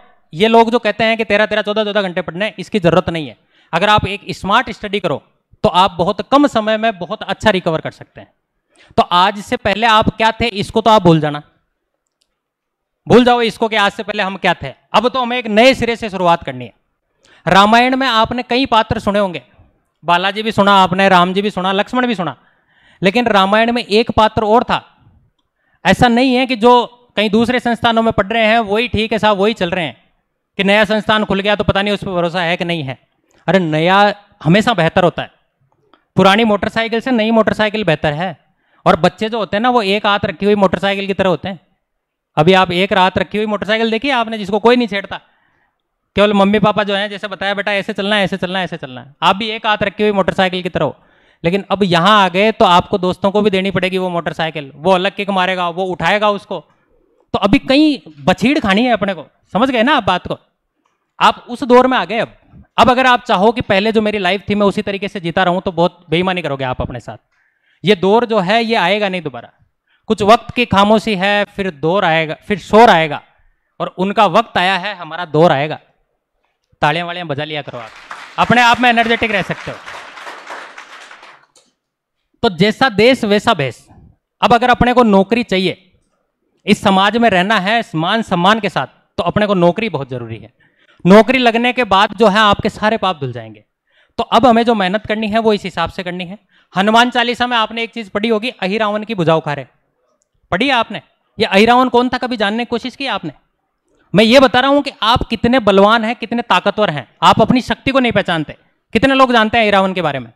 ये लोग जो कहते हैं कि तेरह तेरह चौदह चौदह घंटे पढ़ने इसकी ज़रूरत नहीं है अगर आप एक स्मार्ट स्टडी करो तो आप बहुत कम समय में बहुत अच्छा रिकवर कर सकते हैं तो आज से पहले आप क्या थे इसको तो आप भूल जाना भूल जाओ इसको कि आज से पहले हम क्या थे अब तो हमें एक नए सिरे से शुरुआत करनी है रामायण में आपने कई पात्र सुने होंगे बालाजी भी सुना आपने राम जी भी सुना लक्ष्मण भी सुना लेकिन रामायण में एक पात्र और था ऐसा नहीं है कि जो कहीं दूसरे संस्थानों में पढ़ रहे हैं वही ठीक है साहब वही चल रहे हैं कि नया संस्थान खुल गया तो पता नहीं उस पर भरोसा है कि नहीं है अरे नया हमेशा बेहतर होता है पुरानी मोटरसाइकिल से नई मोटरसाइकिल बेहतर है और बच्चे जो होते हैं ना वो एक हाथ रखी हुई मोटरसाइकिल की तरह होते हैं अभी आप एक रात रखी हुई मोटरसाइकिल देखिए आपने जिसको कोई नहीं छेड़ता केवल मम्मी पापा जो हैं जैसे बताया बेटा ऐसे चलना है ऐसे चलना है ऐसे चलना है आप भी एक हाथ रखी हुई मोटरसाइकिल की तरह हो लेकिन अब यहाँ आ गए तो आपको दोस्तों को भी देनी पड़ेगी वो मोटरसाइकिल वो अलग किक मारेगा वो उठाएगा उसको तो अभी कई बछीड़ खानी है अपने को समझ गए ना आप बात को आप उस दौर में आ गए अब अब अगर आप चाहो कि पहले जो मेरी लाइफ थी मैं उसी तरीके से जीता रहूं तो बहुत बेईमानी करोगे आप अपने साथ ये दौर जो है ये आएगा नहीं दोबारा कुछ वक्त की खामोशी है फिर दौर आएगा फिर शोर आएगा और उनका वक्त आया है हमारा दौर आएगा तालियां वालियां बजा लिया करो आप अपने आप में एनर्जेटिक रह सकते हो तो जैसा देश वैसा भेस अब अगर अपने को नौकरी चाहिए इस समाज में रहना है मान सम्मान के साथ तो अपने को नौकरी बहुत जरूरी है नौकरी लगने के बाद जो है आपके सारे पाप धुल जाएंगे तो अब हमें जो मेहनत करनी है वो इस हिसाब से करनी है हनुमान चालीसा में आपने एक चीज पढ़ी होगी अहिरावन की बुझाव खारे पढ़ी है आपने ये अहिरावन कौन था कभी जानने की कोशिश की आपने मैं ये बता रहा हूं कि आप कितने बलवान हैं कितने ताकतवर हैं आप अपनी शक्ति को नहीं पहचानते कितने लोग जानते हैं अहिरावन के बारे में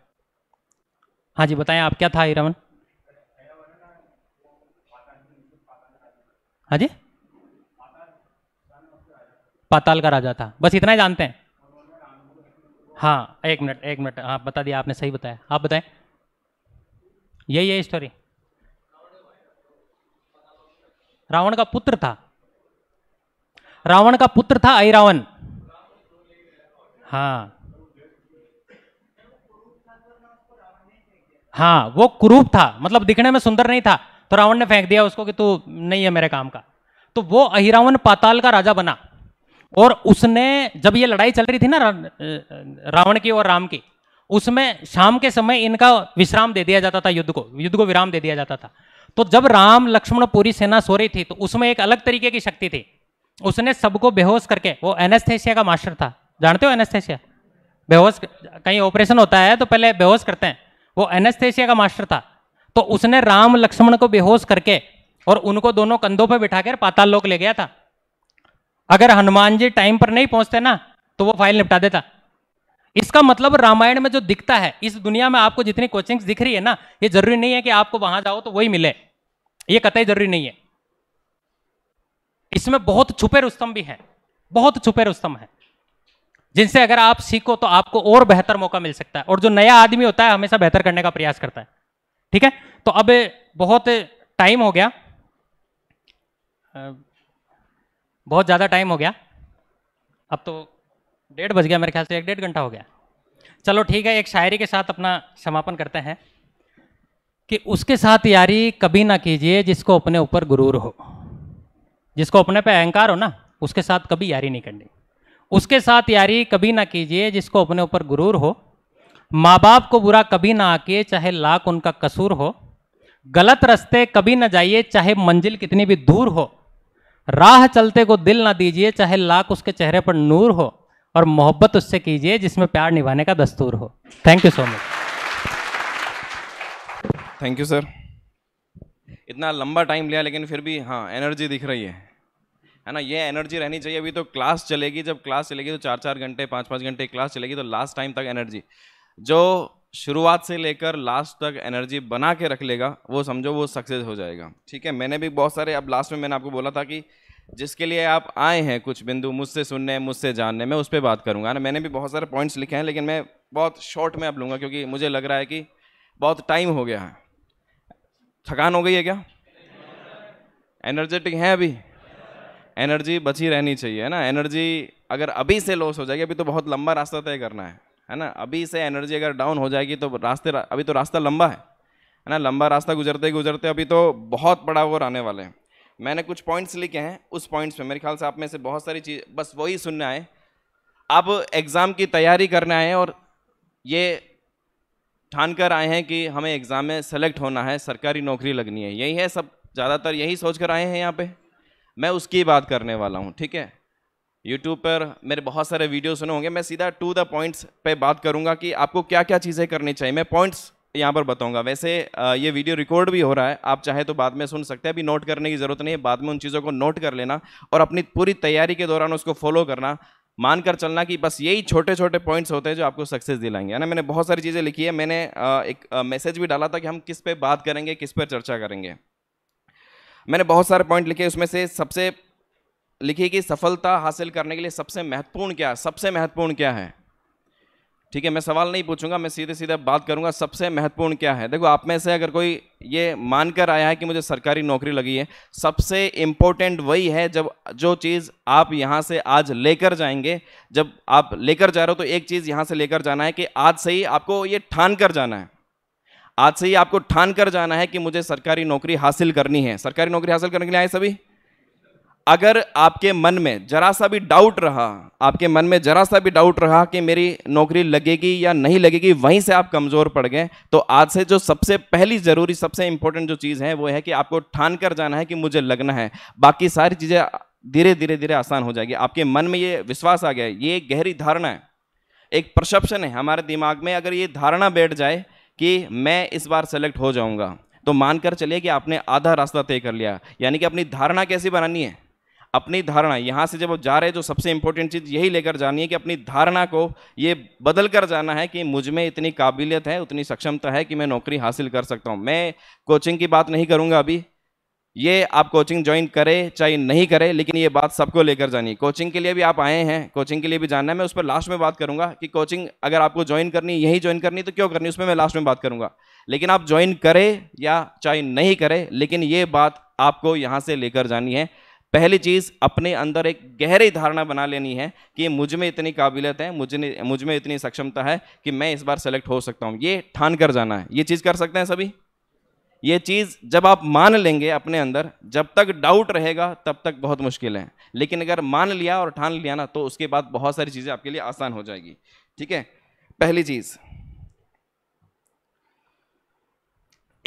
हाँ जी बताएं आप क्या था हीरावन हाँ जी पाताल का राजा था बस इतना ही जानते हैं हाँ एक मिनट एक मिनट हाँ बता दिया आपने सही बताया आप बताएं यही है स्टोरी रावण का पुत्र था रावण का पुत्र था रावण हाँ हाँ वो कुरूप था मतलब दिखने में सुंदर नहीं था तो रावण ने फेंक दिया उसको कि तू नहीं है मेरे काम का तो वो अहिरावन पाताल का राजा बना और उसने जब ये लड़ाई चल रही थी ना रावण की और राम की उसमें शाम के समय इनका विश्राम दे दिया जाता था युद्ध को युद्ध को विराम दे दिया जाता था तो जब राम लक्ष्मण पूरी सेना सो रही थी तो उसमें एक अलग तरीके की शक्ति थी उसने सबको बेहोश करके वो एनेस्थेसिया का मास्टर था जानते हो एनेस्थेसिया बेहोश कहीं ऑपरेशन होता है तो पहले बेहोश करते हैं वो एनेस्थेसिया का मास्टर था तो उसने राम लक्ष्मण को बेहोश करके और उनको दोनों कंधों पर बिठाकर पाताल लोक ले गया था अगर हनुमान जी टाइम पर नहीं पहुंचते ना तो वो फाइल निपटा देता इसका मतलब रामायण में जो दिखता है इस दुनिया में आपको जितनी कोचिंग दिख रही है ना ये जरूरी नहीं है कि आपको वहां जाओ तो वही मिले ये कतई जरूरी नहीं है इसमें बहुत छुपे रुस्तम भी हैं बहुत छुपे रुस्तम हैं जिनसे अगर आप सीखो तो आपको और बेहतर मौका मिल सकता है और जो नया आदमी होता है हमेशा बेहतर करने का प्रयास करता है ठीक है तो अब बहुत टाइम हो गया बहुत ज़्यादा टाइम हो गया अब तो डेढ़ बज गया मेरे ख्याल से एक डेढ़ घंटा हो गया चलो ठीक है एक शायरी के साथ अपना समापन करते हैं कि उसके साथ यारी कभी ना कीजिए जिसको अपने ऊपर गुरूर हो जिसको अपने पे अहंकार हो ना उसके साथ कभी यारी नहीं करनी उसके साथ यारी कभी ना कीजिए जिसको अपने ऊपर गुरूर हो माँ बाप को बुरा कभी ना आके चाहे लाख उनका कसूर हो गलत रास्ते कभी ना जाइए चाहे मंजिल कितनी भी दूर हो राह चलते को दिल ना दीजिए चाहे लाख उसके चेहरे पर नूर हो और मोहब्बत उससे कीजिए जिसमें प्यार निभाने का दस्तूर हो thank you so much
thank you sir इतना लंबा टाइम लिया लेकिन फिर भी हाँ एनर्जी दिख रही है है ना ये एनर्जी रहनी चाहिए अभी तो क्लास चलेगी जब क्लास चलेगी तो चार चार घंटे पाँच पाँच घंटे क्लास चलेगी तो लास्ट टाइम तक एनर्जी जो शुरुआत से लेकर लास्ट तक एनर्जी बना के रख लेगा वो समझो वो सक्सेस हो जाएगा ठीक है मैंने भी बहुत सारे अब लास्ट में मैंने आपको बोला था कि जिसके लिए आप आए हैं कुछ बिंदु मुझसे सुनने मुझसे जानने मैं उस पर बात करूँगा ना मैंने भी बहुत सारे पॉइंट्स लिखे हैं लेकिन मैं बहुत शॉर्ट में अब लूँगा क्योंकि मुझे लग रहा है कि बहुत टाइम हो गया है थकान हो गई है क्या एनर्जेटिक हैं अभी एनर्जी बची रहनी चाहिए है ना एनर्जी अगर अभी से लॉस हो जाएगी अभी तो बहुत लंबा रास्ता तय करना है है ना अभी से एनर्जी अगर डाउन हो जाएगी तो रास्ते अभी तो रास्ता लंबा है है ना लंबा रास्ता गुजरते गुजरते अभी तो बहुत बड़ा वो आने वाले हैं मैंने कुछ पॉइंट्स लिखे हैं उस पॉइंट्स में मेरे ख्याल से आप में से बहुत सारी चीज़ बस वही सुनने आए आप एग्ज़ाम की तैयारी करने आए और ये ठान कर आए हैं कि हमें एग्ज़ाम में सेलेक्ट होना है सरकारी नौकरी लगनी है यही है सब ज़्यादातर यही सोच कर आए हैं यहाँ पे मैं उसकी बात करने वाला हूँ ठीक है यूट्यूब पर मेरे बहुत सारे वीडियो सुने होंगे मैं सीधा टू द पॉइंट्स पे बात करूँगा कि आपको क्या क्या चीज़ें करनी चाहिए मैं पॉइंट्स यहाँ पर बताऊँगा वैसे ये वीडियो रिकॉर्ड भी हो रहा है आप चाहे तो बाद में सुन सकते हैं अभी नोट करने की ज़रूरत नहीं है बाद में उन चीज़ों को नोट कर लेना और अपनी पूरी तैयारी के दौरान उसको फॉलो करना मानकर चलना कि बस यही छोटे छोटे पॉइंट्स होते हैं जो आपको सक्सेस दिलाएंगे है ना मैंने बहुत सारी चीज़ें लिखी है मैंने एक मैसेज भी डाला था कि हम किस पे बात करेंगे किस पर चर्चा करेंगे मैंने बहुत सारे पॉइंट लिखे उसमें से सबसे लिखी कि सफलता हासिल करने के लिए सबसे महत्वपूर्ण क्या सबसे महत्वपूर्ण क्या है ठीक है मैं सवाल नहीं पूछूंगा मैं सीधे सीधे बात करूंगा सबसे महत्वपूर्ण क्या है देखो आप में से अगर कोई ये मानकर आया है कि मुझे सरकारी नौकरी लगी है सबसे इम्पोर्टेंट वही है जब जो चीज़ आप यहाँ से आज लेकर जाएंगे जब आप लेकर जा रहे हो तो एक चीज़ यहाँ से लेकर जाना है कि आज से ही आपको ये ठान कर जाना है आज से ही आपको ठान कर जाना है कि मुझे सरकारी नौकरी हासिल करनी है सरकारी नौकरी हासिल करने के लिए आए सभी अगर आपके मन में जरा सा भी डाउट रहा आपके मन में जरा सा भी डाउट रहा कि मेरी नौकरी लगेगी या नहीं लगेगी वहीं से आप कमज़ोर पड़ गए तो आज से जो सबसे पहली ज़रूरी सबसे इंपॉर्टेंट जो चीज़ है वो है कि आपको ठान कर जाना है कि मुझे लगना है बाकी सारी चीज़ें धीरे धीरे धीरे आसान हो जाएगी आपके मन में ये विश्वास आ गया ये गहरी धारणा है एक परसेप्शन है हमारे दिमाग में अगर ये धारणा बैठ जाए कि मैं इस बार सेलेक्ट हो जाऊंगा तो मानकर चलिए कि आपने आधा रास्ता तय कर लिया यानी कि अपनी धारणा कैसी बनानी है अपनी धारणा यहाँ से जब आप जा रहे हैं जो तो सबसे इंपॉर्टेंट चीज़ यही लेकर जानी है कि अपनी धारणा को ये बदल कर जाना है कि मुझ में इतनी काबिलियत है उतनी सक्षमता है कि मैं नौकरी हासिल कर सकता हूँ मैं कोचिंग की बात नहीं करूँगा अभी ये आप कोचिंग ज्वाइन करें चाहे नहीं करें लेकिन ये बात सबको लेकर जानी कोचिंग के लिए भी आप आए हैं कोचिंग के लिए भी जानना है मैं उस पर लास्ट में बात करूंगा कि कोचिंग अगर आपको ज्वाइन करनी यही ज्वाइन करनी तो क्यों करनी उसमें मैं लास्ट में बात करूंगा लेकिन आप ज्वाइन करें या चाहे नहीं करें लेकिन ये बात आपको यहाँ से लेकर जानी है पहली चीज़ अपने अंदर एक गहरी धारणा बना लेनी है कि मुझ में इतनी काबिलियत है मुझ में इतनी सक्षमता है कि मैं इस बार सेलेक्ट हो सकता हूँ ये ठान कर जाना है ये चीज़ कर सकते हैं सभी ये चीज़ जब आप मान लेंगे अपने अंदर जब तक डाउट रहेगा तब तक बहुत मुश्किल है लेकिन अगर मान लिया और ठान लिया ना तो उसके बाद बहुत सारी चीज़ें आपके लिए आसान हो जाएगी ठीक है पहली चीज़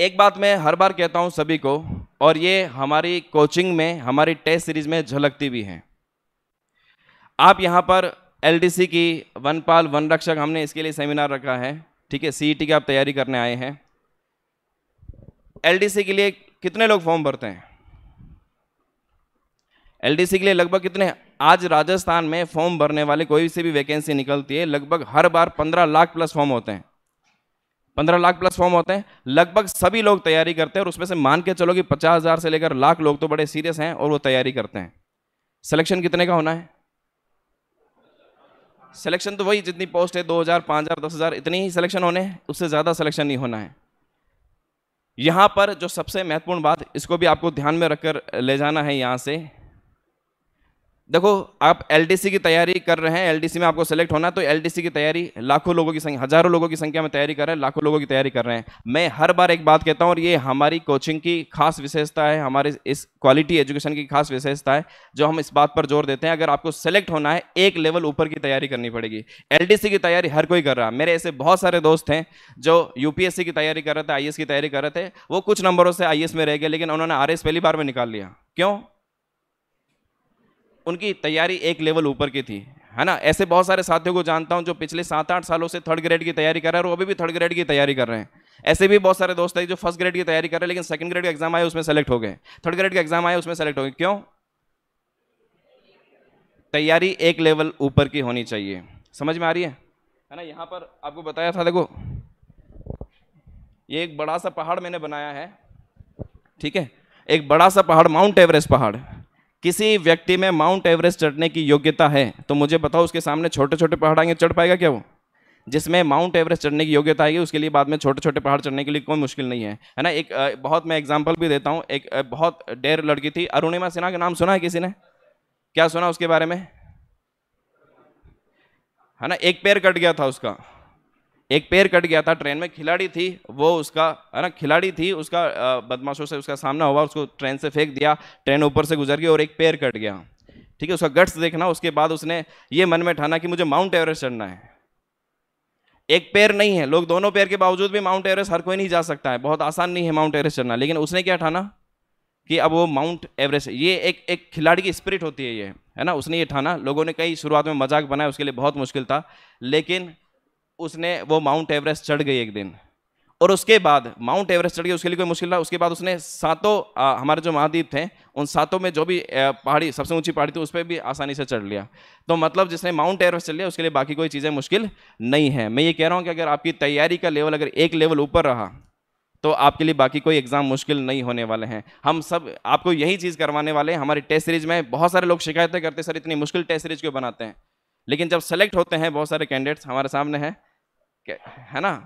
एक बात मैं हर बार कहता हूं सभी को और ये हमारी कोचिंग में हमारी टेस्ट सीरीज में झलकती भी है आप यहां पर एलडीसी की वनपाल वन रक्षक हमने इसके लिए सेमिनार रखा है ठीक है सीई e की आप तैयारी करने आए हैं एलडीसी के लिए कितने लोग फॉर्म भरते हैं एलडीसी के लिए लगभग कितने आज राजस्थान में फॉर्म भरने वाले कोई से भी वैकेंसी निकलती है लगभग हर बार पंद्रह लाख प्लस फॉर्म होते हैं पंद्रह लाख प्लस फॉर्म होते हैं लगभग सभी लोग तैयारी करते हैं और उसमें से मान के चलो कि पचास हज़ार से लेकर लाख लोग तो बड़े सीरियस हैं और वो तैयारी करते हैं सिलेक्शन कितने का होना है सिलेक्शन तो वही जितनी पोस्ट है दो हज़ार पाँच हज़ार दस हज़ार इतनी ही सिलेक्शन होने हैं उससे ज़्यादा सिलेक्शन नहीं होना है यहाँ पर जो सबसे महत्वपूर्ण बात इसको भी आपको ध्यान में रखकर ले जाना है यहाँ से देखो आप एलडीसी की तैयारी कर रहे हैं एलडीसी में आपको सेलेक्ट होना तो एलडीसी की तैयारी लाखों लोगों की संख्या हजारों लोगों की संख्या में तैयारी कर रहे हैं लाखों लोगों की तैयारी कर रहे हैं मैं हर बार एक बात कहता हूं और ये हमारी कोचिंग की खास विशेषता है हमारे इस क्वालिटी एजुकेशन की खास विशेषता है जो हम इस बात पर जोर देते हैं अगर आपको सेलेक्ट होना है एक लेवल ऊपर की तैयारी करनी पड़ेगी एल की तैयारी हर कोई कर रहा है मेरे ऐसे बहुत सारे दोस्त हैं जो यू की तैयारी कर रहे थे आई की तैयारी कर रहे थे वो कुछ नंबरों से आई में रह गए लेकिन उन्होंने आर पहली बार में निकाल लिया क्यों उनकी तैयारी एक लेवल ऊपर की थी है ना ऐसे बहुत सारे साथियों को जानता हूँ जो पिछले सात आठ सालों से थर्ड ग्रेड की तैयारी कर रहे हैं और अभी भी थर्ड ग्रेड की तैयारी कर रहे हैं ऐसे भी बहुत सारे दोस्त हैं जो फर्स्ट ग्रेड की तैयारी कर रहे हैं लेकिन सेकंड ग्रेड का एग्जाम आया उसमें सेलेक्ट हो गए थर्ड ग्रेड का एग्जाम आया उसमें सेलेक्ट हो गए क्यों तैयारी एक लेवल ऊपर की होनी चाहिए समझ में आ रही है है ना यहाँ पर आपको बताया था देखो ये एक बड़ा सा पहाड़ मैंने बनाया है ठीक है एक बड़ा सा पहाड़ माउंट एवरेस्ट पहाड़ किसी व्यक्ति में माउंट एवरेस्ट चढ़ने की योग्यता है तो मुझे बताओ उसके सामने छोटे छोटे पहाड़ आएंगे चढ़ पाएगा क्या वो जिसमें माउंट एवरेस्ट चढ़ने की योग्यता आएगी उसके लिए बाद में छोटे छोटे पहाड़ चढ़ने के लिए कोई मुश्किल नहीं है है ना एक बहुत मैं एग्जाम्पल भी देता हूँ एक बहुत डेर लड़की थी अरुणिमा सिन्हा का नाम सुना है किसी ने क्या सुना उसके बारे में है ना एक पैर कट गया था उसका एक पैर कट गया था ट्रेन में खिलाड़ी थी वो उसका है ना खिलाड़ी थी उसका बदमाशों से उसका सामना हुआ उसको ट्रेन से फेंक दिया ट्रेन ऊपर से गुजर गई और एक पैर कट गया ठीक है उसका गट्स देखना उसके बाद उसने ये मन में ठाना कि मुझे माउंट एवरेस्ट चढ़ना है एक पैर नहीं है लोग दोनों पैर के बावजूद भी माउंट एवरेस्ट हर कोई नहीं जा सकता है बहुत आसान नहीं है माउंट एवरेस्ट चढ़ना लेकिन उसने क्या ठाना कि अब वो माउंट एवरेस्ट ये एक एक खिलाड़ी की स्पिरिट होती है ये है ना उसने ये ठाना लोगों ने कई शुरुआत में मजाक बनाया उसके लिए बहुत मुश्किल था लेकिन उसने वो माउंट एवरेस्ट चढ़ गई एक दिन और उसके बाद माउंट एवरेस्ट चढ़ गई उसके लिए कोई मुश्किल रहा उसके बाद उसने सातों हमारे जो महाद्वीप थे उन सातों में जो भी पहाड़ी सबसे ऊंची पहाड़ी थी उस पर भी आसानी से चढ़ लिया तो मतलब जिसने माउंट एवरेस्ट चढ़ लिया उसके लिए बाकी कोई चीज़ें मुश्किल नहीं है मैं ये कह रहा हूँ कि अगर आपकी तैयारी का लेवल अगर एक लेवल ऊपर रहा तो आपके लिए बाकी कोई एग्ज़ाम मुश्किल नहीं होने वाले हैं हम सब आपको यही चीज़ करवाने वाले हैं हमारी टेस्ट सीरीज में बहुत सारे लोग शिकायतें करते सर इतनी मुश्किल टेस्ट सीरीज क्यों बनाते हैं लेकिन जब सेलेक्ट होते हैं बहुत सारे कैंडिडेट्स हमारे सामने हैं है ना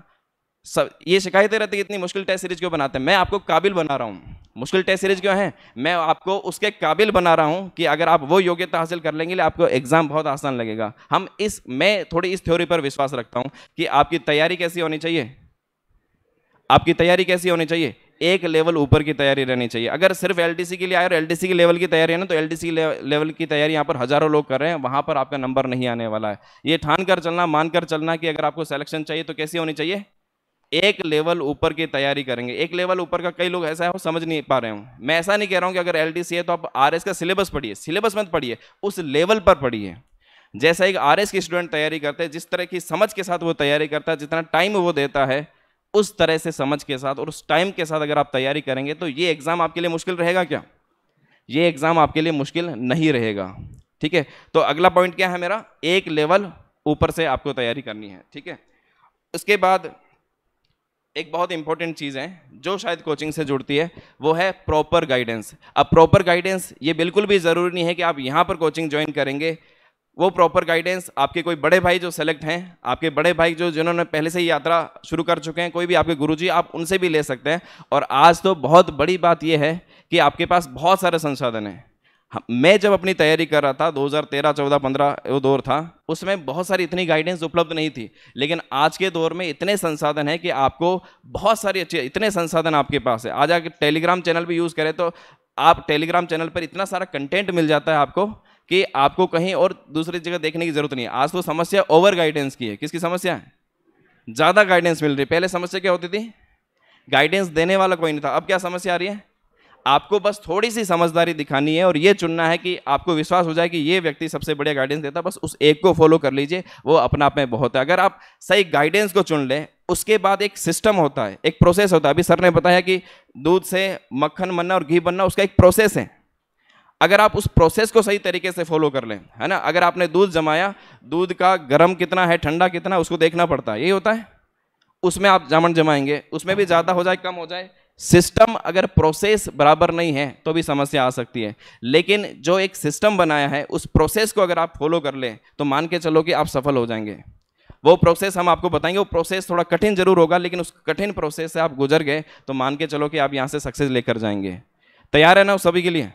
सब ये शिकायतें रहती इतनी मुश्किल टेस्ट सीरीज क्यों बनाते हैं मैं आपको काबिल बना रहा हूँ मुश्किल टेस्ट सीरीज क्यों है मैं आपको उसके काबिल बना रहा हूँ कि अगर आप वो योग्यता हासिल कर लेंगे आपको एग्जाम बहुत आसान लगेगा हम इस मैं थोड़ी इस थ्योरी पर विश्वास रखता हूँ कि आपकी तैयारी कैसी होनी चाहिए आपकी तैयारी कैसी होनी चाहिए एक लेवल ऊपर की तैयारी रहनी चाहिए अगर सिर्फ एल के लिए आए और एल के लेवल की तैयारी है ना तो एल लेवल की तैयारी यहाँ पर हज़ारों लोग कर रहे हैं वहाँ पर आपका नंबर नहीं आने वाला है ये ठान कर चलना मान कर चलना कि अगर आपको सेलेक्शन चाहिए तो कैसी होनी चाहिए एक लेवल ऊपर की तैयारी करेंगे एक लेवल ऊपर का कई लोग ऐसा है वो समझ नहीं पा रहे हूँ मैं ऐसा नहीं कह रहा हूँ कि अगर एल है तो आप आर का सिलेबस पढ़िए सिलेबस मत पढ़िए उस लेवल पर पढ़िए जैसा एक आर की स्टूडेंट तैयारी करते हैं जिस तरह की समझ के साथ वो तैयारी करता है जितना टाइम वो देता है उस तरह से समझ के साथ और उस टाइम के साथ अगर आप तैयारी करेंगे तो ये एग्ज़ाम आपके लिए मुश्किल रहेगा क्या ये एग्ज़ाम आपके लिए मुश्किल नहीं रहेगा ठीक है तो अगला पॉइंट क्या है मेरा एक लेवल ऊपर से आपको तैयारी करनी है ठीक है उसके बाद एक बहुत इंपॉर्टेंट चीज़ है जो शायद कोचिंग से जुड़ती है वो है प्रॉपर गाइडेंस अब प्रॉपर गाइडेंस ये बिल्कुल भी ज़रूरी नहीं है कि आप यहाँ पर कोचिंग ज्वाइन करेंगे वो प्रॉपर गाइडेंस आपके कोई बड़े भाई जो सेलेक्ट हैं आपके बड़े भाई जो जिन्होंने पहले से ही यात्रा शुरू कर चुके हैं कोई भी आपके गुरुजी आप उनसे भी ले सकते हैं और आज तो बहुत बड़ी बात यह है कि आपके पास बहुत सारे संसाधन हैं हाँ, मैं जब अपनी तैयारी कर रहा था 2013, 14, 15 वो दौर था उसमें बहुत सारी इतनी गाइडेंस उपलब्ध नहीं थी लेकिन आज के दौर में इतने संसाधन हैं कि आपको बहुत सारी अच्छे इतने संसाधन आपके पास है आज अगर टेलीग्राम चैनल भी यूज़ करें तो आप टेलीग्राम चैनल पर इतना सारा कंटेंट मिल जाता है आपको कि आपको कहीं और दूसरी जगह देखने की जरूरत नहीं है आज तो समस्या ओवर गाइडेंस की है किसकी समस्या है ज़्यादा गाइडेंस मिल रही है पहले समस्या क्या होती थी गाइडेंस देने वाला कोई नहीं था अब क्या समस्या आ रही है आपको बस थोड़ी सी समझदारी दिखानी है और ये चुनना है कि आपको विश्वास हो जाए कि ये व्यक्ति सबसे बढ़िया गाइडेंस देता बस उस एक को फॉलो कर लीजिए वो अपना आप में बहुत है अगर आप सही गाइडेंस को चुन लें उसके बाद एक सिस्टम होता है एक प्रोसेस होता है अभी सर ने बताया कि दूध से मक्खन बनना और घी बनना उसका एक प्रोसेस है अगर आप उस प्रोसेस को सही तरीके से फॉलो कर लें है ना अगर आपने दूध जमाया दूध का गर्म कितना है ठंडा कितना उसको देखना पड़ता है यही होता है उसमें आप जामन जमाएंगे उसमें भी ज़्यादा हो जाए कम हो जाए सिस्टम अगर प्रोसेस बराबर नहीं है तो भी समस्या आ सकती है लेकिन जो एक सिस्टम बनाया है उस प्रोसेस को अगर आप फॉलो कर लें तो मान के चलो कि आप सफल हो जाएंगे वो प्रोसेस हम आपको बताएंगे वो प्रोसेस थोड़ा कठिन जरूर होगा लेकिन उस कठिन प्रोसेस से आप गुजर गए तो मान के चलो कि आप यहाँ से सक्सेस लेकर जाएंगे तैयार है ना सभी के लिए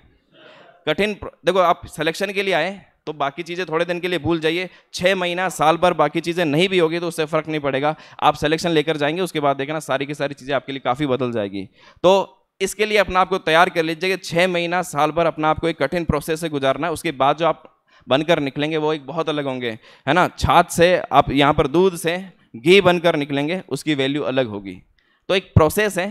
कठिन देखो आप सिलेक्शन के लिए आए तो बाकी चीज़ें थोड़े दिन के लिए भूल जाइए छः महीना साल भर बाकी चीज़ें नहीं भी होगी तो उससे फ़र्क नहीं पड़ेगा आप सिलेक्शन लेकर जाएंगे उसके बाद देखना सारी की सारी चीज़ें आपके लिए काफ़ी बदल जाएगी तो इसके लिए अपना आपको तैयार कर लीजिए कि छः महीना साल भर अपना आपको एक कठिन प्रोसेस से गुजारना है उसके बाद जो आप बनकर निकलेंगे वो एक बहुत अलग होंगे है ना छात से आप यहाँ पर दूध से घी बनकर निकलेंगे उसकी वैल्यू अलग होगी तो एक प्रोसेस है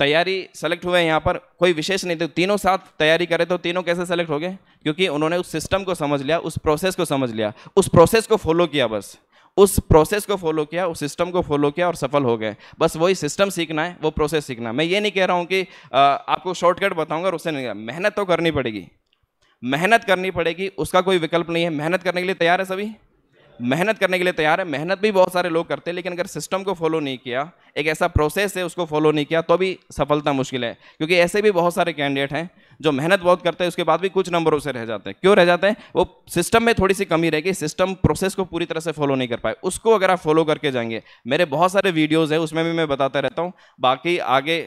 तैयारी सेलेक्ट हुए यहाँ पर कोई विशेष नहीं थे तो तीनों साथ तैयारी करे तो तीनों कैसे सेलेक्ट हो गए क्योंकि उन्होंने उस सिस्टम को समझ लिया उस प्रोसेस को समझ लिया उस प्रोसेस को फॉलो किया बस उस प्रोसेस को फॉलो किया उस सिस्टम को फॉलो किया और सफल हो गए बस वही सिस्टम सीखना है वो प्रोसेस सीखना है मैं ये नहीं कह रहा हूँ कि आपको शॉर्टकट बताऊँगा और उससे नहीं मेहनत तो करनी पड़ेगी मेहनत करनी पड़ेगी उसका कोई विकल्प नहीं है मेहनत करने के लिए तैयार है सभी मेहनत करने के लिए तैयार है मेहनत भी बहुत सारे लोग करते हैं लेकिन अगर सिस्टम को फॉलो नहीं किया एक ऐसा प्रोसेस है उसको फॉलो नहीं किया तो भी सफलता मुश्किल है क्योंकि ऐसे भी बहुत सारे कैंडिडेट हैं जो मेहनत बहुत करते हैं उसके बाद भी कुछ नंबरों से रह जाते हैं क्यों रह जाते हैं वो सिस्टम में थोड़ी सी कमी रहेगी सिस्टम प्रोसेस को पूरी तरह से फॉलो नहीं कर पाए उसको अगर आप फॉलो करके जाएंगे मेरे बहुत सारे वीडियोज़ हैं उसमें भी मैं बताता रहता हूँ बाकी आगे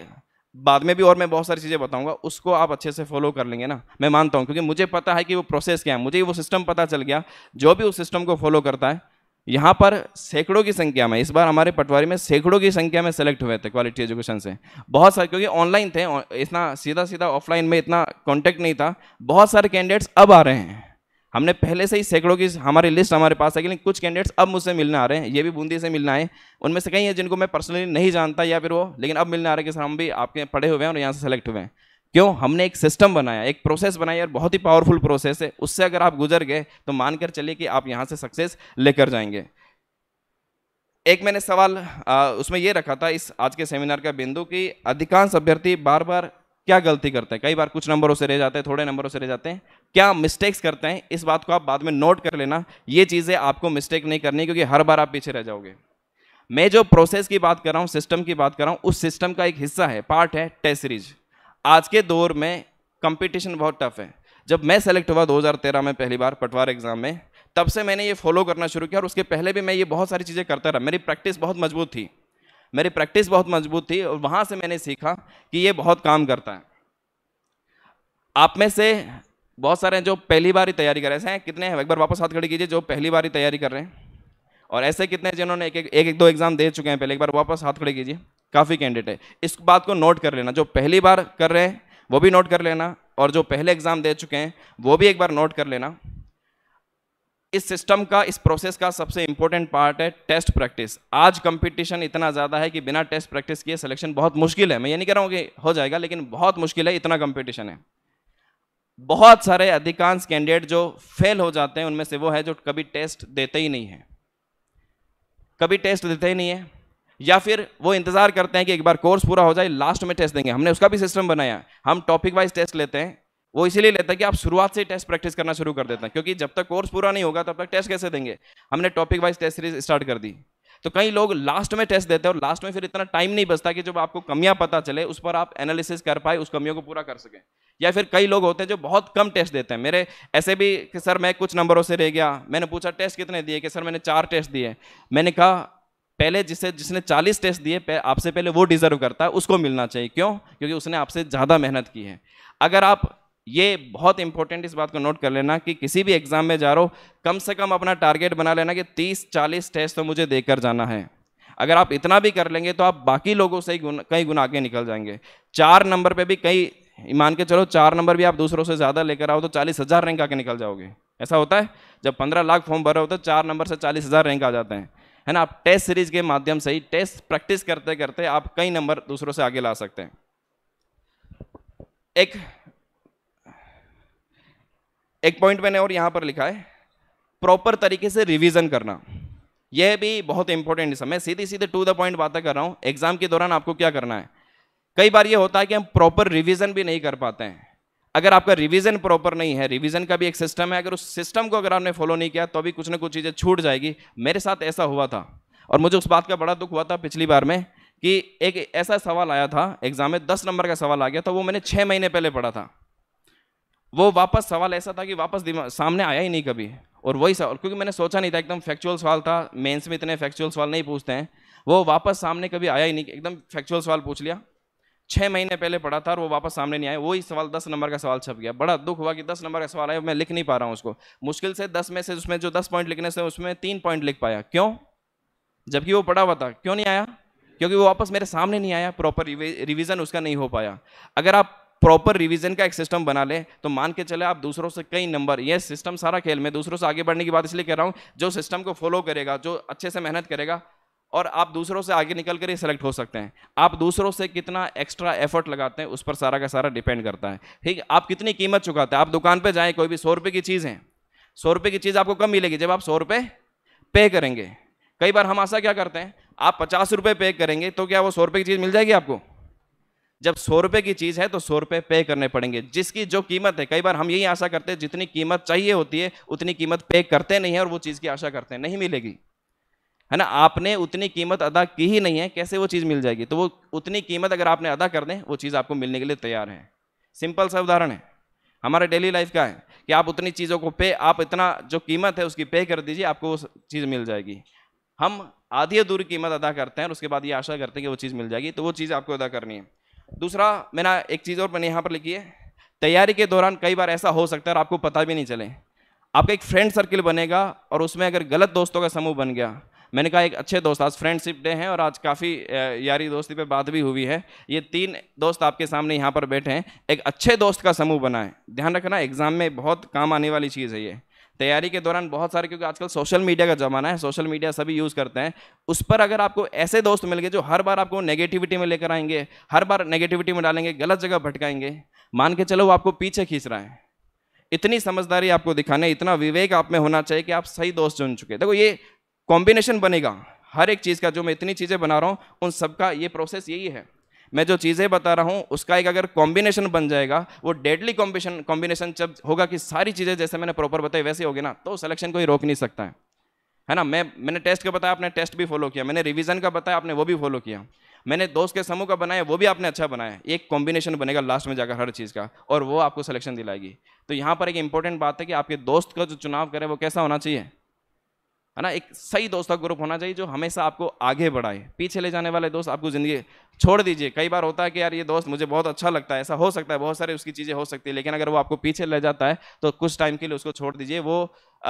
बाद में भी और मैं बहुत सारी चीज़ें बताऊंगा उसको आप अच्छे से फॉलो कर लेंगे ना मैं मानता हूँ क्योंकि मुझे पता है कि वो प्रोसेस क्या है मुझे वो सिस्टम पता चल गया जो भी उस सिस्टम को फॉलो करता है यहाँ पर सैकड़ों की संख्या में इस बार हमारे पटवारी में सैकड़ों की संख्या में सेलेक्ट हुए थे क्वालिटी एजुकेशन से बहुत सारे क्योंकि ऑनलाइन थे इतना सीधा सीधा ऑफलाइन में इतना कॉन्टैक्ट नहीं था बहुत सारे कैंडिडेट्स अब आ रहे हैं हमने पहले से ही सैकड़ों की हमारी लिस्ट हमारे पास है लेकिन कुछ कैंडिडेट्स अब मुझसे मिलने आ रहे हैं ये भी बूंदी से मिलना है उनमें से कई हैं जिनको मैं पर्सनली नहीं जानता या फिर वो लेकिन अब मिलने आ रहे हैं कि सर हम भी आपके पढ़े हुए हैं और यहाँ से सेलेक्ट हुए हैं क्यों हमने एक सिस्टम बनाया एक प्रोसेस बनाया और बहुत ही पावरफुल प्रोसेस है उससे अगर आप गुजर गए तो मानकर चलिए कि आप यहाँ से सक्सेस लेकर जाएंगे एक मैंने सवाल आ, उसमें ये रखा था इस आज के सेमिनार का बिंदु कि अधिकांश अभ्यर्थी बार बार क्या गलती करते हैं कई बार कुछ नंबरों से रह जाते हैं थोड़े नंबरों से रह जाते हैं क्या मिस्टेक्स करते हैं इस बात को आप बाद में नोट कर लेना ये चीज़ें आपको मिस्टेक नहीं करनी क्योंकि हर बार आप पीछे रह जाओगे मैं जो प्रोसेस की बात कर रहा हूँ सिस्टम की बात कर रहा हूँ उस सिस्टम का एक हिस्सा है पार्ट है टेस्ट सीरीज आज के दौर में कंपटीशन बहुत टफ है जब मैं सेलेक्ट हुआ 2013 में पहली बार पटवार एग्जाम में तब से मैंने ये फॉलो करना शुरू किया और उसके पहले भी मैं ये बहुत सारी चीज़ें करता रहा मेरी प्रैक्टिस बहुत मजबूत थी मेरी प्रैक्टिस बहुत मजबूत थी और वहाँ से मैंने सीखा कि ये बहुत काम करता है आप में से बहुत सारे हैं जो पहली बार ही तैयारी कर रहे हैं कितने हैं एक बार वापस हाथ खड़ी कीजिए जो पहली बार ही तैयारी कर रहे हैं और ऐसे कितने जिन्होंने एक एक एक, एक दो एग्ज़ाम दे चुके हैं पहले एक बार वापस हाथ खड़ी कीजिए काफ़ी कैंडिडेट है इस बात को नोट कर लेना जो पहली बार कर रहे हैं वो भी नोट कर लेना और जो पहले एग्ज़ाम दे चुके हैं वो भी एक बार नोट कर लेना इस सिस्टम का इस प्रोसेस का सबसे इंपॉर्टेंट पार्ट है टेस्ट प्रैक्टिस आज कंपटीशन इतना ज़्यादा है कि बिना टेस्ट प्रैक्टिस किए सिलेक्शन बहुत मुश्किल है मैं ये नहीं कह रहा हूँ कि हो जाएगा लेकिन बहुत मुश्किल है इतना कंपटीशन है बहुत सारे अधिकांश कैंडिडेट जो फेल हो जाते हैं उनमें से वो है जो कभी टेस्ट देते ही नहीं है कभी टेस्ट देते ही नहीं है या फिर वो इंतज़ार करते हैं कि एक बार कोर्स पूरा हो जाए लास्ट में टेस्ट देंगे हमने उसका भी सिस्टम बनाया हम टॉपिक वाइज टेस्ट लेते हैं वो इसीलिए लेता है कि आप शुरुआत से टेस्ट प्रैक्टिस करना शुरू कर देते हैं क्योंकि जब तक कोर्स पूरा नहीं होगा तब तक टेस्ट कैसे देंगे हमने topic wise test series start कर दी तो कई लोग लास्ट में टेस्ट देते हैं और लास्ट में फिर इतना टाइम नहीं बचता कि जब आपको कमियां पता चले उस पर आप एनालिसिस कर पाए उस कमियों को पूरा कर सकें या फिर कई लोग होते हैं जो बहुत कम टेस्ट देते हैं मेरे ऐसे भी कि सर मैं कुछ नंबरों से रह गया मैंने पूछा टेस्ट कितने दिए कि सर मैंने चार टेस्ट दिए मैंने कहा पहले जिसे जिसने 40 टेस्ट दिए आपसे पहले वो डिजर्व करता है उसको मिलना चाहिए क्यों क्योंकि उसने आपसे ज़्यादा मेहनत की है अगर आप ये बहुत इंपॉर्टेंट इस बात को नोट कर लेना कि किसी भी एग्जाम में जा रो कम से कम अपना टारगेट बना लेना कि 30-40 टेस्ट तो मुझे देकर जाना है अगर आप इतना भी कर लेंगे तो आप बाकी लोगों से ही गुन, कई गुना आगे निकल जाएंगे चार नंबर पे भी कई मान के चलो चार नंबर भी आप दूसरों से ज़्यादा लेकर आओ तो चालीस हज़ार रैंक आके निकल जाओगे ऐसा होता है जब पंद्रह लाख फॉर्म भर रहे हो तो चार नंबर से चालीस हज़ार रैंक आ जाते हैं है ना आप टेस्ट सीरीज के माध्यम से ही टेस्ट प्रैक्टिस करते करते आप कई नंबर दूसरों से आगे ला सकते हैं एक एक पॉइंट मैंने और यहाँ पर लिखा है प्रॉपर तरीके से रिवीजन करना यह भी बहुत इंपॉर्टेंट है मैं सीधे सीधे टू द पॉइंट बातें कर रहा हूँ एग्जाम के दौरान आपको क्या करना है कई बार ये होता है कि हम प्रॉपर रिवीजन भी नहीं कर पाते हैं अगर आपका रिवीजन प्रॉपर नहीं है रिवीजन का भी एक सिस्टम है अगर उस सिस्टम को अगर आपने फॉलो नहीं किया तो भी कुछ ना कुछ चीज़ें छूट जाएगी मेरे साथ ऐसा हुआ था और मुझे उस बात का बड़ा दुख हुआ था पिछली बार में कि एक ऐसा सवाल आया था एग्जाम में दस नंबर का सवाल आ गया था वो मैंने छः महीने पहले पढ़ा था वो वापस सवाल ऐसा था कि वापस दिमाग सामने आया ही नहीं कभी और वही सवाल क्योंकि मैंने सोचा नहीं था एकदम फैक्चुअल सवाल था मेंस में इतने फैक्चुअल सवाल नहीं पूछते हैं वो वापस सामने कभी आया ही नहीं एकदम फैक्चुअल सवाल पूछ लिया छः महीने पहले पढ़ा था और वो वापस सामने नहीं आया वही सवाल दस नंबर का सवाल छप गया बड़ा दुख हुआ कि दस नंबर का सवाल आया मैं लिख नहीं पा रहा हूँ उसको मुश्किल से दस में से उसमें जो दस पॉइंट लिखने से उसमें तीन पॉइंट लिख पाया क्यों जबकि वो पढ़ा हुआ था क्यों नहीं आया क्योंकि वो वापस मेरे सामने नहीं आया प्रॉपर रिवीजन उसका नहीं हो पाया अगर आप प्रॉपर रिवीजन का एक सिस्टम बना लें तो मान के चले आप दूसरों से कई नंबर ये सिस्टम सारा खेल में दूसरों से आगे बढ़ने की बात इसलिए कह रहा हूँ जो सिस्टम को फॉलो करेगा जो अच्छे से मेहनत करेगा और आप दूसरों से आगे निकल कर ही सेलेक्ट हो सकते हैं आप दूसरों से कितना एक्स्ट्रा एफर्ट लगाते हैं उस पर सारा का सारा डिपेंड करता है ठीक आप कितनी कीमत चुकाते हैं आप दुकान पर जाएँ कोई भी सौ रुपये की चीज़ है सौ रुपये की चीज़ आपको कम मिलेगी जब आप सौ रुपये पे करेंगे कई बार हम ऐसा क्या करते हैं आप पचास रुपये पे करेंगे तो क्या वो सौ रुपये की चीज़ मिल जाएगी आपको जब सौ रुपये की चीज़ है तो सौ रुपये पे करने पड़ेंगे जिसकी जो कीमत है कई बार हम यही आशा करते हैं जितनी कीमत चाहिए होती है उतनी कीमत पे करते नहीं है और वो चीज़ की आशा करते हैं नहीं मिलेगी है ना आपने उतनी कीमत अदा की ही नहीं है कैसे वो चीज़ मिल जाएगी तो वो उतनी कीमत अगर आपने अदा कर दें वो चीज़ आपको मिलने के लिए तैयार है सिंपल सा उदाहरण है हमारे डेली लाइफ का है कि आप उतनी चीज़ों को पे आप इतना जो कीमत है उसकी पे कर दीजिए आपको वो चीज़ मिल जाएगी हम आधी दूरी कीमत अदा करते हैं और उसके बाद ये आशा करते हैं कि वो चीज़ मिल जाएगी तो वो चीज़ आपको अदा करनी है दूसरा मैंने एक चीज़ और मैंने यहाँ पर लिखी है तैयारी के दौरान कई बार ऐसा हो सकता है और आपको पता भी नहीं चले आपका एक फ्रेंड सर्किल बनेगा और उसमें अगर गलत दोस्तों का समूह बन गया मैंने कहा एक अच्छे दोस्त आज फ्रेंडशिप डे हैं और आज काफ़ी यारी दोस्ती पे बात भी हुई है ये तीन दोस्त आपके सामने यहाँ पर बैठे हैं एक अच्छे दोस्त का समूह बनाएं ध्यान रखना एग्ज़ाम में बहुत काम आने वाली चीज़ है ये तैयारी के दौरान बहुत सारे क्योंकि आजकल सोशल मीडिया का ज़माना है सोशल मीडिया सभी यूज़ करते हैं उस पर अगर आपको ऐसे दोस्त मिल गए जो हर बार आपको नेगेटिविटी में लेकर आएंगे हर बार नेगेटिविटी में डालेंगे गलत जगह भटकाएंगे मान के चलो वो आपको पीछे खींच रहा है इतनी समझदारी आपको दिखाने इतना विवेक आप में होना चाहिए कि आप सही दोस्त चुन चुके देखो ये कॉम्बिनेशन बनेगा हर एक चीज़ का जो मैं इतनी चीज़ें बना रहा हूँ उन सबका ये प्रोसेस यही है मैं जो चीज़ें बता रहा हूँ उसका एक अगर कॉम्बिनेशन बन जाएगा वो डेडली कॉम्बिनेशन कॉम्बिनेशन जब होगा कि सारी चीज़ें जैसे मैंने प्रॉपर बताई वैसे होगी ना तो सिलेक्शन कोई रोक नहीं सकता है है ना मैं मैंने टेस्ट का बताया आपने टेस्ट भी फॉलो किया मैंने रिविज़न का बताया आपने वो भी फॉलो किया मैंने दोस्त के समूह का बनाया वो भी आपने अच्छा बनाया एक कॉम्बिनेशन बनेगा लास्ट में जाकर हर चीज़ का और वो आपको सिलेक्शन दिलाएगी तो यहाँ पर एक इंपॉर्टेंट बात है कि आपके दोस्त का जो चुनाव करें वो कैसा होना चाहिए है ना एक सही दोस्त का ग्रुप होना चाहिए जो हमेशा आपको आगे बढ़ाए पीछे ले जाने वाले दोस्त आपको ज़िंदगी छोड़ दीजिए कई बार होता है कि यार ये दोस्त मुझे बहुत अच्छा लगता है ऐसा हो सकता है बहुत सारी उसकी चीज़ें हो सकती है लेकिन अगर वो आपको पीछे ले जाता है तो कुछ टाइम के लिए उसको छोड़ दीजिए वो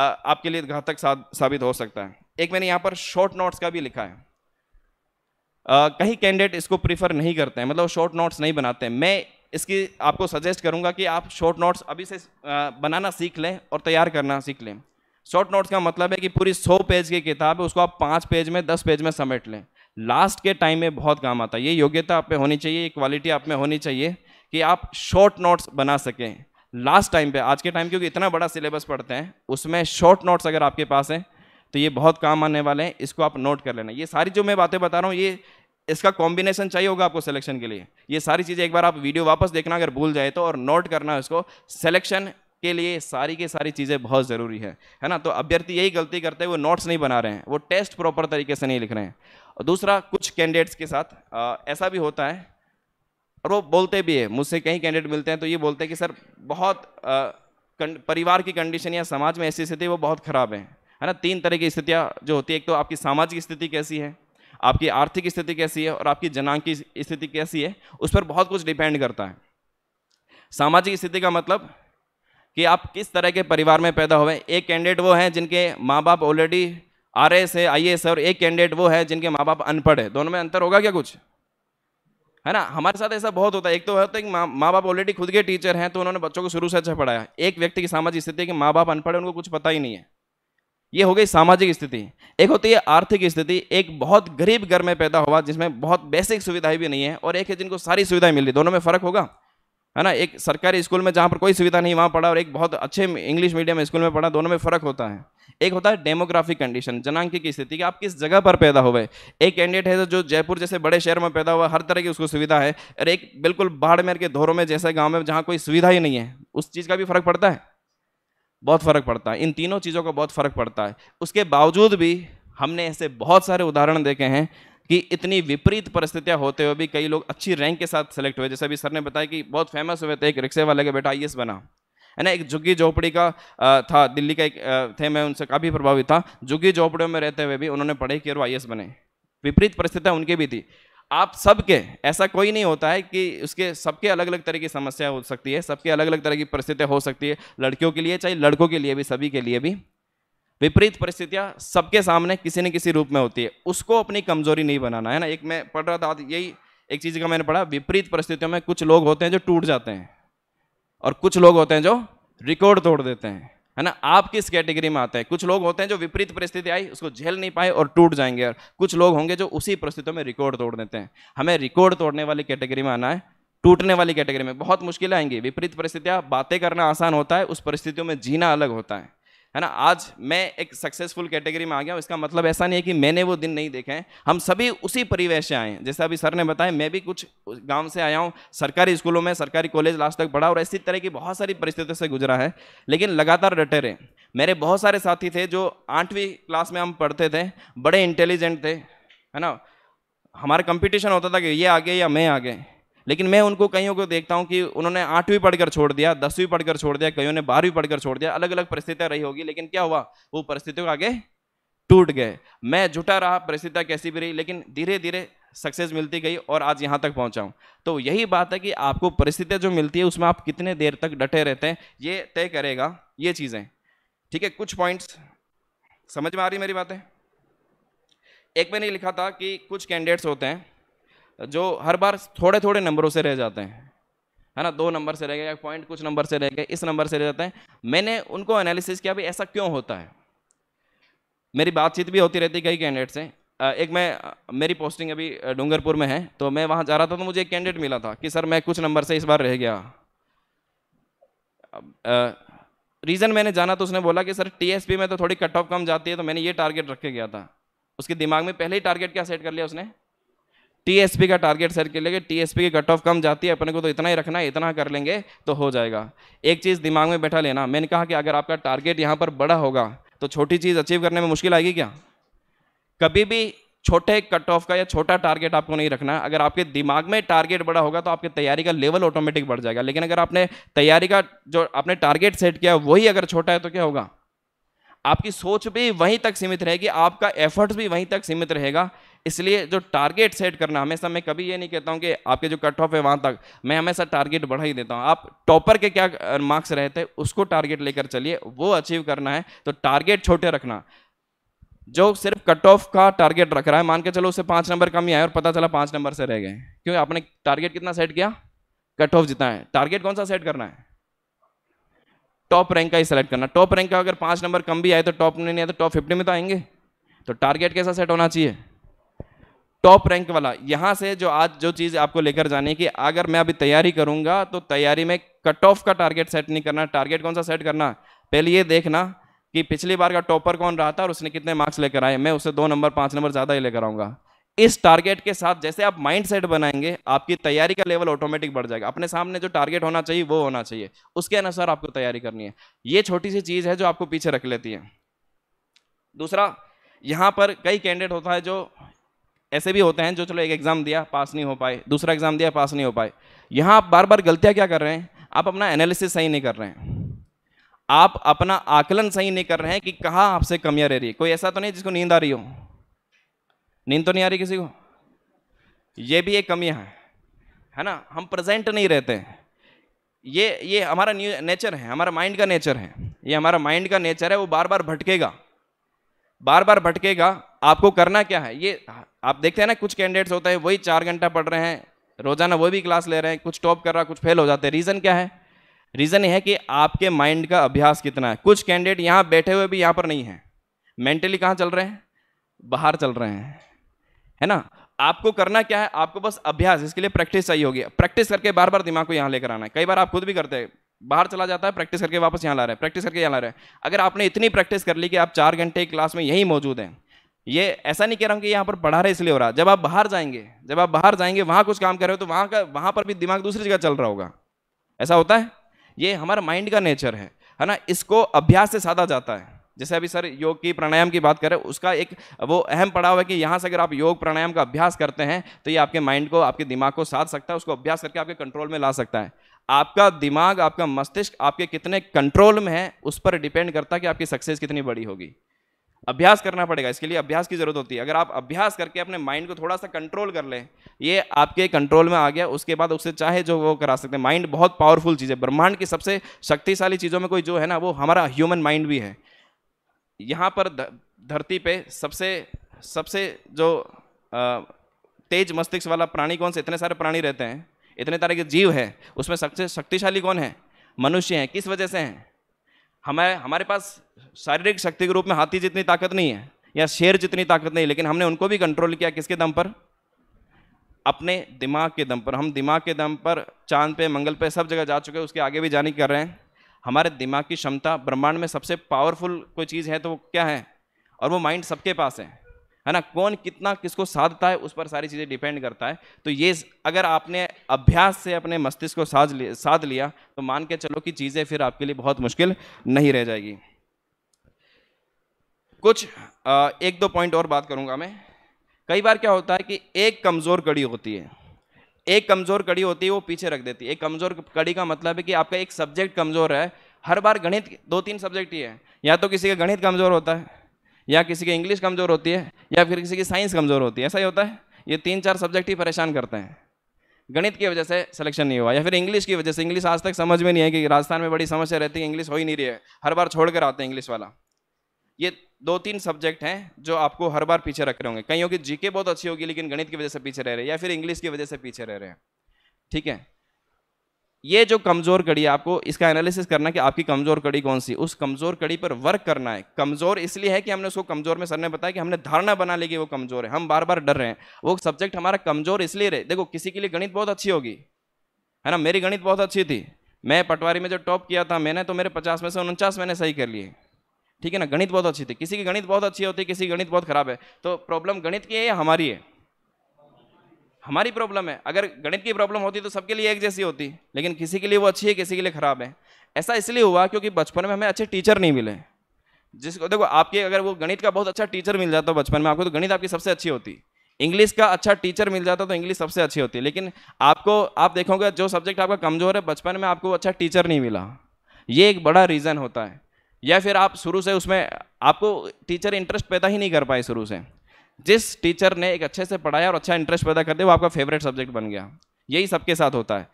आपके लिए घातक साबित हो सकता है एक मैंने यहाँ पर शॉर्ट नोट्स का भी लिखा है कई कहीं कैंडिडेट इसको प्रीफर नहीं करते हैं मतलब शॉर्ट नोट्स नहीं बनाते हैं मैं इसकी आपको सजेस्ट करूंगा कि आप शॉर्ट नोट्स अभी से बनाना सीख लें और तैयार करना सीख लें शॉर्ट नोट्स का मतलब है कि पूरी सौ पेज की किताब है उसको आप पाँच पेज में दस पेज में समेट लें लास्ट के टाइम में बहुत काम आता है ये योग्यता आप में होनी चाहिए ये क्वालिटी आप में होनी चाहिए कि आप शॉर्ट नोट्स बना सकें लास्ट टाइम पे आज के टाइम क्योंकि इतना बड़ा सिलेबस पढ़ते हैं उसमें शॉर्ट नोट्स अगर आपके पास हैं तो ये बहुत काम आने वाले हैं इसको आप नोट कर लेना ये सारी जो मैं बातें बता रहा हूँ ये इसका कॉम्बिनेशन चाहिए होगा आपको सिलेक्शन के लिए ये सारी चीज़ें एक बार आप वीडियो वापस देखना अगर भूल जाए तो और नोट करना इसको सिलेक्शन के लिए सारी की सारी चीज़ें बहुत ज़रूरी है है ना तो अभ्यर्थी यही गलती करते हैं वो नोट्स नहीं बना रहे हैं वो टेस्ट प्रॉपर तरीके से नहीं लिख रहे हैं और दूसरा कुछ कैंडिडेट्स के साथ आ, ऐसा भी होता है और वो बोलते भी है मुझसे कई कैंडिडेट मिलते हैं तो ये बोलते हैं कि सर बहुत आ, परिवार की कंडीशन या समाज में ऐसी स्थिति वो बहुत ख़राब है है ना तीन तरह की स्थितियाँ जो होती है एक तो आपकी सामाजिक स्थिति कैसी है आपकी आर्थिक स्थिति कैसी है और आपकी जनांग की स्थिति कैसी है उस पर बहुत कुछ डिपेंड करता है सामाजिक स्थिति का मतलब कि आप किस तरह के परिवार में पैदा हुए एक कैंडिडेट वो हैं जिनके माँ बाप ऑलरेडी आर एस है आई एस और एक कैंडिडेट वो है जिनके माँ बाप अनपढ़ है दोनों में अंतर होगा क्या कुछ है ना हमारे साथ ऐसा बहुत होता है एक तो होता है कि माँ बाप ऑलरेडी खुद के टीचर हैं तो उन्होंने बच्चों को शुरू से अच्छा पढ़ाया एक व्यक्ति की सामाजिक स्थिति कि माँ बाप अनपढ़ है उनको कुछ पता ही नहीं है ये हो गई सामाजिक स्थिति एक होती है आर्थिक स्थिति एक बहुत गरीब घर में पैदा हुआ जिसमें बहुत बेसिक सुविधाएं भी नहीं है और एक है जिनको सारी सुविधाएं मिल रही दोनों में फर्क होगा है ना एक सरकारी स्कूल में जहाँ पर कोई सुविधा नहीं वहाँ पढ़ा और एक बहुत अच्छे इंग्लिश मीडियम स्कूल में पढ़ा दोनों में फ़र्क होता है एक होता है डेमोग्राफिक कंडीशन जनांकी की स्थिति कि आप किस जगह पर पैदा हुए एक कैंडिडेट है जो जयपुर जैसे बड़े शहर में पैदा हुआ हर तरह की उसको सुविधा है और एक बिल्कुल बाड़मेर के धोरों में जैसे गाँव में जहाँ कोई सुविधा ही नहीं है उस चीज़ का भी फ़र्क पड़ता है बहुत फ़र्क पड़ता है इन तीनों चीज़ों का बहुत फ़र्क पड़ता है उसके बावजूद भी हमने ऐसे बहुत सारे उदाहरण देखे हैं कि इतनी विपरीत परिस्थितियां होते हुए भी कई लोग अच्छी रैंक के साथ सेलेक्ट हुए जैसे अभी सर ने बताया कि बहुत फेमस हुए थे एक रिक्शे वाले के बेटा आई बना है ना एक झुग्गी झोपड़ी का था दिल्ली का एक थे मैं उनसे काफ़ी प्रभावित था झुग्गी झोपड़ियों में रहते हुए भी उन्होंने पढ़ाई की और आई बने विपरीत परिस्थितियाँ उनकी भी थी आप सबके ऐसा कोई नहीं होता है कि उसके सबके अलग अलग तरह की समस्या हो सकती है सबके अलग अलग तरह की परिस्थितियाँ हो सकती है लड़कियों के लिए चाहे लड़कों के लिए भी सभी के लिए भी विपरीत परिस्थितियां सबके सामने किसी न किसी रूप में होती है उसको अपनी कमजोरी नहीं बनाना है ना एक मैं पढ़ रहा था यही एक चीज का मैंने पढ़ा विपरीत परिस्थितियों में कुछ लोग होते हैं जो टूट जाते हैं और कुछ लोग होते हैं जो रिकॉर्ड तोड़ देते हैं है ना आप किस कैटेगरी में आते हैं कुछ लोग होते हैं जो विपरीत परिस्थिति आई उसको झेल नहीं पाए और टूट जाएंगे और कुछ लोग होंगे जो उसी परिस्थितियों में रिकॉर्ड तोड़ देते हैं हमें रिकॉर्ड तोड़ने वाली कैटेगरी में आना है टूटने वाली कैटेगरी में बहुत मुश्किलें आएंगी विपरीत परिस्थितियाँ बातें करना आसान होता है उस परिस्थितियों में जीना अलग होता है है ना आज मैं एक सक्सेसफुल कैटेगरी में आ गया हूँ इसका मतलब ऐसा नहीं है कि मैंने वो दिन नहीं देखे हैं हम सभी उसी परिवेश से आए हैं जैसे अभी सर ने बताया मैं भी कुछ गांव से आया हूँ सरकारी स्कूलों में सरकारी कॉलेज लास्ट तक पढ़ा और इसी तरह की बहुत सारी परिस्थितियों से गुजरा है लेकिन लगातार डटे रहे मेरे बहुत सारे साथी थे जो आठवीं क्लास में हम पढ़ते थे बड़े इंटेलिजेंट थे है ना हमारा कंपटीशन होता था कि ये आगे या मैं आगे लेकिन मैं उनको कईयों को देखता हूँ कि उन्होंने आठवीं पढ़कर छोड़ दिया दसवीं पढ़कर छोड़ दिया कईयों ने बारहवीं पढ़कर छोड़ दिया अलग अलग परिस्थितियाँ रही होगी लेकिन क्या हुआ वो परिस्थितियों आगे टूट गए मैं जुटा रहा परिस्थितियाँ कैसी भी रही लेकिन धीरे धीरे सक्सेस मिलती गई और आज यहाँ तक पहुँचा हूँ तो यही बात है कि आपको परिस्थितियाँ जो मिलती है उसमें आप कितने देर तक डटे रहते हैं ये तय करेगा ये चीज़ें ठीक है कुछ पॉइंट्स समझ में आ रही मेरी बातें एक मैंने लिखा था कि कुछ कैंडिडेट्स होते हैं जो हर बार थोड़े थोड़े नंबरों से रह जाते हैं है ना दो नंबर से रह गए या पॉइंट कुछ नंबर से रह गए इस नंबर से रह जाते हैं मैंने उनको एनालिसिस किया भाई ऐसा क्यों होता है मेरी बातचीत भी होती रहती कई कैंडिडेट से एक मैं मेरी पोस्टिंग अभी डूंगरपुर में है तो मैं वहाँ जा रहा था तो मुझे एक कैंडिडेट मिला था कि सर मैं कुछ नंबर से इस बार रह गया रीज़न मैंने जाना तो उसने बोला कि सर टीएसपी में तो थोड़ी कट ऑफ कम जाती है तो मैंने ये टारगेट रखे गया था उसके दिमाग में पहले ही टारगेट क्या सेट कर लिया उसने टीएसपी का टारगेट सेट कर लेंगे टीएसपी की कट ऑफ कम जाती है अपने को तो इतना ही रखना है इतना कर लेंगे तो हो जाएगा एक चीज़ दिमाग में बैठा लेना मैंने कहा कि अगर आपका टारगेट यहाँ पर बड़ा होगा तो छोटी चीज़ अचीव करने में मुश्किल आएगी क्या कभी भी छोटे कट ऑफ का या छोटा टारगेट आपको नहीं रखना अगर आपके दिमाग में टारगेट बड़ा होगा तो आपकी तैयारी का लेवल ऑटोमेटिक बढ़ जाएगा लेकिन अगर आपने तैयारी का जो आपने टारगेट सेट किया वही अगर छोटा है तो क्या होगा आपकी सोच भी वहीं तक सीमित रहेगी आपका एफर्ट्स भी वहीं तक सीमित रहेगा इसलिए जो टारगेट सेट करना हमेशा मैं कभी ये नहीं कहता हूँ कि आपके जो कट ऑफ है वहाँ तक मैं हमेशा टारगेट बढ़ा ही देता हूँ आप टॉपर के क्या मार्क्स रहते हैं उसको टारगेट लेकर चलिए वो अचीव करना है तो टारगेट छोटे रखना जो सिर्फ कट ऑफ का टारगेट रख रहा है मान के चलो उससे पाँच नंबर कम ही आए और पता चला पाँच नंबर से रह गए क्योंकि आपने टारगेट कितना सेट किया कट ऑफ जितना है टारगेट कौन सा सेट करना है टॉप रैंक का ही सेलेक्ट करना टॉप रैंक का अगर पाँच नंबर कम भी आए तो टॉप में नहीं आए तो टॉप फिफ्टी में तो आएंगे तो टारगेट कैसा सेट होना चाहिए टॉप रैंक वाला यहाँ से जो आज जो चीज़ आपको लेकर जाने की अगर मैं अभी तैयारी करूँगा तो तैयारी में कट ऑफ का टारगेट सेट नहीं करना टारगेट कौन सा सेट करना पहले ये देखना कि पिछली बार का टॉपर कौन रहा था और उसने कितने मार्क्स लेकर आए मैं उससे दो नंबर पाँच नंबर ज़्यादा ही लेकर आऊँगा इस टारगेट के साथ जैसे आप सेट बनाएंगे आपकी तैयारी का लेवल ऑटोमेटिक बढ़ जाएगा अपने सामने जो टारगेट होना चाहिए वो होना चाहिए उसके अनुसार आपको तैयारी करनी है ये छोटी सी चीज़ है जो आपको पीछे रख लेती है दूसरा यहाँ पर कई कैंडिडेट होता है जो ऐसे भी होते हैं जो चलो एक एग्ज़ाम दिया पास नहीं हो पाए दूसरा एग्ज़ाम दिया पास नहीं हो पाए यहाँ आप बार बार गलतियाँ क्या कर रहे हैं आप अपना एनालिसिस सही नहीं कर रहे हैं आप अपना आकलन सही नहीं कर रहे हैं कि कहाँ आपसे कमियाँ रह रही है कोई ऐसा तो नहीं जिसको नींद आ रही हो नींद तो नहीं आ रही किसी को ये भी एक कमियाँ है है ना हम प्रेजेंट नहीं रहते हैं ये ये हमारा नेचर है हमारा माइंड का नेचर है ये हमारा माइंड का नेचर है वो बार बार भटकेगा बार बार भटकेगा आपको करना क्या है ये आप देखते हैं ना कुछ कैंडिडेट्स होते हैं वही चार घंटा पढ़ रहे हैं रोजाना वो भी क्लास ले रहे हैं कुछ टॉप कर रहा कुछ फेल हो जाते हैं रीज़न क्या है रीज़न ये है कि आपके माइंड का अभ्यास कितना है कुछ कैंडिडेट यहाँ बैठे हुए भी यहाँ पर नहीं है मेंटली कहाँ चल रहे हैं बाहर चल रहे हैं है ना आपको करना क्या है आपको बस अभ्यास इसके लिए प्रैक्टिस चाहिए होगी प्रैक्टिस करके बार बार दिमाग को यहाँ लेकर आना है कई बार आप खुद भी करते हैं बाहर चला जाता है प्रैक्टिस करके वापस यहाँ ला रहे हैं प्रैक्टिस करके यहाँ ला रहे हैं अगर आपने इतनी प्रैक्टिस कर ली कि आप चार घंटे क्लास में यहीं मौजूद हैं ये ऐसा नहीं कह रहा हूँ कि यहाँ पर पढ़ा रहे इसलिए हो रहा जब आप बाहर जाएंगे जब आप बाहर जाएंगे वहाँ कुछ काम कर रहे हो तो वहाँ का वहाँ पर भी दिमाग दूसरी जगह चल रहा होगा ऐसा होता है ये हमारा माइंड का नेचर है है ना इसको अभ्यास से साधा जाता है जैसे अभी सर योग की प्राणायाम की बात करें उसका एक वो अहम पड़ाव है कि यहाँ से अगर आप योग प्राणायाम का अभ्यास करते हैं तो ये आपके माइंड को आपके दिमाग को साध सकता है उसको अभ्यास करके आपके कंट्रोल में ला सकता है आपका दिमाग आपका मस्तिष्क आपके कितने कंट्रोल में है उस पर डिपेंड करता है कि आपकी सक्सेस कितनी बड़ी होगी अभ्यास करना पड़ेगा इसके लिए अभ्यास की ज़रूरत होती है अगर आप अभ्यास करके अपने माइंड को थोड़ा सा कंट्रोल कर लें ये आपके कंट्रोल में आ गया उसके बाद उससे चाहे जो वो करा सकते हैं माइंड बहुत पावरफुल चीज़ है ब्रह्मांड की सबसे शक्तिशाली चीज़ों में कोई जो है ना वो हमारा ह्यूमन माइंड भी है यहाँ पर धरती पर सबसे सबसे जो तेज मस्तिष्क वाला प्राणी कौन से इतने सारे प्राणी रहते हैं इतने तरह के जीव हैं उसमें सबसे शक्तिशाली कौन है मनुष्य हैं किस वजह से हैं हमें हमारे पास शारीरिक शक्ति के रूप में हाथी जितनी ताकत नहीं है या शेर जितनी ताकत नहीं लेकिन हमने उनको भी कंट्रोल किया किसके दम पर अपने दिमाग के दम पर हम दिमाग के दम पर चांद पे मंगल पे सब जगह जा चुके हैं उसके आगे भी जाने कर रहे हैं हमारे दिमाग की क्षमता ब्रह्मांड में सबसे पावरफुल कोई चीज़ है तो वो क्या है और वो माइंड सबके पास है है ना कौन कितना किसको साधता है उस पर सारी चीज़ें डिपेंड करता है तो ये अगर आपने अभ्यास से अपने मस्तिष्क को साध लिया साध लिया तो मान के चलो कि चीज़ें फिर आपके लिए बहुत मुश्किल नहीं रह जाएगी कुछ आ, एक दो पॉइंट और बात करूंगा मैं कई बार क्या होता है कि एक कमज़ोर कड़ी होती है एक कमज़ोर कड़ी होती है वो पीछे रख देती है एक कमज़ोर कड़ी का मतलब है कि आपका एक सब्जेक्ट कमज़ोर है हर बार गणित दो तीन सब्जेक्ट ही है या तो किसी का गणित कमज़ोर होता है या किसी की इंग्लिश कमज़ोर होती है या फिर किसी की साइंस कमज़ोर होती है ऐसा ही होता है ये तीन चार सब्जेक्ट ही परेशान करते हैं गणित की वजह से सिलेक्शन नहीं हुआ या फिर इंग्लिश की वजह से इंग्लिश आज तक समझ में नहीं है कि राजस्थान में बड़ी समस्या रहती है इंग्लिश हो ही नहीं रही है हर बार छोड़ कर आते हैं इंग्लिश वाला ये दो तीन सब्जेक्ट हैं जो आपको हर बार पीछे रख रहे होंगे कहीं की जीके बहुत अच्छी होगी लेकिन गणित की वजह से पीछे रह रहे हैं या फिर इंग्लिश की वजह से पीछे रह रहे हैं ठीक है ये जो कमज़ोर कड़ी है आपको इसका एनालिसिस करना कि आपकी कमज़ोर कड़ी कौन सी उस कमज़ोर कड़ी पर वर्क करना है कमज़ोर इसलिए है कि हमने उसको कमज़ोर में सर ने बताया कि हमने धारणा बना ली कि वो कमज़ोर है हम बार बार डर रहे हैं वो सब्जेक्ट हमारा कमज़ोर इसलिए रहे देखो किसी के लिए गणित बहुत अच्छी होगी है ना मेरी गणित बहुत अच्छी थी मैं पटवारी में जो टॉप किया था मैंने तो मेरे पचास में से उनचास मैंने सही कर लिए ठीक है ना गणित बहुत अच्छी थी किसी की गणित बहुत अच्छी होती है किसी की गणित बहुत खराब है तो प्रॉब्लम गणित की है या हमारी है हमारी प्रॉब्लम है अगर गणित की प्रॉब्लम होती तो सबके लिए एक जैसी होती लेकिन किसी के लिए वो अच्छी है किसी के लिए ख़राब है ऐसा इसलिए हुआ क्योंकि बचपन में हमें अच्छे टीचर नहीं मिले जिसको देखो आपके अगर वो गणित का बहुत अच्छा टीचर मिल जाता बचपन में आपको तो गणित आपकी सबसे अच्छी होती इंग्लिश का अच्छा टीचर मिल जाता तो इंग्लिश सबसे अच्छी होती लेकिन आपको आप देखोगे जो सब्जेक्ट आपका कमज़ोर है बचपन में आपको अच्छा टीचर नहीं मिला ये एक बड़ा रीज़न होता है या फिर आप शुरू से उसमें आपको टीचर इंटरेस्ट पैदा ही नहीं कर पाए शुरू से जिस टीचर ने एक अच्छे से पढ़ाया और अच्छा इंटरेस्ट पैदा कर दिया वो आपका फेवरेट सब्जेक्ट बन गया यही सबके साथ होता है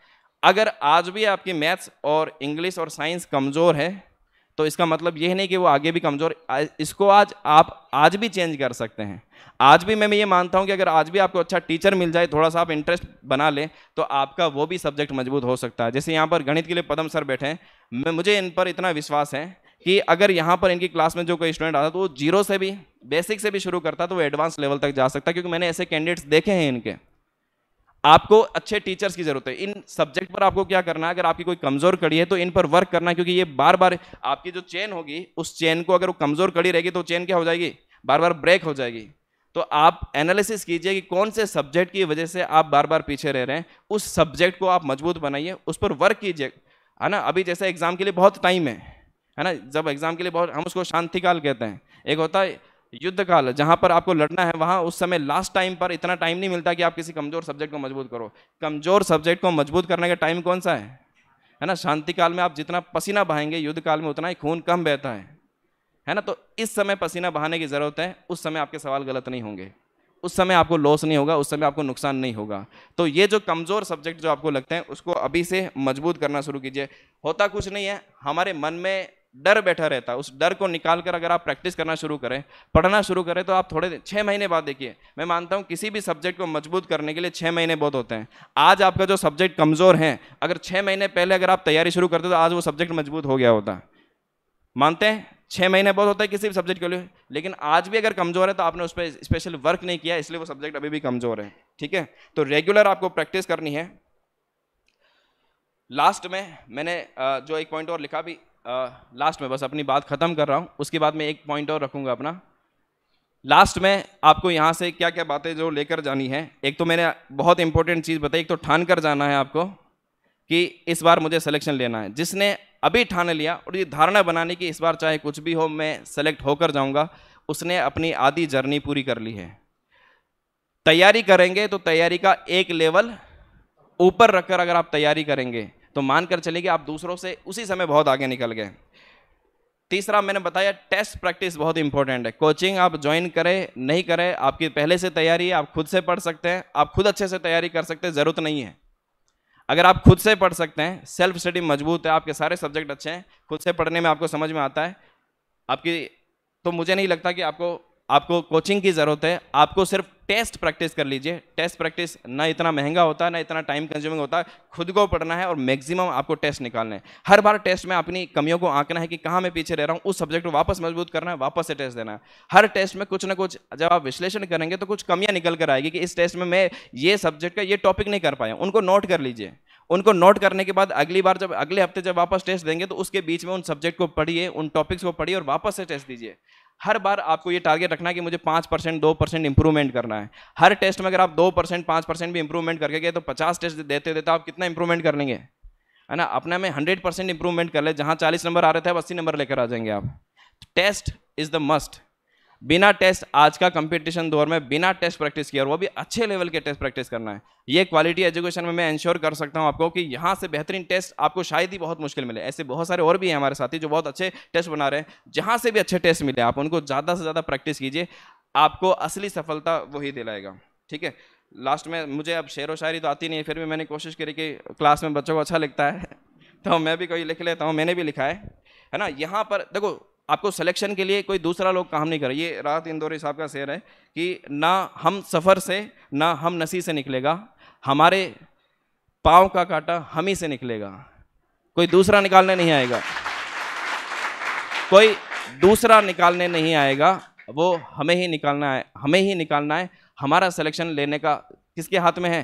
अगर आज भी आपकी मैथ्स और इंग्लिश और साइंस कमज़ोर है तो इसका मतलब यह नहीं कि वो आगे भी कमज़ोर इसको आज आप आज भी चेंज कर सकते हैं आज भी मैं ये मानता हूँ कि अगर आज भी आपको अच्छा टीचर मिल जाए थोड़ा सा आप इंटरेस्ट बना लें तो आपका वो भी सब्जेक्ट मजबूत हो सकता है जैसे यहाँ पर गणित के लिए पदम सर बैठे हैं मुझे इन पर इतना विश्वास है कि अगर यहाँ पर इनकी क्लास में जो कोई स्टूडेंट आता तो वो जीरो से भी बेसिक से भी शुरू करता तो वो एडवांस लेवल तक जा सकता क्योंकि मैंने ऐसे कैंडिडेट्स देखे हैं इनके आपको अच्छे टीचर्स की जरूरत है इन सब्जेक्ट पर आपको क्या करना है अगर आपकी कोई कमजोर कड़ी है तो इन पर वर्क करना क्योंकि ये बार बार आपकी जो चेन होगी उस चेन को अगर वो कमजोर कड़ी रहेगी तो चेन क्या हो जाएगी बार बार ब्रेक हो जाएगी तो आप एनालिसिस कीजिए कि कौन से सब्जेक्ट की वजह से आप बार बार पीछे रह रहे हैं उस सब्जेक्ट को आप मजबूत बनाइए उस पर वर्क कीजिए है ना अभी जैसे एग्जाम के लिए बहुत टाइम है है ना जब एग्ज़ाम के लिए बहुत हम उसको शांति काल कहते हैं एक होता है युद्ध काल जहाँ पर आपको लड़ना है वहाँ उस समय लास्ट टाइम पर इतना टाइम नहीं मिलता कि आप किसी कमज़ोर सब्जेक्ट को मजबूत करो कमज़ोर सब्जेक्ट को मजबूत करने का टाइम कौन सा है है ना शांति काल में आप जितना पसीना बहाएंगे युद्ध काल में उतना ही खून कम बहता है है ना तो इस समय पसीना बहाने की ज़रूरत है उस समय आपके सवाल गलत नहीं होंगे उस समय आपको लॉस नहीं होगा उस समय आपको नुकसान नहीं होगा तो ये जो कमज़ोर सब्जेक्ट जो आपको लगते हैं उसको अभी से मजबूत करना शुरू कीजिए होता कुछ नहीं है हमारे मन में डर बैठा रहता है उस डर को निकाल कर अगर आप प्रैक्टिस करना शुरू करें पढ़ना शुरू करें तो आप थोड़े छः महीने बाद देखिए मैं मानता हूँ किसी भी सब्जेक्ट को मजबूत करने के लिए छः महीने बहुत होते हैं आज आपका जो सब्जेक्ट कमज़ोर है अगर छः महीने पहले अगर आप तैयारी शुरू करते तो आज वो सब्जेक्ट मजबूत हो गया होता मानते हैं छः महीने बहुत होता है किसी भी सब्जेक्ट के लिए लेकिन आज भी अगर कमज़ोर है तो आपने उस पर स्पेशल वर्क नहीं किया इसलिए वो सब्जेक्ट अभी भी कमज़ोर है ठीक है तो रेगुलर आपको प्रैक्टिस करनी है लास्ट में मैंने जो एक पॉइंट और लिखा भी लास्ट में बस अपनी बात ख़त्म कर रहा हूँ उसके बाद मैं एक पॉइंट और रखूँगा अपना लास्ट में आपको यहाँ से क्या क्या बातें जो लेकर जानी है एक तो मैंने बहुत इंपॉर्टेंट चीज़ बताई एक तो ठान कर जाना है आपको कि इस बार मुझे सिलेक्शन लेना है जिसने अभी ठान लिया और ये धारणा बनाने की इस बार चाहे कुछ भी हो मैं सेलेक्ट होकर जाऊँगा उसने अपनी आधी जर्नी पूरी कर ली है तैयारी करेंगे तो तैयारी का एक लेवल ऊपर रखकर अगर आप तैयारी करेंगे तो मान कर चले कि आप दूसरों से उसी समय बहुत आगे निकल गए तीसरा मैंने बताया टेस्ट प्रैक्टिस बहुत इंपॉर्टेंट है कोचिंग आप ज्वाइन करें नहीं करें आपकी पहले से तैयारी है आप खुद से पढ़ सकते हैं आप खुद अच्छे से तैयारी कर सकते हैं ज़रूरत नहीं है अगर आप खुद से पढ़ सकते हैं सेल्फ स्टडी मजबूत है आपके सारे सब्जेक्ट अच्छे हैं खुद से पढ़ने में आपको समझ में आता है आपकी तो मुझे नहीं लगता कि आपको आपको कोचिंग की ज़रूरत है आपको सिर्फ टेस्ट प्रैक्टिस कर लीजिए टेस्ट प्रैक्टिस ना इतना महंगा होता है ना इतना टाइम कंज्यूमिंग होता है खुद को पढ़ना है और मैक्सिमम आपको टेस्ट निकालने है हर बार टेस्ट में अपनी कमियों को आंकना है कि कहाँ मैं पीछे रह रहा हूँ उस सब्जेक्ट को वापस मजबूत करना है वापस से टेस्ट देना है हर टेस्ट में कुछ ना कुछ जब आप विश्लेषण करेंगे तो कुछ कमियाँ निकल कर आएगी कि इस टेस्ट में मैं ये सब्जेक्ट का ये टॉपिक नहीं कर पाया उनको नोट कर लीजिए उनको नोट करने के बाद अगली बार जब अगले हफ्ते जब वापस टेस्ट देंगे तो उसके बीच में उन सब्जेक्ट को पढ़िए उन टॉपिक्स को पढ़िए और वापस से टेस्ट दीजिए हर बार आपको ये टारगेट रखना है कि मुझे पाँच परसेंट दो परसेंट इंप्रूवमेंट करना है हर टेस्ट में अगर आप दो परसेंट पाँच परसेंट भी इंप्रूवमेंट करके गए तो पचास टेस्ट देते देते आप कितना इंप्रूवमेंट कर लेंगे है ना अपने में हंड्रेड परसेंट इंप्रूवमेंट कर ले जहाँ चालीस नंबर आ रहे थे अस्सी नंबर लेकर आ जाएंगे आप टेस्ट इज़ द मस्ट बिना टेस्ट आज का कंपटीशन दौर में बिना टेस्ट प्रैक्टिस किया और वो भी अच्छे लेवल के टेस्ट प्रैक्टिस करना है ये क्वालिटी एजुकेशन में मैं इंश्योर कर सकता हूँ आपको कि यहाँ से बेहतरीन टेस्ट आपको शायद ही बहुत मुश्किल मिले ऐसे बहुत सारे और भी हैं हमारे साथी जो बहुत अच्छे टेस्ट बना रहे हैं जहाँ से भी अच्छे टेस्ट मिले आप उनको ज़्यादा से ज़्यादा प्रैक्टिस कीजिए आपको असली सफलता वही दिलाएगा ठीक है लास्ट में मुझे अब शेर व शायरी तो आती नहीं है फिर भी मैंने कोशिश करी कि क्लास में बच्चों को अच्छा लगता है [laughs] तो मैं भी कोई लिख लेता हूँ मैंने भी लिखा है है ना यहाँ पर देखो आपको सिलेक्शन के लिए कोई दूसरा लोग काम नहीं कर ये राहत इंदौरी साहब का शेर है कि ना हम सफ़र से ना हम नसी से निकलेगा हमारे पाँव का कांटा हम ही से निकलेगा कोई दूसरा निकालने नहीं आएगा कोई दूसरा निकालने नहीं आएगा वो हमें ही निकालना है हमें ही निकालना है हमारा सिलेक्शन लेने का किसके हाथ में है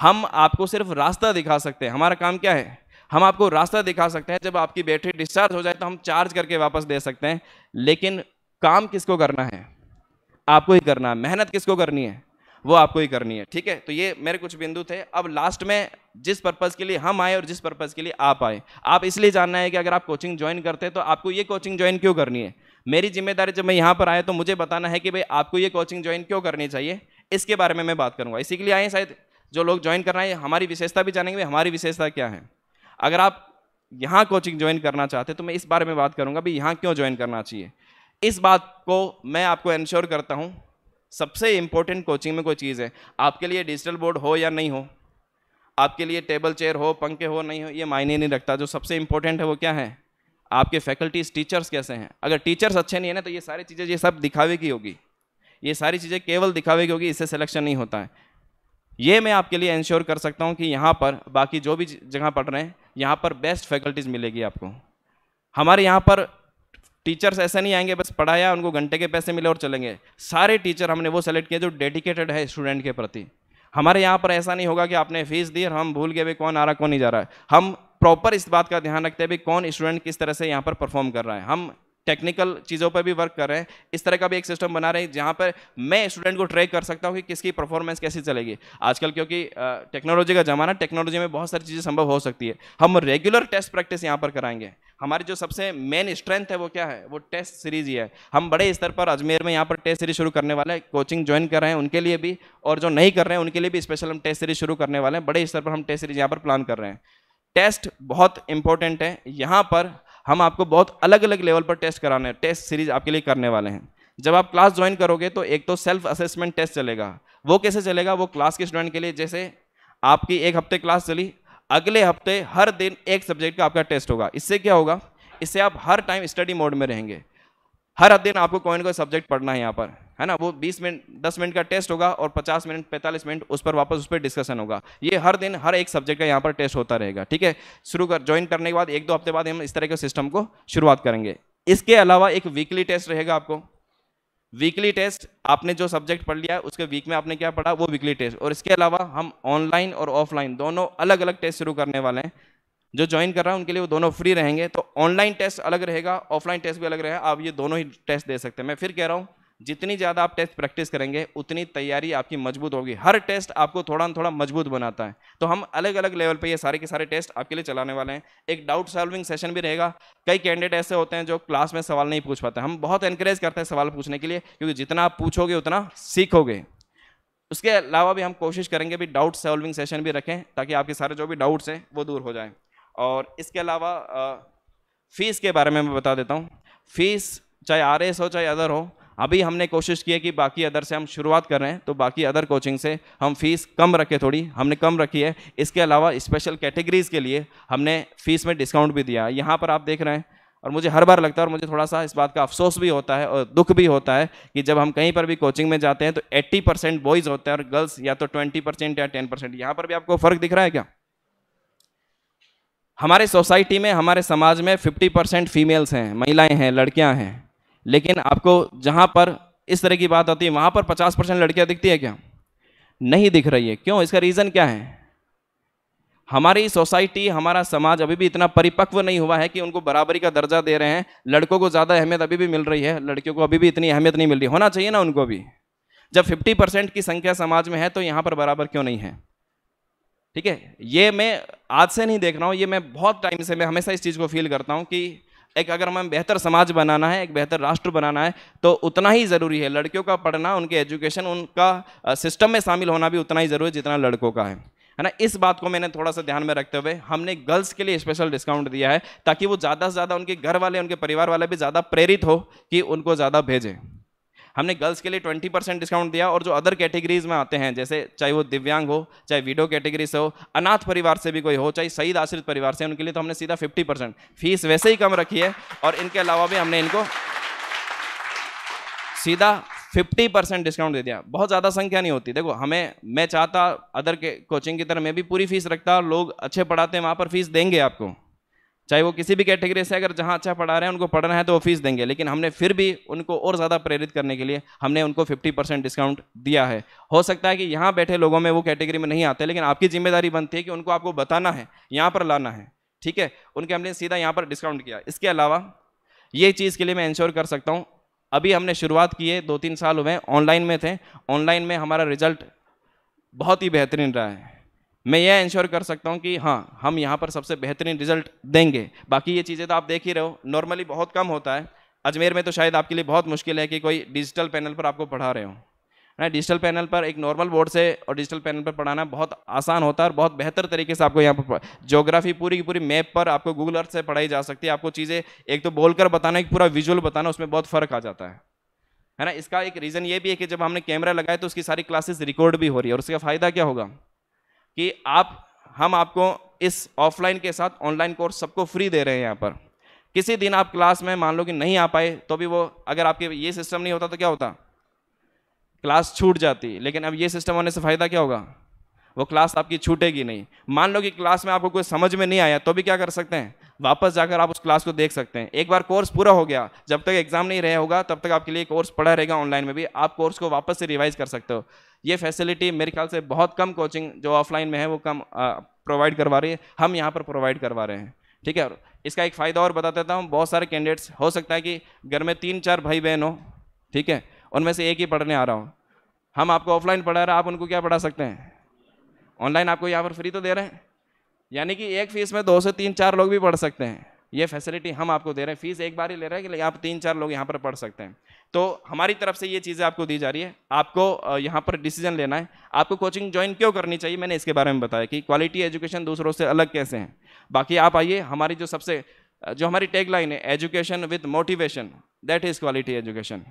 हम आपको सिर्फ रास्ता दिखा सकते हैं हमारा काम क्या है हम आपको रास्ता दिखा सकते हैं जब आपकी बैटरी डिस्चार्ज हो जाए तो हम चार्ज करके वापस दे सकते हैं लेकिन काम किसको करना है आपको ही करना है मेहनत किसको करनी है वो आपको ही करनी है ठीक है तो ये मेरे कुछ बिंदु थे अब लास्ट में जिस पर्पज़ के लिए हम आए और जिस पर्पज़ के लिए आप आए आप इसलिए जानना है कि अगर आप कोचिंग ज्वाइन करते हैं तो आपको ये कोचिंग ज्वाइन क्यों करनी है मेरी जिम्मेदारी जब मैं यहाँ पर आया तो मुझे बताना है कि भाई आपको ये कोचिंग ज्वाइन क्यों करनी चाहिए इसके बारे में मैं बात करूँगा इसी के लिए आए शायद जो लोग ज्वाइन कर रहे हैं हमारी विशेषता भी जानेंगे हमारी विशेषता क्या है अगर आप यहाँ कोचिंग ज्वाइन करना चाहते तो मैं इस बारे में बात करूँगा भी यहाँ क्यों ज्वाइन करना चाहिए इस बात को मैं आपको इंश्योर करता हूँ सबसे इम्पोर्टेंट कोचिंग में कोई चीज़ है आपके लिए डिजिटल बोर्ड हो या नहीं हो आपके लिए टेबल चेयर हो पंखे हो नहीं हो ये मायने नहीं रखता जो सबसे इम्पोर्टेंट है वो क्या है आपके फैकल्टीज टीचर्स कैसे हैं अगर टीचर्स अच्छे नहीं है ना तो ये सारी चीज़ें ये सब दिखावे की होगी ये सारी चीज़ें केवल दिखावे की होगी इससे सिलेक्शन नहीं होता है ये मैं आपके लिए इंश्योर कर सकता हूँ कि यहाँ पर बाकी जो भी जगह पढ़ रहे हैं यहाँ पर बेस्ट फैकल्टीज़ मिलेगी आपको हमारे यहाँ पर टीचर्स ऐसे नहीं आएंगे बस पढ़ाया उनको घंटे के पैसे मिले और चलेंगे सारे टीचर हमने वो सेलेक्ट किए जो डेडिकेटेड है स्टूडेंट के प्रति हमारे यहाँ पर ऐसा नहीं होगा कि आपने फीस दी और हम भूल गए भाई कौन आ रहा कौन नहीं जा रहा है हम प्रॉपर इस बात का ध्यान रखते हैं भाई कौन स्टूडेंट किस तरह से यहाँ पर परफॉर्म कर रहा है हम टेक्निकल चीज़ों पर भी वर्क कर रहे हैं इस तरह का भी एक सिस्टम बना रहे हैं जहाँ पर मैं स्टूडेंट को ट्रैक कर सकता हूँ कि किसकी परफॉर्मेंस कैसी चलेगी आजकल क्योंकि टेक्नोलॉजी का ज़माना टेक्नोलॉजी में बहुत सारी चीज़ें संभव हो सकती है हम रेगुलर टेस्ट प्रैक्टिस यहाँ पर कराएंगे हमारी जो सबसे मेन स्ट्रेंथ है वो क्या है वो टेस्ट सीरीज ही है हम बड़े स्तर पर अजमेर में यहाँ पर टेस्ट सीरीज शुरू करने वाले हैं कोचिंग ज्वाइन कर रहे हैं उनके लिए भी और जो नहीं कर रहे हैं उनके लिए भी स्पेशल हम टेस्ट सीरीज शुरू करने वाले हैं बड़े स्तर पर हम टेस्ट सीरीज यहाँ पर प्लान कर रहे हैं टेस्ट बहुत इंपॉर्टेंट है यहाँ पर हम आपको बहुत अलग अलग लेवल पर टेस्ट कराने टेस्ट सीरीज आपके लिए करने वाले हैं जब आप क्लास ज्वाइन करोगे तो एक तो सेल्फ असेसमेंट टेस्ट चलेगा वो कैसे चलेगा वो क्लास के स्टूडेंट के लिए जैसे आपकी एक हफ्ते क्लास चली अगले हफ्ते हर दिन एक सब्जेक्ट का आपका टेस्ट होगा इससे क्या होगा इससे आप हर टाइम स्टडी मोड में रहेंगे हर दिन आपको कोई ना कोई सब्जेक्ट पढ़ना है यहाँ पर है ना वो 20 मिनट 10 मिनट का टेस्ट होगा और 50 मिनट 45 मिनट उस पर वापस उस पर डिस्कशन होगा ये हर दिन हर एक सब्जेक्ट का यहाँ पर टेस्ट होता रहेगा ठीक है शुरू कर ज्वाइन करने के बाद एक दो हफ्ते बाद हम इस तरह के सिस्टम को शुरुआत करेंगे इसके अलावा एक वीकली टेस्ट रहेगा आपको वीकली टेस्ट आपने जो सब्जेक्ट पढ़ लिया है उसके वीक में आपने क्या पढ़ा वो वीकली टेस्ट और इसके अलावा हम ऑनलाइन और ऑफलाइन दोनों अलग अलग टेस्ट शुरू करने वाले हैं जो ज्वाइन कर रहा है उनके लिए वो दोनों फ्री रहेंगे तो ऑनलाइन टेस्ट अलग रहेगा ऑफलाइन टेस्ट भी अलग रहेगा आप ये दोनों ही टेस्ट दे सकते हैं मैं फिर कह रहा हूँ जितनी ज़्यादा आप टेस्ट प्रैक्टिस करेंगे उतनी तैयारी आपकी मजबूत होगी हर टेस्ट आपको थोड़ा थोड़ा मजबूत बनाता है तो हम अलग अलग लेवल पे ये सारे के सारे टेस्ट आपके लिए चलाने वाले हैं एक डाउट सॉल्विंग सेशन भी रहेगा कई कैंडिडेट ऐसे होते हैं जो क्लास में सवाल नहीं पूछ पाते हम बहुत इंकरेज करते हैं सवाल पूछने के लिए क्योंकि जितना आप पूछोगे उतना सीखोगे उसके अलावा भी हम कोशिश करेंगे भी डाउट सॉल्विंग सेशन भी रखें ताकि आपके सारे जो भी डाउट्स हैं वो दूर हो जाएँ और इसके अलावा फ़ीस के बारे में मैं बता देता हूँ फीस चाहे आर हो चाहे अदर हो अभी हमने कोशिश की है कि बाकी अदर से हम शुरुआत कर रहे हैं तो बाकी अदर कोचिंग से हम फीस कम रखें थोड़ी हमने कम रखी है इसके अलावा स्पेशल कैटेगरीज़ के लिए हमने फ़ीस में डिस्काउंट भी दिया है यहाँ पर आप देख रहे हैं और मुझे हर बार लगता है और मुझे थोड़ा सा इस बात का अफसोस भी होता है और दुख भी होता है कि जब हम कहीं पर भी कोचिंग में जाते हैं तो 80 परसेंट बॉयज़ होते हैं और गर्ल्स या तो 20 परसेंट या 10 परसेंट यहाँ पर भी आपको फ़र्क दिख रहा है क्या हमारे सोसाइटी में हमारे समाज में 50 परसेंट फीमेल्स हैं महिलाएँ हैं लड़कियाँ हैं लेकिन आपको जहाँ पर इस तरह की बात आती है वहाँ पर पचास परसेंट लड़कियाँ दिखती है क्या नहीं दिख रही है क्यों इसका रीज़न क्या है हमारी सोसाइटी हमारा समाज अभी भी इतना परिपक्व नहीं हुआ है कि उनको बराबरी का दर्जा दे रहे हैं लड़कों को ज़्यादा अहमियत अभी भी मिल रही है लड़कियों को अभी भी इतनी अहमियत नहीं मिल रही होना चाहिए ना उनको भी जब 50 परसेंट की संख्या समाज में है तो यहाँ पर बराबर क्यों नहीं है ठीक है ये मैं आज से नहीं देख रहा हूँ ये मैं बहुत टाइम से मैं हमेशा इस चीज़ को फील करता हूँ कि एक अगर हमें बेहतर समाज बनाना है एक बेहतर राष्ट्र बनाना है तो उतना ही ज़रूरी है लड़कियों का पढ़ना उनके एजुकेशन उनका सिस्टम में शामिल होना भी उतना ही ज़रूरी है जितना लड़कों का है है ना इस बात को मैंने थोड़ा सा ध्यान में रखते हुए हमने गर्ल्स के लिए स्पेशल डिस्काउंट दिया है ताकि वो ज़्यादा से ज़्यादा उनके घर वाले उनके परिवार वाले भी ज़्यादा प्रेरित हो कि उनको ज़्यादा भेजें हमने गर्ल्स के लिए ट्वेंटी परसेंट डिस्काउंट दिया और जो अदर कैटेगरीज में आते हैं जैसे चाहे वो दिव्यांग हो चाहे विडो कैटेगरी से हो अनाथ परिवार से भी कोई हो चाहे शहीद आश्रित परिवार से उनके लिए तो हमने सीधा फिफ्टी परसेंट फीस वैसे ही कम रखी है और इनके अलावा भी हमने इनको सीधा 50 परसेंट डिस्काउंट दे दिया बहुत ज़्यादा संख्या नहीं होती देखो हमें मैं चाहता अदर के कोचिंग की तरह मैं भी पूरी फीस रखता लोग अच्छे पढ़ाते हैं वहाँ पर फीस देंगे आपको चाहे वो किसी भी कैटेगरी से अगर जहाँ अच्छा पढ़ा रहे हैं उनको पढ़ना है तो वो फीस देंगे लेकिन हमने फिर भी उनको और ज़्यादा प्रेरित करने के लिए हमने उनको 50 परसेंट डिस्काउंट दिया है हो सकता है कि यहाँ बैठे लोगों में वो कैटेगरी में नहीं आते लेकिन आपकी जिम्मेदारी बनती है कि उनको आपको बताना है यहाँ पर लाना है ठीक है उनके हमने सीधा यहाँ पर डिस्काउंट किया इसके अलावा ये चीज़ के लिए मैं इंश्योर कर सकता हूँ अभी हमने शुरुआत की है दो तीन साल हुए ऑनलाइन में थे ऑनलाइन में हमारा रिजल्ट बहुत ही बेहतरीन रहा है मैं यह इंश्योर कर सकता हूँ कि हाँ हम यहाँ पर सबसे बेहतरीन रिजल्ट देंगे बाकी ये चीज़ें तो आप देख ही रहे हो नॉर्मली बहुत कम होता है अजमेर में तो शायद आपके लिए बहुत मुश्किल है कि कोई डिजिटल पैनल पर आपको पढ़ा रहे हो ना डिजिटल पैनल पर एक नॉर्मल बोर्ड से और डिजिटल पैनल पर पढ़ाना बहुत आसान होता है और बहुत बेहतर तरीके से आपको यहाँ पर जोग्राफी पूरी की पूरी मैप पर आपको गूगल अर्थ से पढ़ाई जा सकती है आपको चीज़ें एक तो बोलकर बताना एक पूरा विजुअल बताना उसमें बहुत फ़र्क आ जाता है है ना इसका एक रीज़न ये भी है कि जब हमने कैमरा लगाया तो उसकी सारी क्लासेस रिकॉर्ड भी हो रही है और उसका फ़ायदा क्या होगा कि आप हम आपको इस ऑफलाइन के साथ ऑनलाइन कोर्स सबको फ्री दे रहे हैं यहाँ पर किसी दिन आप क्लास में मान लो कि नहीं आ पाए तो भी वो अगर आपके ये सिस्टम नहीं होता तो क्या होता क्लास छूट जाती लेकिन अब ये सिस्टम होने से फ़ायदा क्या होगा वो क्लास आपकी छूटेगी नहीं मान लो कि क्लास में आपको कोई समझ में नहीं आया तो भी क्या कर सकते हैं वापस जाकर आप उस क्लास को देख सकते हैं एक बार कोर्स पूरा हो गया जब तक एग्जाम नहीं रहे होगा तब तक आपके लिए कोर्स पढ़ा रहेगा ऑनलाइन में भी आप कोर्स को वापस से रिवाइज कर सकते हो ये फैसिलिटी मेरे ख्याल से बहुत कम कोचिंग जो ऑफलाइन में है वो कम प्रोवाइड करवा रही है हम यहाँ पर प्रोवाइड करवा रहे हैं ठीक है इसका एक फ़ायदा और बता देता हूँ बहुत सारे कैंडिडेट्स हो सकता है कि घर में तीन चार भाई बहन हो ठीक है उनमें से एक ही पढ़ने आ रहा हूँ हम आपको ऑफलाइन पढ़ा रहे आप उनको क्या पढ़ा सकते हैं ऑनलाइन आपको यहाँ पर फ्री तो दे रहे हैं यानी कि एक फीस में दो से तीन चार लोग भी पढ़ सकते हैं ये फैसिलिटी हम आपको दे रहे हैं फीस एक बार ही ले रहे हैं कि आप तीन चार लोग यहाँ पर पढ़ सकते हैं तो हमारी तरफ से ये चीज़ें आपको दी जा रही है आपको यहाँ पर डिसीजन लेना है आपको कोचिंग ज्वाइन क्यों करनी चाहिए मैंने इसके बारे में बताया कि क्वालिटी एजुकेशन दूसरों से अलग कैसे हैं बाकी आप आइए हमारी जो सबसे जो हमारी टैग लाइन है education with motivation that is quality education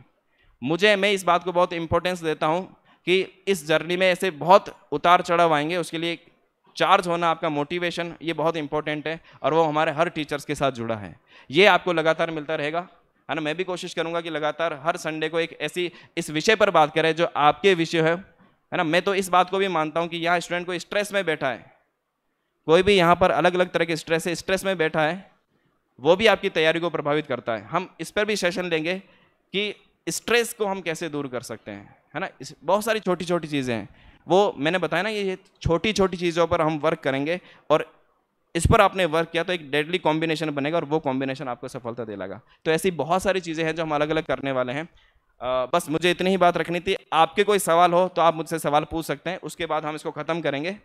मुझे मैं इस बात को बहुत इंपॉर्टेंस देता हूँ कि इस जर्नी में ऐसे बहुत उतार चढ़ाव आएंगे उसके लिए चार्ज होना आपका मोटिवेशन ये बहुत इंपॉर्टेंट है और वो हमारे हर टीचर्स के साथ जुड़ा है ये आपको लगातार मिलता रहेगा है ना मैं भी कोशिश करूंगा कि लगातार हर संडे को एक ऐसी इस विषय पर बात करें जो आपके विषय है है ना मैं तो इस बात को भी मानता हूँ कि यहाँ स्टूडेंट को स्ट्रेस में बैठा है कोई भी यहाँ पर अलग अलग तरह के स्ट्रेस है स्ट्रेस में बैठा है वो भी आपकी तैयारी को प्रभावित करता है हम इस पर भी सेशन लेंगे कि स्ट्रेस को हम कैसे दूर कर सकते हैं है ना बहुत सारी छोटी छोटी चीज़ें हैं वो मैंने बताया ना ये छोटी छोटी चीज़ों पर हम वर्क करेंगे और इस पर आपने वर्क किया तो एक डेडली कॉम्बिनेशन बनेगा और वो कॉम्बिनेशन आपको सफलता दिलाएगा तो ऐसी बहुत सारी चीज़ें हैं जो हम अलग अलग करने वाले हैं आ, बस मुझे इतनी ही बात रखनी थी आपके कोई सवाल हो तो आप मुझसे सवाल पूछ सकते हैं उसके बाद हम इसको ख़त्म करेंगे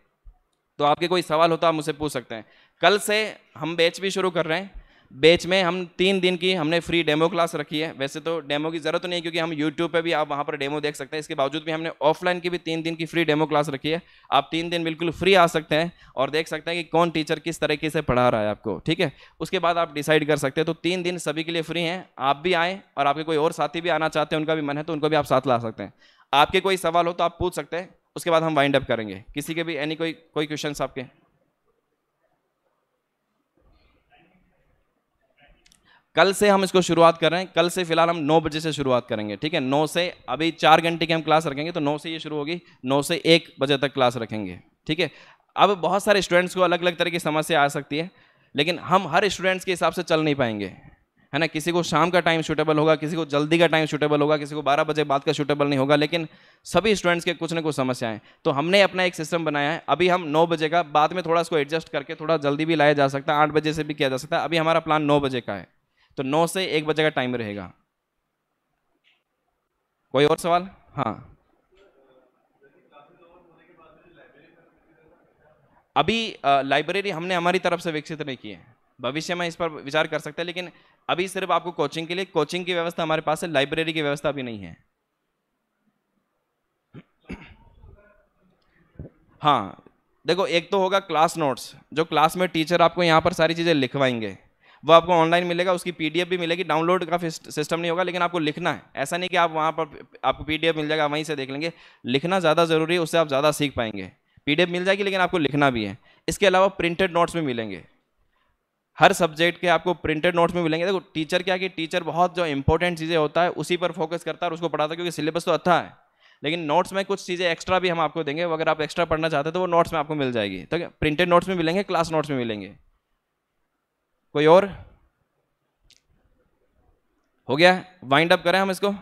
तो आपके कोई सवाल हो तो आप मुझसे पूछ सकते हैं कल से हम बैच भी शुरू कर रहे हैं बैच में हम तीन दिन की हमने फ्री डेमो क्लास रखी है वैसे तो डेमो की ज़रूरत तो नहीं है क्योंकि हम यूट्यूब पे भी आप वहाँ पर डेमो देख सकते हैं इसके बावजूद भी हमने ऑफलाइन की भी तीन दिन की फ्री डेमो क्लास रखी है आप तीन दिन बिल्कुल फ्री आ सकते हैं और देख सकते हैं कि कौन टीचर किस तरीके से पढ़ा रहा है आपको ठीक है उसके बाद आप डिसाइड कर सकते हैं तो तीन दिन सभी के लिए फ्री हैं आप भी आएँ और आपके कोई और साथी भी आना चाहते हैं उनका भी मन है तो उनको भी आप साथ ला सकते हैं आपके कोई सवाल हो तो आप पूछ सकते हैं उसके बाद हम वाइंड अप करेंगे किसी के भी एनी कोई कोई क्वेश्चन आपके कल से हम इसको शुरुआत कर रहे हैं कल से फिलहाल हम नौ बजे से शुरुआत करेंगे ठीक है नौ से अभी चार घंटे की हम क्लास रखेंगे तो नौ से ये शुरू होगी नौ से एक बजे तक क्लास रखेंगे ठीक है अब बहुत सारे स्टूडेंट्स को अलग अलग तरह की समस्या आ सकती है लेकिन हम हर स्टूडेंट्स के हिसाब से चल नहीं पाएंगे है ना किसी को शाम का टाइम सूटेबल होगा किसी को जल्दी का टाइम सूटेबल होगा किसी को बारह बजे बाद का सूटेबल नहीं होगा लेकिन सभी स्टूडेंट्स के कुछ ना कुछ समस्याएं तो हमने अपना एक सिस्टम बनाया है अभी हम नौ बजे का बाद में थोड़ा उसको एडजस्ट करके थोड़ा जल्दी भी लाया जा सकता है आठ बजे से भी किया जा सकता है अभी हमारा प्लान नौ बजे का है तो नौ से एक बजे का टाइम रहेगा कोई और सवाल हाँ अभी लाइब्रेरी हमने हमारी तरफ से विकसित नहीं की है भविष्य में इस पर विचार कर सकते हैं लेकिन अभी सिर्फ आपको कोचिंग के लिए कोचिंग की व्यवस्था हमारे पास है लाइब्रेरी की व्यवस्था भी नहीं है हाँ देखो एक तो होगा क्लास नोट्स जो क्लास में टीचर आपको यहाँ पर सारी चीज़ें लिखवाएंगे वो आपको ऑनलाइन मिलेगा उसकी पीडीएफ भी मिलेगी डाउनलोड का सिस्टम नहीं होगा लेकिन आपको लिखना है ऐसा नहीं कि आप वहाँ पर आपको पीडीएफ मिल जाएगा वहीं से देख लेंगे लिखना ज़्यादा ज़रूरी है उससे आप ज़्यादा सीख पाएंगे पीडीएफ मिल जाएगी लेकिन आपको लिखना भी है इसके अलावा प्रिंटेड नोट्स भी मिलेंगे हर सब्जेक्ट के आपको प्रिंटेड नोट्स में मिलेंगे देखो टीचर क्या कि टीचर बहुत जो इंपॉर्टेंट चीज़ें होता है उसी पर फोकस करता है और उसको पढ़ाता है क्योंकि सिलेबस तो अच्छा है लेकिन नोट्स में कुछ चीज़ें एक्स्ट्रा भी हम आपको देंगे अगर आप एक्स्ट्रा पढ़ना चाहते हैं तो वो नोट्स में आपको मिल जाएगी तो प्रिंटेड नोट्स में मिलेंगे क्लास नोट्स में मिलेंगे कोई और हो गया वाइंड अप करें हम इसको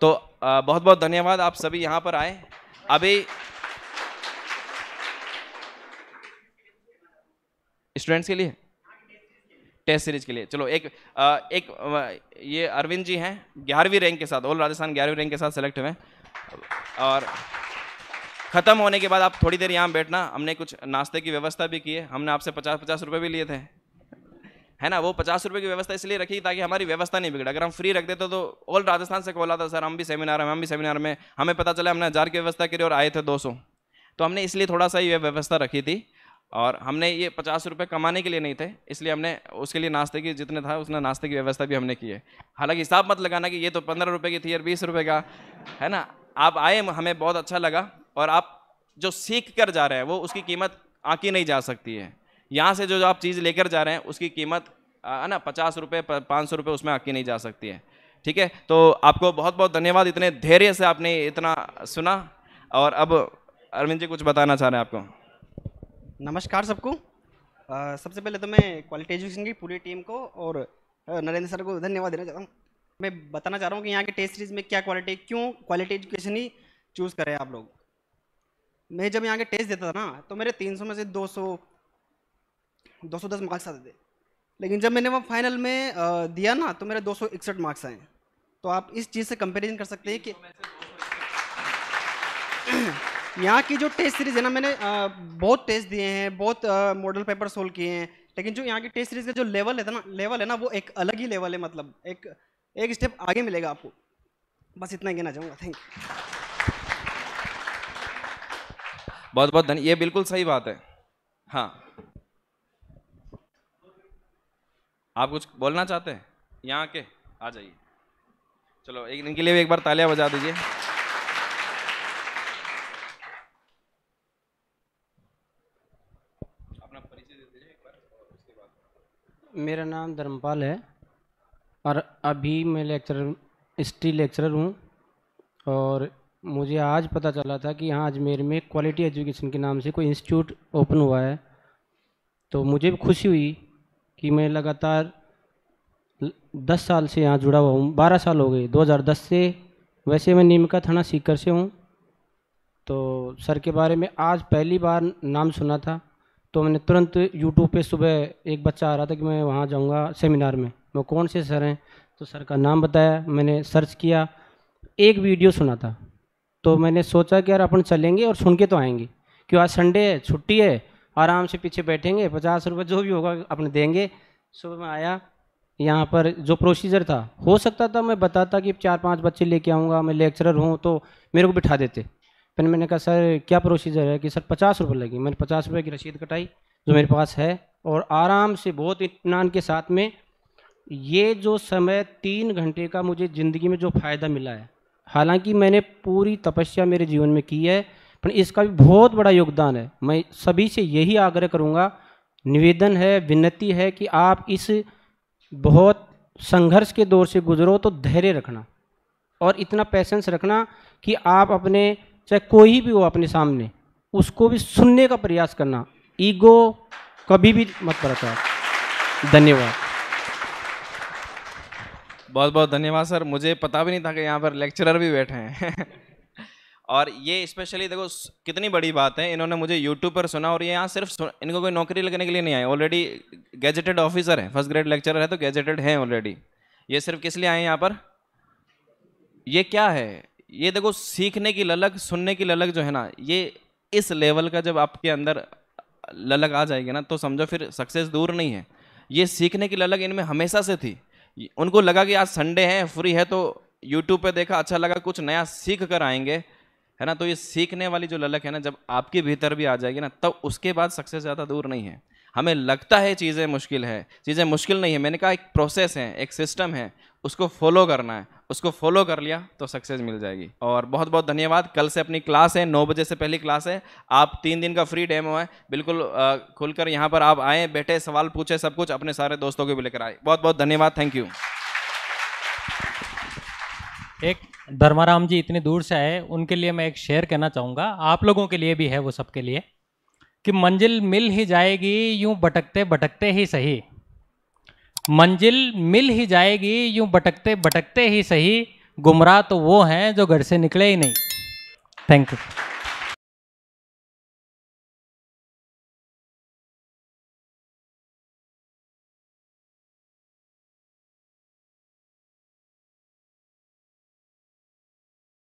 तो बहुत बहुत धन्यवाद आप सभी यहाँ पर आए अभी स्टूडेंट्स के लिए टेस्ट सीरीज के लिए चलो एक आ, एक ये अरविंद जी हैं ग्यारहवीं रैंक के साथ ऑल राजस्थान ग्यारहवीं रैंक के साथ सेलेक्ट हुए और ख़त्म होने के बाद आप थोड़ी देर यहाँ बैठना हमने कुछ नाश्ते की व्यवस्था भी की है हमने आपसे पचास पचास रुपये भी लिए थे है ना वो पचास रुपये की व्यवस्था इसलिए रखी ताकि हमारी व्यवस्था नहीं बिगड़े अगर हम फ्री रख देते तो ऑल राजस्थान से कॉल आता सर हम भी सेमिनार में हम भी सेमिनार में हमें पता चला हमने हज़ार की व्यवस्था करी और आए थे दो सौ तो हमने इसलिए थोड़ा सा ये व्यवस्था रखी थी और हमने ये पचास रुपये कमाने के लिए नहीं थे इसलिए हमने उसके लिए नाश्ते की जितने था उसने नाश्ते की व्यवस्था भी हमने की है हालांकि हिसाब मत लगाना कि ये तो पंद्रह रुपये की थी और बीस रुपये का है ना आप आए हमें बहुत अच्छा लगा और आप जो सीख कर जा रहे हैं वो उसकी कीमत आकी नहीं जा सकती है यहाँ से जो जो आप चीज़ लेकर जा रहे हैं उसकी कीमत है ना पचास रुपये पाँच सौ रुपये उसमें आके नहीं जा सकती है ठीक है तो आपको बहुत बहुत धन्यवाद इतने धैर्य से आपने इतना सुना और अब अरविंद जी कुछ बताना चाह रहे हैं आपको नमस्कार
सबको सबसे पहले तो मैं क्वालिटी एजुकेशन की पूरी टीम को और नरेंद्र सर को धन्यवाद देना चाहता हूँ मैं बताना चाह रहा हूँ कि यहाँ के टेस्ट सीरीज में क्या क्वालिटी क्यों क्वालिटी एजुकेशन ही चूज़ करें आप लोग मैं जब यहाँ के टेस्ट देता था ना तो मेरे 300 में से दो सौ दस मार्क्स आते थे लेकिन जब मैंने वो फाइनल में दिया ना तो मेरे दो सौ इकसठ मार्क्स आए तो आप इस चीज़ से कंपेरिजन कर सकते हैं कि [clears throat] यहाँ की जो टेस्ट सीरीज़ है ना मैंने बहुत टेस्ट दिए हैं बहुत मॉडल पेपर सोल्व किए हैं लेकिन जो यहाँ की टेस्ट सीरीज़ का जो लेवल है ना लेवल है ना वो एक अलग ही लेवल है मतलब एक एक स्टेप आगे मिलेगा आपको बस इतना ही कहना चाहूँगा थैंक यू
बहुत बहुत धन्य ये बिल्कुल सही बात है हाँ आप कुछ बोलना चाहते हैं यहाँ के आ जाइए चलो एक इनके लिए एक बार तालियां बजा दीजिए
मेरा नाम धर्मपाल है और अभी मैं लेक्चर स्टील लेक्चरर हूँ और मुझे आज पता चला था कि यहाँ अजमेर में क्वालिटी एजुकेशन के नाम से कोई इंस्टीट्यूट ओपन हुआ है तो मुझे भी खुशी हुई कि मैं लगातार दस साल से यहाँ जुड़ा हुआ हूँ बारह साल हो गए 2010 से वैसे मैं नीमका थाना सीकर से हूँ तो सर के बारे में आज पहली बार नाम सुना था तो मैंने तुरंत यूट्यूब पे सुबह एक बच्चा आ रहा था कि मैं वहाँ जाऊँगा सेमिनार में मैं कौन से सर हैं तो सर का नाम बताया मैंने सर्च किया एक वीडियो सुना था तो मैंने सोचा कि यार अपन चलेंगे और सुन के तो आएंगे क्यों आज संडे है छुट्टी है आराम से पीछे बैठेंगे पचास रुपये जो भी होगा अपने देंगे सुबह में आया यहाँ पर जो प्रोसीजर था हो सकता था मैं बताता कि चार पांच बच्चे लेके आऊँगा मैं लेक्चरर हूँ तो मेरे को बिठा देते फिर मैंने कहा सर क्या प्रोसीजर है कि सर पचास रुपये लगी मैंने पचास रुपये की रसीद कटाई जो मेरे पास है और आराम से बहुत इतमान के साथ में ये जो समय तीन घंटे का मुझे ज़िंदगी में जो फ़ायदा मिला है हालांकि मैंने पूरी तपस्या मेरे जीवन में की है पर इसका भी बहुत बड़ा योगदान है मैं सभी से यही आग्रह करूँगा निवेदन है विनती है कि आप इस बहुत संघर्ष के दौर से गुजरो तो धैर्य रखना और इतना पैसेंस रखना कि आप अपने चाहे कोई भी हो अपने सामने उसको भी सुनने का प्रयास करना ईगो कभी भी मत रखा धन्यवाद
बहुत बहुत धन्यवाद सर मुझे पता भी नहीं था कि यहाँ पर लेक्चरर भी बैठे हैं [laughs] और ये स्पेशली देखो कितनी बड़ी बात है इन्होंने मुझे यूट्यूब पर सुना और ये यहाँ सिर्फ इनको कोई नौकरी लगने के लिए नहीं आए ऑलरेडी गैजेटेड ऑफिसर है फर्स्ट ग्रेड लेक्चरर है तो गैजेटेड हैं ऑलरेडी ये सिर्फ किस लिए आए हैं यहाँ पर ये क्या है ये देखो सीखने की ललक सुनने की ललक जो है ना ये इस लेवल का जब आपके अंदर ललक आ जाएगी ना तो समझो फिर सक्सेस दूर नहीं है ये सीखने की ललक इनमें हमेशा से थी उनको लगा कि आज संडे है फ्री है तो यूट्यूब पे देखा अच्छा लगा कुछ नया सीख कर आएंगे है ना तो ये सीखने वाली जो ललक है ना जब आपके भीतर भी आ जाएगी ना तब उसके बाद सक्सेस ज़्यादा दूर नहीं है हमें लगता है चीज़ें मुश्किल है चीज़ें मुश्किल नहीं है मैंने कहा एक प्रोसेस है एक सिस्टम है उसको फॉलो करना है उसको फॉलो कर लिया तो सक्सेस मिल जाएगी और बहुत बहुत धन्यवाद कल से अपनी क्लास है नौ बजे से पहली क्लास है आप तीन दिन का फ्री डेमो है बिल्कुल खुलकर यहाँ पर आप आएँ बैठे सवाल पूछे सब कुछ अपने सारे दोस्तों को भी लेकर आए बहुत बहुत धन्यवाद थैंक यू
एक धर्माराम जी इतनी दूर से आए उनके लिए मैं एक शेयर कहना चाहूँगा आप लोगों के लिए भी है वो सबके लिए कि मंजिल मिल ही जाएगी यूं भटकते भटकते ही सही मंजिल मिल ही जाएगी यूं भटकते भटकते ही सही गुमराह तो वो हैं जो घर से निकले ही नहीं
थैंक यू